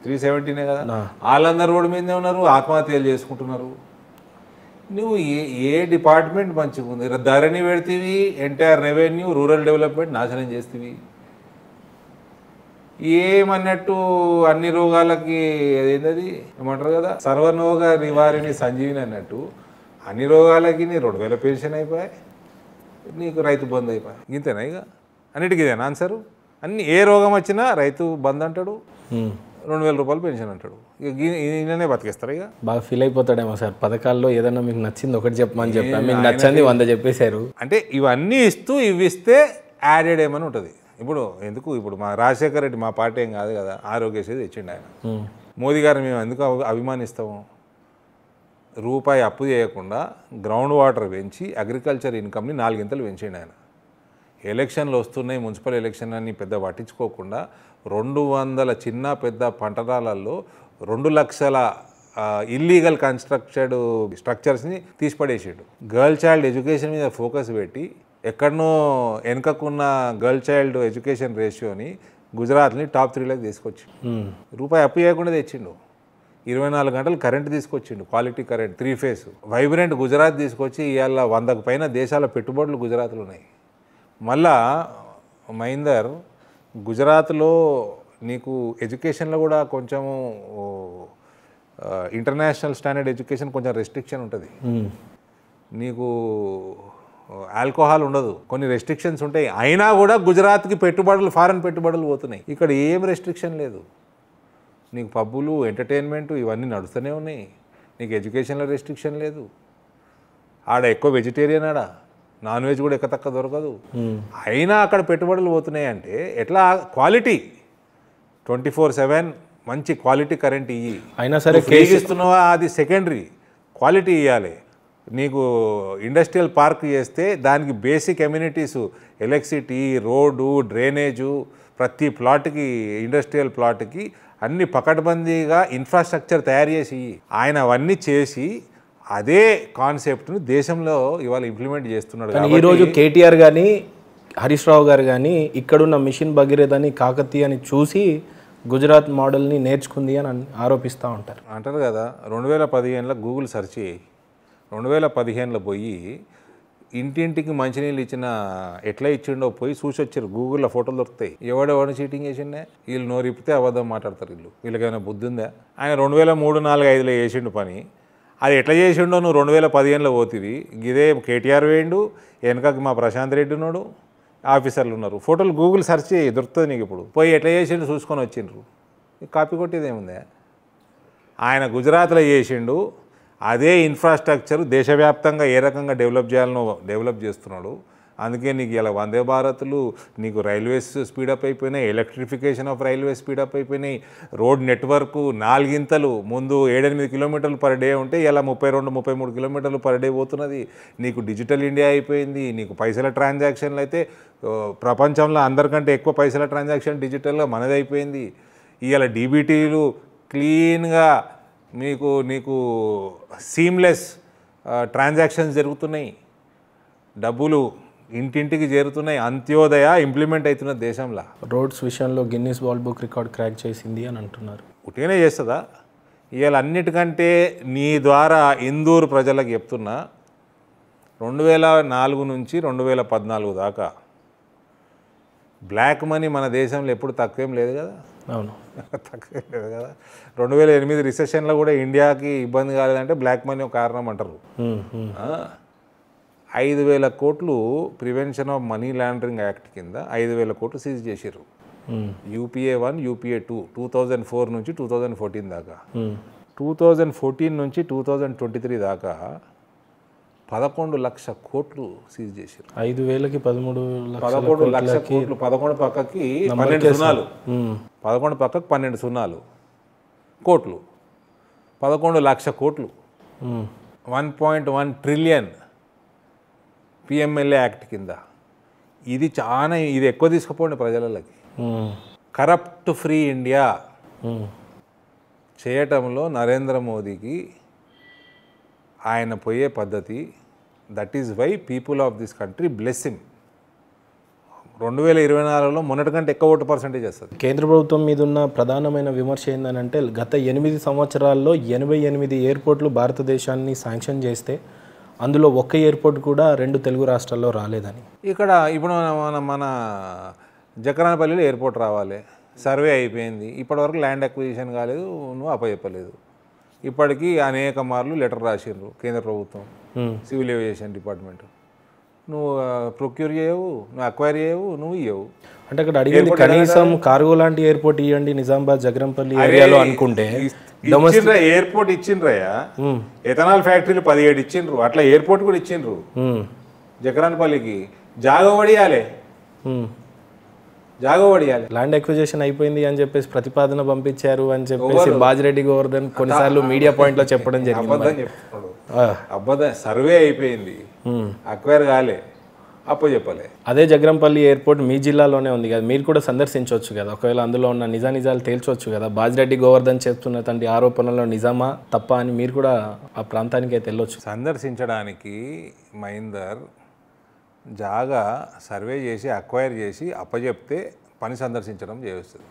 త్రీ సెవెంటీనే కదా వాళ్ళందరూ రోడ్డు మీదనే ఉన్నారు ఆత్మహత్యలు చేసుకుంటున్నారు నువ్వు ఏ ఏ డిపార్ట్మెంట్ మంచిగా ఉంది ధరణి పెడితేవి ఎంటైర్ రెవెన్యూ రూరల్ డెవలప్మెంట్ నాశనం చేస్తేవి ఏమన్నట్టు అన్ని రోగాలకి అదేంటది ఏమంటారు కదా సర్వనోగ నివారిణి సంజీవిని అన్నట్టు అన్ని రోగాలకి నీ రెండు వేల పెన్షన్ అయిపోయాయి నీకు రైతు బంద్ అయిపోయాయి ఇంతేనా ఇక అన్నిటికి ఇదేనా ఆన్సరు అన్ని ఏ రోగం వచ్చినా రైతు బంద్ అంటాడు రెండు వేల రూపాయలు పెన్షన్ అంటాడు ఇక ఈయననే బతికేస్తారు ఇక బాగా ఫీల్ అయిపోతాడేమో సార్ పథకాల్లో ఏదన్నా మీకు నచ్చింది ఒకటి చెప్పమని చెప్పాను మీకు నచ్చింది వంద చెప్పేశారు అంటే ఇవన్నీ ఇస్తూ ఇవి ఇస్తే యాడెడ్ ఏమని ఉంటుంది ఇప్పుడు ఎందుకు ఇప్పుడు మా రాజశేఖర రెడ్డి మా పార్టీ ఏం కాదు కదా ఆరోగ్యశ్రీ తెచ్చిండు ఆయన మోదీ గారు మేము ఎందుకు అభిమానిస్తాము రూపాయి అప్పు చేయకుండా గ్రౌండ్ వాటర్ పెంచి అగ్రికల్చర్ ఇన్కమ్ని నాలుగింతలు పెంచిండు ఆయన ఎలక్షన్లు వస్తున్నాయి మున్సిపల్ ఎలక్షన్ అని పెద్ద పట్టించుకోకుండా రెండు వందల చిన్న పెద్ద పంటరాలలో రెండు లక్షల ఇల్లీగల్ కన్స్ట్రక్టెడ్ స్ట్రక్చర్స్ని తీసిపడేసాడు గర్ల్ చైల్డ్ ఎడ్యుకేషన్ మీద ఫోకస్ పెట్టి ఎక్కడనో వెనుకకున్న గర్ల్ చైల్డ్ ఎడ్యుకేషన్ రేషియోని గుజరాత్ని టాప్ త్రీలోకి తీసుకొచ్చి రూపాయి అప్పు చేయకుండా తెచ్చిండు ఇరవై నాలుగు గంటలు కరెంట్ తీసుకొచ్చిండు quality current three phase vibrant Gujarat తీసుకొచ్చి ఇవాళ వందకు పైన దేశాల పెట్టుబడులు గుజరాత్లో ఉన్నాయి మళ్ళా మహీందర్ గుజరాత్లో నీకు ఎడ్యుకేషన్లో కూడా కొంచెము ఇంటర్నేషనల్ స్టాండర్డ్ ఎడ్యుకేషన్ కొంచెం రెస్ట్రిక్షన్ ఉంటుంది నీకు ఆల్కహాల్ ఉండదు కొన్ని రెస్ట్రిక్షన్స్ ఉంటాయి అయినా కూడా గుజరాత్కి పెట్టుబడులు ఫారెన్ పెట్టుబడులు పోతున్నాయి ఇక్కడ ఏం రెస్ట్రిక్షన్ లేదు నీకు పబ్బులు ఎంటర్టైన్మెంట్ ఇవన్నీ నడుస్తూనే ఉన్నాయి నీకు ఎడ్యుకేషన్లో రెస్ట్రిక్షన్ లేదు ఆడ ఎక్కువ వెజిటేరియన్ ఆడ నాన్ వెజ్ కూడా ఎక్కతక్క దొరకదు అయినా అక్కడ పెట్టుబడులు పోతున్నాయి అంటే ఎట్లా క్వాలిటీ ట్వంటీ ఫోర్ సెవెన్ మంచి క్వాలిటీ కరెంట్ ఇయ్యి అయినా సరే ఇస్తున్నావా అది సెకండరీ క్వాలిటీ ఇవ్వాలి నీకు ఇండస్ట్రియల్ పార్క్ చేస్తే దానికి basic amenities electricity road drainage ప్రతి ప్లాట్కి ఇండస్ట్రియల్ ప్లాట్కి అన్ని పకడ్బందీగా ఇన్ఫ్రాస్ట్రక్చర్ తయారు చేసి ఆయన అవన్నీ చేసి అదే కాన్సెప్ట్ను దేశంలో ఇవాళ ఇంప్లిమెంట్ చేస్తున్నాడు ఈరోజు కేటీఆర్ కానీ హరీష్ రావు గారు కానీ ఇక్కడున్న మిషన్ కాకతీయ అని చూసి గుజరాత్ మోడల్ని నేర్చుకుంది అని ఆరోపిస్తూ ఉంటారు అంటారు కదా రెండు వేల పదిహేనులో గూగుల్ సెర్చ్ చేయి రెండు వేల పదిహేనులో పోయి ఇంటింటికి మంచినీళ్ళు ఇచ్చిన ఎట్లా ఇచ్చిండో పోయి చూసి వచ్చారు గూగుల్లో ఫోటోలు దొరుకుతాయి ఎవడెవడ చీటింగ్ చేసిండే వీళ్ళు నోరిపితే అబద్ధం మాట్లాడతారు వీళ్ళు వీళ్ళకైనా బుద్ధి ఉందా ఆయన రెండు వేల మూడు నాలుగు ఐదులో చేసిండు పని అది ఎట్లా చేసిండో నువ్వు రెండు వేల పదిహేనులో పోతివి ఇదే కేటీఆర్ వేయండు వెనకకి మా ప్రశాంత్ రెడ్డి ఉన్నాడు ఆఫీసర్లు ఉన్నారు ఫోటోలు గూగుల్ సెర్చ్ చేయి దొరుకుతుంది నీకు ఇప్పుడు పోయి ఎట్లా చేసిండు చూసుకొని వచ్చిండ్రు కాపీ కొట్టేది ఏముందా ఆయన గుజరాత్లో చేసిండు అదే ఇన్ఫ్రాస్ట్రక్చర్ దేశవ్యాప్తంగా ఏ రకంగా డెవలప్ చేయాలనో డెవలప్ చేస్తున్నాడు అందుకే నీకు ఇలా వందే భారత్లు నీకు రైల్వేస్ స్పీడప్ అయిపోయినాయి ఎలక్ట్రిఫికేషన్ ఆఫ్ రైల్వే స్పీడప్ అయిపోయినాయి రోడ్ నెట్వర్క్ నాలుగింతలు ముందు ఏడెనిమిది కిలోమీటర్లు పర్ డే ఉంటే ఇలా ముప్పై రెండు ముప్పై మూడు కిలోమీటర్లు పర్ డే పోతున్నది నీకు డిజిటల్ ఇండియా అయిపోయింది నీకు పైసల ట్రాన్సాక్షన్లు అయితే ప్రపంచంలో అందరికంటే ఎక్కువ పైసల ట్రాన్సాక్షన్ డిజిటల్గా మనది అయిపోయింది ఇవాళ డీబీటీలు క్లీన్గా మీకు నీకు సీమ్లెస్ ట్రాన్సాక్షన్స్ జరుగుతున్నాయి డబ్బులు ఇంటింటికి చేరుతున్నాయి అంత్యోదయ ఇంప్లిమెంట్ అవుతున్న దేశంలో రోడ్స్ విషయంలో Guinness world book record crack చేసింది అని అంటున్నారు ఒకటేనే చేస్తుందా ఇవాళ అన్నిటికంటే నీ ద్వారా ఇందూరు ప్రజలకు చెప్తున్నా రెండు వేల నాలుగు నుంచి రెండు వేల పద్నాలుగు దాకా బ్లాక్ మనీ మన దేశంలో ఎప్పుడు తక్కువేం లేదు కదా అవును (laughs) తగ్గలేదు కదా రెండు వేల ఎనిమిది రిసెషన్లో కూడా ఇండియాకి ఇబ్బంది కాలేదంటే బ్లాక్ మనీ ఒక కారణం అంటారు ఐదు వేల కోట్లు prevention of money laundering act కింద ఐదు వేల కోట్లు సీజ్ చేసారు UPA one UPA two two thousand four నుంచి టూ థౌజండ్ ఫోర్టీన్ దాకా టూ థౌజండ్ ఫోర్టీన్ నుంచి టూ థౌజండ్ ట్వంటీ త్రీ దాకా పదకొండు లక్ష కోట్లు సీజ్ చేశారు ఐదు వేలకి పదమూడు పదకొండు లక్ష కోట్లు పదకొండు పక్కకి పన్నెండు సున్నాలు పదకొండు పక్కకి పన్నెండు సున్నాలు కోట్లు పదకొండు లక్ష కోట్లు one point one trillion PMLA act కింద ఇది చాలా ఇది ఎక్కువ తీసుకుపోండి ప్రజలకి కరప్ట్ ఫ్రీ ఇండియా చేయటంలో నరేంద్ర మోదీకి ఆయన పోయే పద్ధతి that is why people of this country blessing రెండు వేల ఇరవై నాలుగులో మొన్నటి కంటే ఎక్కువ ఓటు పర్సెంటేజ్ వస్తుంది కేంద్ర ప్రభుత్వం మీద ఉన్న ప్రధానమైన విమర్శ ఏంటంటే గత ఎనిమిది సంవత్సరాల్లో ఎనభై ఎనిమిది ఎయిర్పోర్ట్లు భారతదేశాన్ని శాంక్షన్ చేస్తే అందులో ఒక్క ఎయిర్పోర్ట్ కూడా రెండు తెలుగు రాష్ట్రాల్లో రాలేదని ఇక్కడ ఇప్పుడు మన మన జకరానపల్లిలో ఎయిర్పోర్ట్ రావాలి సర్వే అయిపోయింది ఇప్పటివరకు ల్యాండ్ అక్విజిషన్ కాలేదు నువ్వు అప్పచెప్పలేదు ఇప్పటికీ అనేక మార్లు లెటర్ రాసిండ్రు కేంద్ర ప్రభుత్వం సివిల్ ఏవియేషన్ డిపార్ట్మెంట్ నువ్వు ప్రొక్యూర్ చేయవు నువ్వు అక్వైర్ చేయవు నువ్వు ఇవ్వవు అంటే అక్కడ అడిగింది కనీసం కార్గో లాంటి ఎయిర్పోర్ట్ ఇవ్వండి నిజామాబాద్ జగరంపల్లి ఏరియాలో అనుకుంటే ఎయిర్పోర్ట్ ఇచ్చిండ్రయ్యా ఎథనాల్ ఫ్యాక్టరీలు పదిహేడు ఇచ్చిండ్రు అట్లా ఎయిర్పోర్ట్ కూడా ఇచ్చిండ్రు జగరాన్పల్లికి జాగ పడియాలే జాగో ల్యాండ్ ఎక్విజిషన్ అయిపోయింది అని చెప్పేసి ప్రతిపాదన పంపించారు అని చెప్పేసి బాజిరెడ్డి గోవర్ధన్ కొన్నిసార్లు మీడియా పాయింట్ లో చెప్పడం జరిగింది అబద్ధం సర్వే అయిపోయింది అక్వైర్ కాలే అప్పు చెప్పలే అదే జగరంపల్లి ఎయిర్పోర్ట్ మీ జిల్లాలోనే ఉంది కదా మీరు కూడా సందర్శించవచ్చు కదా ఒకవేళ అందులో ఉన్న నిజా నిజాలు తేల్చవచ్చు కదా బాజిరెడ్డి గోవర్ధన్ తండ్రి ఆరోపణలో నిజామా తప్ప అని మీరు కూడా ఆ ప్రాంతానికి అయితే వెళ్ళొచ్చు సందర్శించడానికి మహిందర్ జాగా సర్వే చేసి అక్వైర్ చేసి అప్పచెప్తే పని సందర్శించడం చేస్తుంది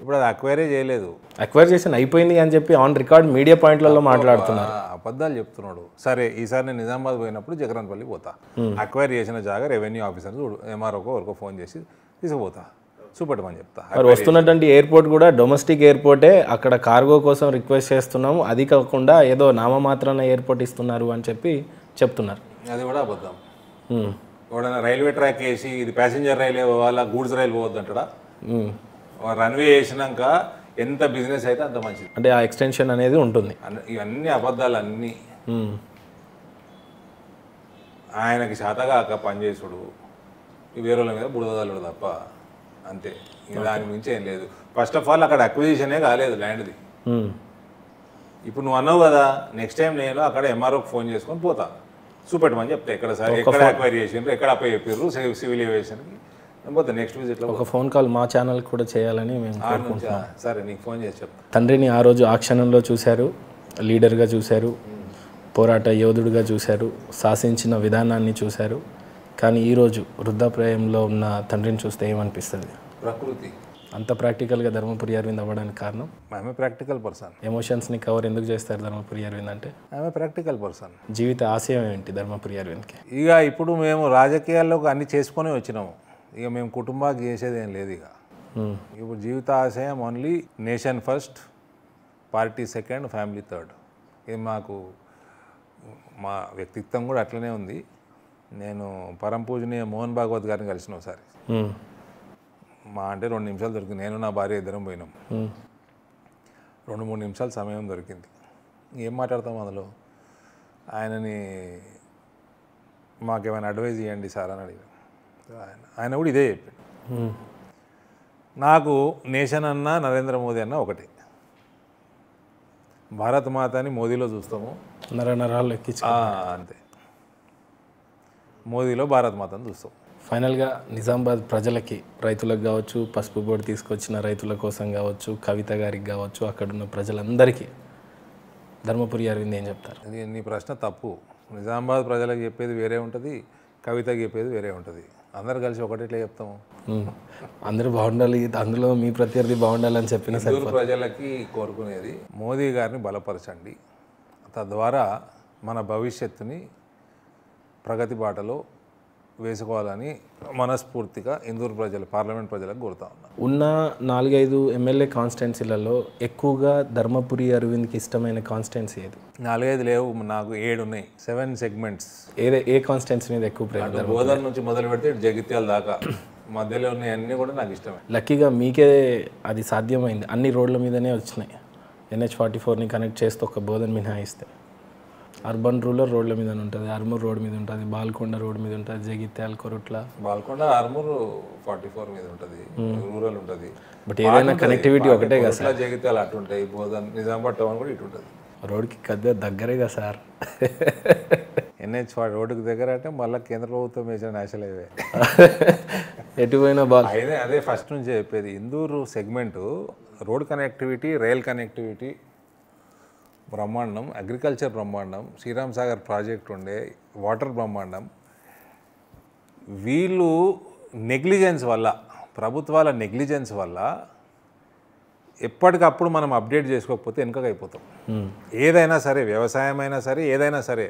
ఇప్పుడు అది అక్వైరే చేయలేదు అక్వైర్ చేసిన అయిపోయింది అని చెప్పి ఆన్ రికార్డ్ మీడియా పాయింట్లలో మాట్లాడుతున్నారు అబద్ధాలు చెప్తున్నాడు సరే ఈసారి నేను నిజామాబాద్ పోయినప్పుడు జగరాన్పల్లి పోతా అక్వైర్ చేసిన జాగా రెవెన్యూ ఆఫీసర్ ఎంఆర్ఓకో ఎవరికో ఫోన్ చేసి తీసుకుపోతా చూపెట్టమని చెప్తా వస్తున్నటువంటి ఎయిర్పోర్ట్ కూడా డొమెస్టిక్ ఎయిర్పోర్టే అక్కడ కార్గో కోసం రిక్వెస్ట్ చేస్తున్నాము అది కాకుండా ఏదో నామమాత్రాన ఎయిర్పోర్ట్ ఇస్తున్నారు అని చెప్పి చెప్తున్నారు అది కూడా అబద్ధం ఎవడైనా రైల్వే ట్రాక్ వేసి ఇది ప్యాసింజర్ రైలే పోవాలా గూడ్స్ రైలు పోవద్దు అంటాడా రన్వే వేసినాక ఎంత బిజినెస్ అయితే అంత మంచిది అంటే ఆ ఎక్స్టెన్షన్ అనేది ఉంటుంది ఇవన్నీ అబద్ధాలు అన్నీ ఆయనకి శాతగాక పనిచేసుడు వేరే మీద బుడదలు తప్ప అంతే దాని మించి ఏం లేదు ఫస్ట్ ఆఫ్ ఆల్ అక్కడ అక్విజిషనే కాలేదు ల్యాండ్ది ఇప్పుడు నువ్వు అన్నావు కదా నెక్స్ట్ టైం నేను అక్కడ ఎంఆర్ఓకి ఫోన్ చేసుకొని పోతా చూపెట్టమని చెప్తే ఎక్కడ సార్ ఎక్కడ ఎంక్వైరీ చేసిండ్రు ఎక్కడ అప్పై చెప్పారు సివిల్ ఏవియేషన్ పోతే నెక్స్ట్ విజిట్లో ఒక ఫోన్ కాల్ మా ఛానల్ కూడా చేయాలని మేము సరే నీకు ఫోన్ చేసి చెప్తాను తండ్రిని ఆ రోజు ఆ క్షణంలో చూశారు లీడర్గా చూశారు పోరాట యోధుడిగా చూశారు శాసించిన విధానాన్ని చూశారు కానీ ఈరోజు వృద్ధాప్రాయంలో ఉన్న తండ్రిని చూస్తే ఏమనిపిస్తుంది ప్రకృతి అంత ప్రాక్టికల్గా ధర్మపురి అరవింద్ అవ్వడానికి కారణం ఆమె ప్రాక్టికల్ పర్సన్ ఎమోషన్స్ని కవర్ ఎందుకు చేస్తారు ధర్మపురి అరవింద్ అంటే ఆమె ప్రాక్టికల్ పర్సన్ జీవిత ఆశయం ఏంటి ధర్మపురి అరవింద్కి ఇక ఇప్పుడు మేము రాజకీయాల్లోకి అన్ని చేసుకొని వచ్చినాము ఇక మేము కుటుంబానికి చేసేది ఏం లేదు ఇక hmm. ఇప్పుడు జీవిత ఆశయం only nation first party second family third ఇది మాకు మా వ్యక్తిత్వం కూడా అట్లనే ఉంది నేను పరంపూజనీయ మోహన్ భాగవత్ గారిని కలిసిన ఒకసారి hmm. మా అంటే రెండు నిమిషాలు దొరికింది నేను నా భార్య ఇద్దరం పోయినాం రెండు మూడు నిమిషాలు సమయం దొరికింది ఏం మాట్లాడతాం అందులో ఆయనని మాకేమైనా అడ్వైజ్ ఇవ్వండి సార్ అని అడిగాను ఆయన ఆయన కూడా ఇదే చెప్పాడు నాకు నేషన్ అన్న నరేంద్ర మోదీ అన్న ఒకటే భారత్ మాతని మోదీలో చూస్తాము నరనరాలు ఎక్కించి అంతే మోదీలో భారత్ మాతను చూస్తాం ఫైనల్గా నిజామాబాద్ ప్రజలకి రైతులకు కావచ్చు పసుపు బోర్డు తీసుకొచ్చిన రైతుల కోసం కావచ్చు కవిత గారికి కావచ్చు అక్కడున్న ప్రజలందరికీ ధర్మపురి అరవింద్ ఏం చెప్తారు అది నీ ప్రశ్న తప్పు నిజామాబాద్ ప్రజలకు చెప్పేది వేరే ఉంటుంది కవితకి చెప్పేది వేరే ఉంటుంది అందరు కలిసి ఒకటిట్లే చెప్తాము అందరూ బాగుండాలి అందులో మీ ప్రత్యర్థి బాగుండాలని చెప్పిన ప్రజలకి కోరుకునేది మోదీ గారిని బలపరచండి తద్వారా మన భవిష్యత్తుని ప్రగతి బాటలో వేసుకోవాలని మనస్ఫూర్తిగా ఇందూరు ప్రజలు పార్లమెంట్ ప్రజలకు కోరుతా ఉన్నా ఉన్న నాలుగైదు ఎమ్మెల్యే కాన్స్టిట్యున్సీలలో ఎక్కువగా ధర్మపురి అరవింద్కి ఇష్టమైన కాన్స్టిట్యున్సీ ఏది నాలుగైదు లేవు నాకు ఏడు ఉన్నాయి సెవెన్ సెగ్మెంట్స్ ఏదే ఏ కాన్స్టిట్యున్సీ మీద ఎక్కువ గోదావరి నుంచి మొదలు పెడితే జగిత్యాల దాకా మధ్యలో ఉన్నాయి అన్నీ కూడా నాకు ఇష్టమే లక్కీగా మీకే అది సాధ్యమైంది అన్ని రోడ్ల మీదనే వచ్చినాయి ఎన్హెచ్ ఫార్టీ ఫోర్ని కనెక్ట్ చేస్తే ఒక బోధన మినహాయిస్తే అర్బన్ రూరల్ రోడ్ల మీద ఉంటుంది అర్మూర్ రోడ్ మీద ఉంటుంది బాల్కొండ రోడ్ మీద ఉంటుంది జగిత్యాల కొరుట్ల బాల్కొండ అర్మూర్ ఫార్టీ ఫోర్ మీద ఉంటుంది hmm. రూరల్ ఉంటుంది బట్ ఏదైనా కనెక్టివిటీ ఒకటే కదా సార్ జగిత్యాల అటు ఉంటాయి బోధన్ నిజామాబాద్ టౌన్ కూడా ఇటు ఉంటుంది రోడ్కి కద్ద దగ్గరే కదా సార్ ఎన్హెచ్ రోడ్డుకి దగ్గర అంటే మళ్ళీ కేంద్ర ప్రభుత్వం వేసిన నేషనల్ హైవే ఎటు పోయినా బాగా అదే అదే ఫస్ట్ నుంచి చెప్పేది Indur segment road connectivity rail connectivity బ్రహ్మాండం అగ్రికల్చర్ బ్రహ్మాండం శ్రీరామ్ సాగర్ ప్రాజెక్ట్ ఉండే వాటర్ బ్రహ్మాండం వీళ్ళు నెగ్లిజెన్స్ వల్ల ప్రభుత్వాల నెగ్లిజెన్స్ వల్ల ఎప్పటికప్పుడు మనం అప్డేట్ చేసుకోకపోతే అయిపోతాం ఏదైనా సరే వ్యవసాయం అయినా సరే ఏదైనా సరే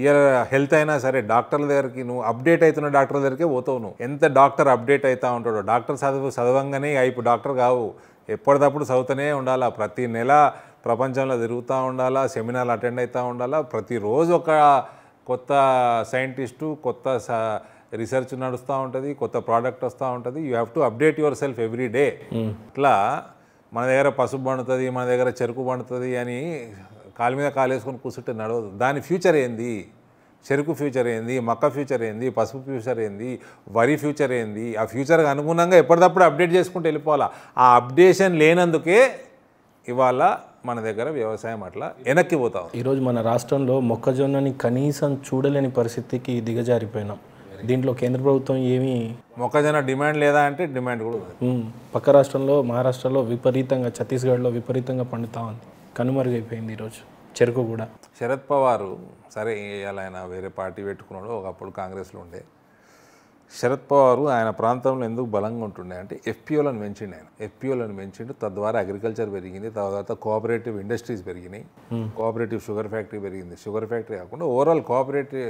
ఇయర్ హెల్త్ అయినా సరే డాక్టర్ల దగ్గరికి నువ్వు అప్డేట్ అవుతున్న డాక్టర్ దగ్గరికే పోతావు నువ్వు ఎంత డాక్టర్ అప్డేట్ అవుతూ ఉంటాడో డాక్టర్ చదువు చదవంగానే అయిపో డాక్టర్ కావు ఎప్పటికప్పుడు చదువుతూనే ఉండాలా ప్రతి నెల ప్రపంచంలో తిరుగుతూ ఉండాలా సెమినార్లు అటెండ్ అవుతూ ఉండాలా ప్రతిరోజు ఒక కొత్త సైంటిస్టు కొత్త రీసెర్చ్ నడుస్తూ ఉంటుంది కొత్త ప్రోడక్ట్ వస్తూ ఉంటుంది you have to update yourself every day ఇట్లా మన దగ్గర పసుపు పండుతుంది మన దగ్గర చెరుకు పండుతుంది అని కాలు మీద కాలు వేసుకొని కూర్చుంటే నడవదు దాని ఫ్యూచర్ ఏంది చెరుకు ఫ్యూచర్ ఏంది మక్క ఫ్యూచర్ ఏంది పసుపు ఫ్యూచర్ ఏంది వరి ఫ్యూచర్ ఏంది ఆ ఫ్యూచర్కి అనుగుణంగా ఎప్పటికప్పుడు అప్డేట్ చేసుకుంటూ వెళ్ళిపోవాలా ఆ అప్డేషన్ లేనందుకే ఇవాళ మన దగ్గర వ్యవసాయం అట్లా వెనక్కి పోతాం ఈరోజు మన రాష్ట్రంలో మొక్కజొన్నని కనీసం చూడలేని పరిస్థితికి దిగజారిపోయినాం దీంట్లో కేంద్ర ప్రభుత్వం ఏమి మొక్కజొన్న డిమాండ్ లేదా అంటే డిమాండ్ కూడా పక్క రాష్ట్రంలో మహారాష్ట్రలో విపరీతంగా ఛత్తీస్గఢ్లో విపరీతంగా పండుతా ఉంది కనుమరుగైపోయింది ఈరోజు చెరుకు కూడా శరద్ పవారు సరే ఆయన వేరే పార్టీ పెట్టుకున్నాడు ఒకప్పుడు కాంగ్రెస్లో ఉండే శరద్ పవారు ఆయన ప్రాంతంలో ఎందుకు బలంగా ఉంటుండే అంటే ఎఫ్పిఓలను పెంచిండు ఆయన ఎఫ్పిఓలను పెంచిండు తద్వారా అగ్రికల్చర్ పెరిగింది తర్వాత కోఆపరేటివ్ ఇండస్ట్రీస్ పెరిగినాయి కోఆపరేటివ్ షుగర్ ఫ్యాక్టరీ పెరిగింది షుగర్ ఫ్యాక్టరీ కాకుండా ఓవరాల్ కోఆపరేటివ్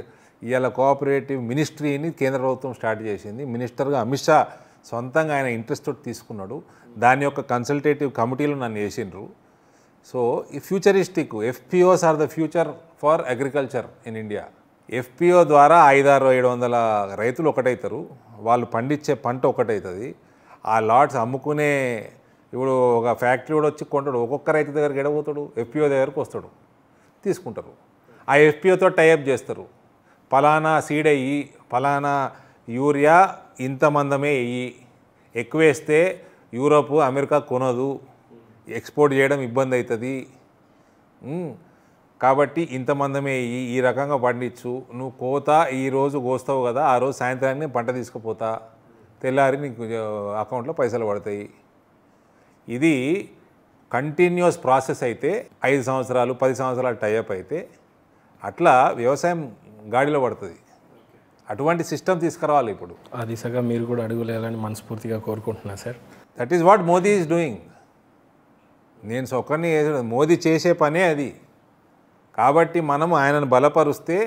ఇవాళ కోఆపరేటివ్ మినిస్ట్రీని కేంద్ర ప్రభుత్వం స్టార్ట్ చేసింది మినిస్టర్గా అమిత్ షా సొంతంగా ఆయన ఇంట్రెస్ట్ తోటి తీసుకున్నాడు దాని యొక్క కన్సల్టేటివ్ కమిటీలు నన్ను వేసిండ్రు సో ఈ futuristic FPOs are the future for agriculture in India FPO ద్వారా ఐదారు ఏడు వందల రైతులు ఒకటవుతారు వాళ్ళు పండించే పంట ఒకటవుతుంది ఆ లాట్స్ అమ్ముకునే ఇప్పుడు ఒక ఫ్యాక్టరీ కూడా వచ్చి కొంటాడు ఒక్కొక్క రైతు దగ్గరికి ఎడబోతాడు ఎఫ్పిఓ దగ్గరకు వస్తాడు తీసుకుంటారు ఆ ఎఫ్పిఓతో టైఅప్ చేస్తారు ఫలానా సీడ్ అయ్యి ఫలానా యూరియా ఇంత మందమే వెయ్యి ఎక్కువ వేస్తే యూరోప్ అమెరికా కొనదు ఎక్స్పోర్ట్ చేయడం ఇబ్బంది అవుతుంది కాబట్టి ఇంతమందమే అయ్యి ఈ రకంగా పండించు నువ్వు కోత ఈ రోజు కోస్తావు కదా ఆ రోజు సాయంత్రానికి పంట తీసుకుపోతా తెల్లారి నీకు అకౌంట్లో పైసలు పడతాయి ఇది కంటిన్యూస్ ప్రాసెస్ అయితే ఐదు సంవత్సరాలు పది సంవత్సరాలు టైఅప్ అయితే అట్లా వ్యవసాయం గాడిలో పడుతుంది అటువంటి సిస్టమ్ తీసుకురావాలి ఇప్పుడు ఆ దిశగా మీరు కూడా అడుగులేయాలని మనస్ఫూర్తిగా కోరుకుంటున్నా sir that is what Modi is doing నేను ఒక్కరిని మోదీ చేసే పనే అది కాబట్టి మనం ఆయనను బలపరుస్తే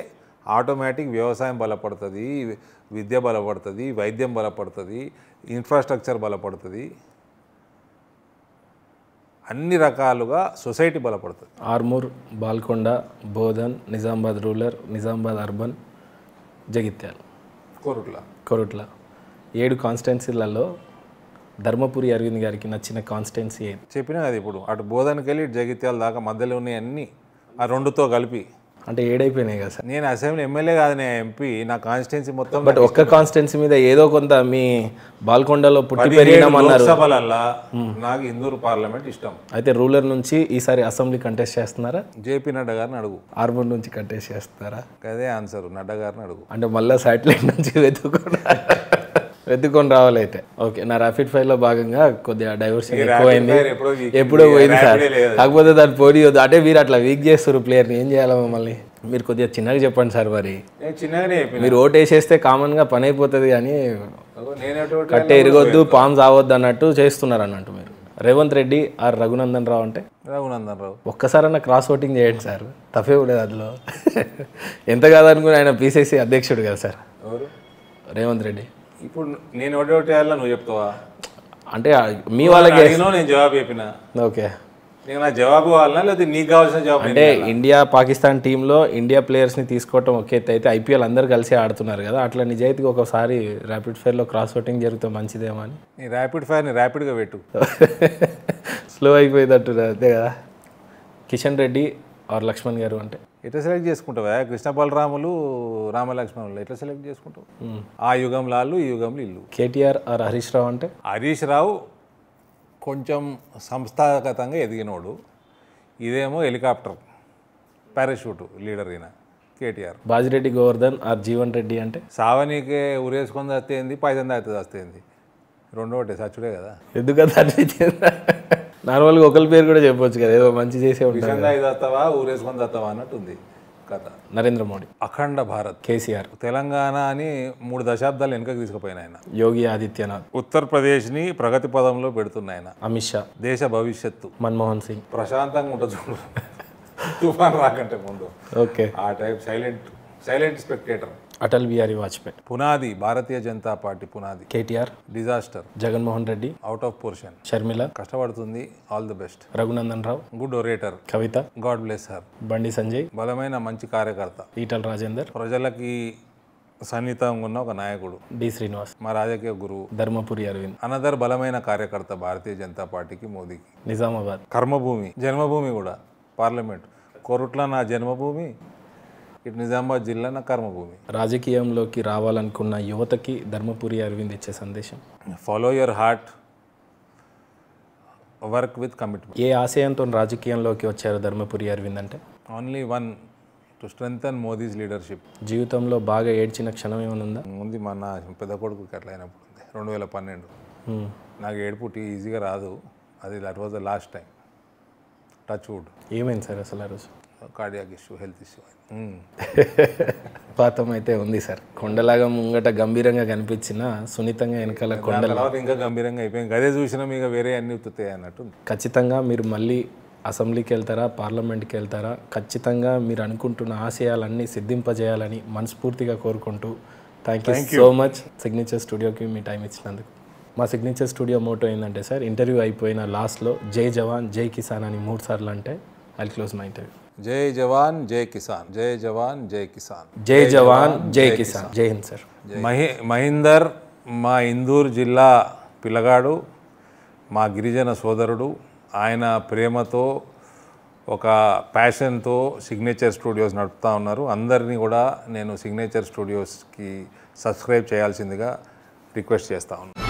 ఆటోమేటిక్ వ్యవసాయం బలపడుతుంది విద్య బలపడుతుంది వైద్యం బలపడుతుంది ఇన్ఫ్రాస్ట్రక్చర్ బలపడుతుంది అన్ని రకాలుగా సొసైటీ బలపడుతుంది ఆర్మూర్ బాల్కొండ బోధన్ నిజామాబాద్ రూరల్ నిజామాబాద్ అర్బన్ జగిత్యాల కోరుట్ల కోరుట్ల ఏడు కాన్స్టిట్యున్సీలలో ధర్మపురి అరవింద్ గారికి నచ్చిన కాన్స్టిట్యున్సీ చెప్పినా అది ఇప్పుడు అటు బోధనకెళ్ళి జగిత్యాల దాకా మధ్యలో ఉన్నాయి అన్నీ ఆ రెండుతో కలిపి అంటే ఏడైపోయినాయి కదా సార్ నేను అసెంబ్లీ ఎమ్మెల్యే కాదు నేను ఎంపీ నా కాన్స్టిట్యున్సీ మొత్తం బట్ ఒక్క కాన్స్టిట్యున్సీ మీద ఏదో కొంత మీ బాల్కొండలో పుట్టి పెరిగినామన్నారు నాకు ఇందూరు పార్లమెంట్ ఇష్టం అయితే రూలర్ నుంచి ఈసారి అసెంబ్లీ కంటెస్ట్ చేస్తున్నారా జేపీ నడ్డా గారిని అడుగు ఆర్బన్ నుంచి కంటెస్ట్ చేస్తున్నారా అదే ఆన్సర్ నడ్డా గారిని అడుగు అంటే మళ్ళీ సాటిలైట్ నుంచి వెతుకున్నా వెతుక్కొని రావాలి అయితే ఓకే నా రాఫిడ్ ఫైర్ లో భాగంగా కొద్దిగా డైవర్సిటీ ఎక్కువైంది ఎప్పుడో పోయింది సార్ కాకపోతే దాని పోటీ వద్దు అంటే మీరు అట్లా వీక్ చేస్తారు ప్లేయర్ని ఏం చేయాలి మమ్మల్ని మీరు కొద్దిగా చిన్నగా చెప్పండి సార్ మరి మీరు ఓట్ వేసేస్తే కామన్గా పని అయిపోతుంది కానీ కట్టే ఇరగొద్దు పామ్స్ ఆవద్దు అన్నట్టు చేస్తున్నారు అన్నట్టు మీరు రేవంత్ రెడ్డి ఆర్ రఘునందన్ రావు అంటే రఘునందన్ రావు అన్న క్రాస్ ఓటింగ్ చేయండి సార్ తఫే లేదు అందులో (laughs) ఎంత కాదనుకుని ఆయన పీసీసీ అధ్యక్షుడు కదా సార్ రేవంత్ రెడ్డి ఇప్పుడు నేను ఒకటి ఒకటి వేయాలా నువ్వు చెప్తావా అంటే మీ వాళ్ళకి నేను జవాబు చెప్పిన ఓకే నేను నా జవాబు వాళ్ళ లేకపోతే నీకు కావాల్సిన జవాబు అంటే ఇండియా పాకిస్తాన్ టీంలో ఇండియా ప్లేయర్స్ని తీసుకోవటం ఒకే అయితే ఐపీఎల్ అందరు కలిసి ఆడుతున్నారు కదా అట్లా నిజాయితీగా ఒకసారి ర్యాపిడ్ ఫైర్లో క్రాస్ ఓటింగ్ జరిగితే మంచిదేమో అని నీ ర్యాపిడ్ ఫైర్ని ర్యాపిడ్గా పెట్టు స్లో (laughs) అయిపోయేటట్టు అంతే కదా కిషన్ రెడ్డి ఆర్ లక్ష్మణ్ గారు అంటే ఎట్లా సెలెక్ట్ చేసుకుంటావా కృష్ణ బలరాములు రామలక్ష్మణులు ఎట్లా సెలెక్ట్ చేసుకుంటావు ఆ యుగంలో వాళ్ళు ఈ యుగంలో ఇల్లు కేటీఆర్ ఆర్ హరీష్ రావు అంటే హరీష్ రావు కొంచెం సంస్థాగతంగా ఎదిగినోడు ఇదేమో హెలికాప్టర్ పారాషూటు లీడర్ అయిన కేటీఆర్ బాజిరెడ్డి గోవర్ధన్ ఆర్ జీవన్ రెడ్డి అంటే సావనీకి ఉరేసుకొని చస్తేంది పైసందా అయితే చస్తేంది రెండో ఒకటి సచ్చుడే కదా ఎందుకంటే నార్మల్గా ఒకరి పేరు కూడా చెప్పొచ్చు కదా ఏదో మంచి చేసే ఉంటావా ఊరేసుకొని చేస్తావా అన్నట్టుంది కథ నరేంద్ర మోడీ అఖండ భారత్ కేసీఆర్ తెలంగాణ అని మూడు దశాబ్దాలు వెనుకకు తీసుకుపోయిన ఆయన యోగి ఆదిత్యనాథ్ ఉత్తరప్రదేశ్ ని ప్రగతి పదంలో పెడుతున్న అమిత్ షా దేశ భవిష్యత్తు మన్మోహన్ సింగ్ ప్రశాంతంగా ఉంటుంది చూడు (laughs) తుఫాన్ రాకంటే ముందు ఓకే ఆ type silent silent spectator Atal Bihari Vajpayee పునాది భారతీయ జనతా పార్టీ పునాది KTR disaster Jaganmohan Reddy out of portion Sharmila కష్టపడుతుంది all the best Raghunandan Rao good orator Kavitha god bless sir Bandi Sanjay బలమైన మంచి కార్యకర్త ఈటల్ రాజేందర్ ప్రజలకి సన్నిహితంగా ఉన్న ఒక నాయకుడు డి శ్రీనివాస్ మా రాజకీయ గురువు ధర్మపురి అరవింద్ అనదర్ బలమైన కార్యకర్త భారతీయ జనతా పార్టీకి మోదీకి నిజామాబాద్ కర్మభూమి జన్మభూమి కూడా పార్లమెంట్ కొరుట్ల నా జన్మభూమి ఇటు నిజామాబాద్ జిల్లా నా కర్మభూమి రాజకీయంలోకి రావాలనుకున్న యువతకి ధర్మపురి అరవింద్ ఇచ్చే సందేశం follow your heart work with commitment ఏ ఆశయంతో రాజకీయంలోకి వచ్చారు ధర్మపురి అరవింద్ అంటే only one to strength and Modi's leadership జీవితంలో బాగా ఏడ్చిన క్షణం ఏమైనా ఉందా ఉంది మన పెద్ద కొడుకు అట్లా అయినప్పుడు రెండు వేల పన్నెండు నాకు ఏడుపు ఈజీగా రాదు అది that was the last time touch wood ఏమైంది సార్ అసలు ఆ రోజు కార్డియాక్ ఇష్యూ హెల్త్ ఇష్యూ పాతం అయితే ఉంది సార్ కొండలాగా ముంగట గంభీరంగా కనిపించిన సున్నితంగా వెనకాల కొండ ఇంకా గంభీరంగా అయిపోయింది అదే చూసినా మీకు వేరే అన్ని ఉత్తుతాయి అన్నట్టు ఖచ్చితంగా మీరు మళ్ళీ అసెంబ్లీకి వెళ్తారా పార్లమెంట్కి వెళ్తారా ఖచ్చితంగా మీరు అనుకుంటున్న ఆశయాలన్నీ సిద్ధింపజేయాలని మనస్ఫూర్తిగా కోరుకుంటూ thank you so much signature స్టూడియోకి మీ టైం ఇచ్చినందుకు మా సిగ్నేచర్ స్టూడియో మోటో ఏంటంటే సార్ ఇంటర్వ్యూ అయిపోయిన లాస్ట్లో జై జవాన్ జై కిసాన్ అని మూడు సార్లు అంటే ఐ క్లోజ్ మై ఇంటర్వ్యూ జై జవాన్ జై కిసాన్ జై జవాన్ జై కిసాన్ జై జవాన్ జై కిసాన్ జై హింద్ సార్ మహి మహీందర్ మా ఇందూర్ జిల్లా పిల్లగాడు మా గిరిజన సోదరుడు ఆయన ప్రేమతో ఒక ప్యాషన్తో సిగ్నేచర్ స్టూడియోస్ నడుపుతూ ఉన్నారు అందరినీ కూడా నేను సిగ్నేచర్ స్టూడియోస్కి సబ్స్క్రైబ్ చేయాల్సిందిగా రిక్వెస్ట్ చేస్తూ ఉన్నాను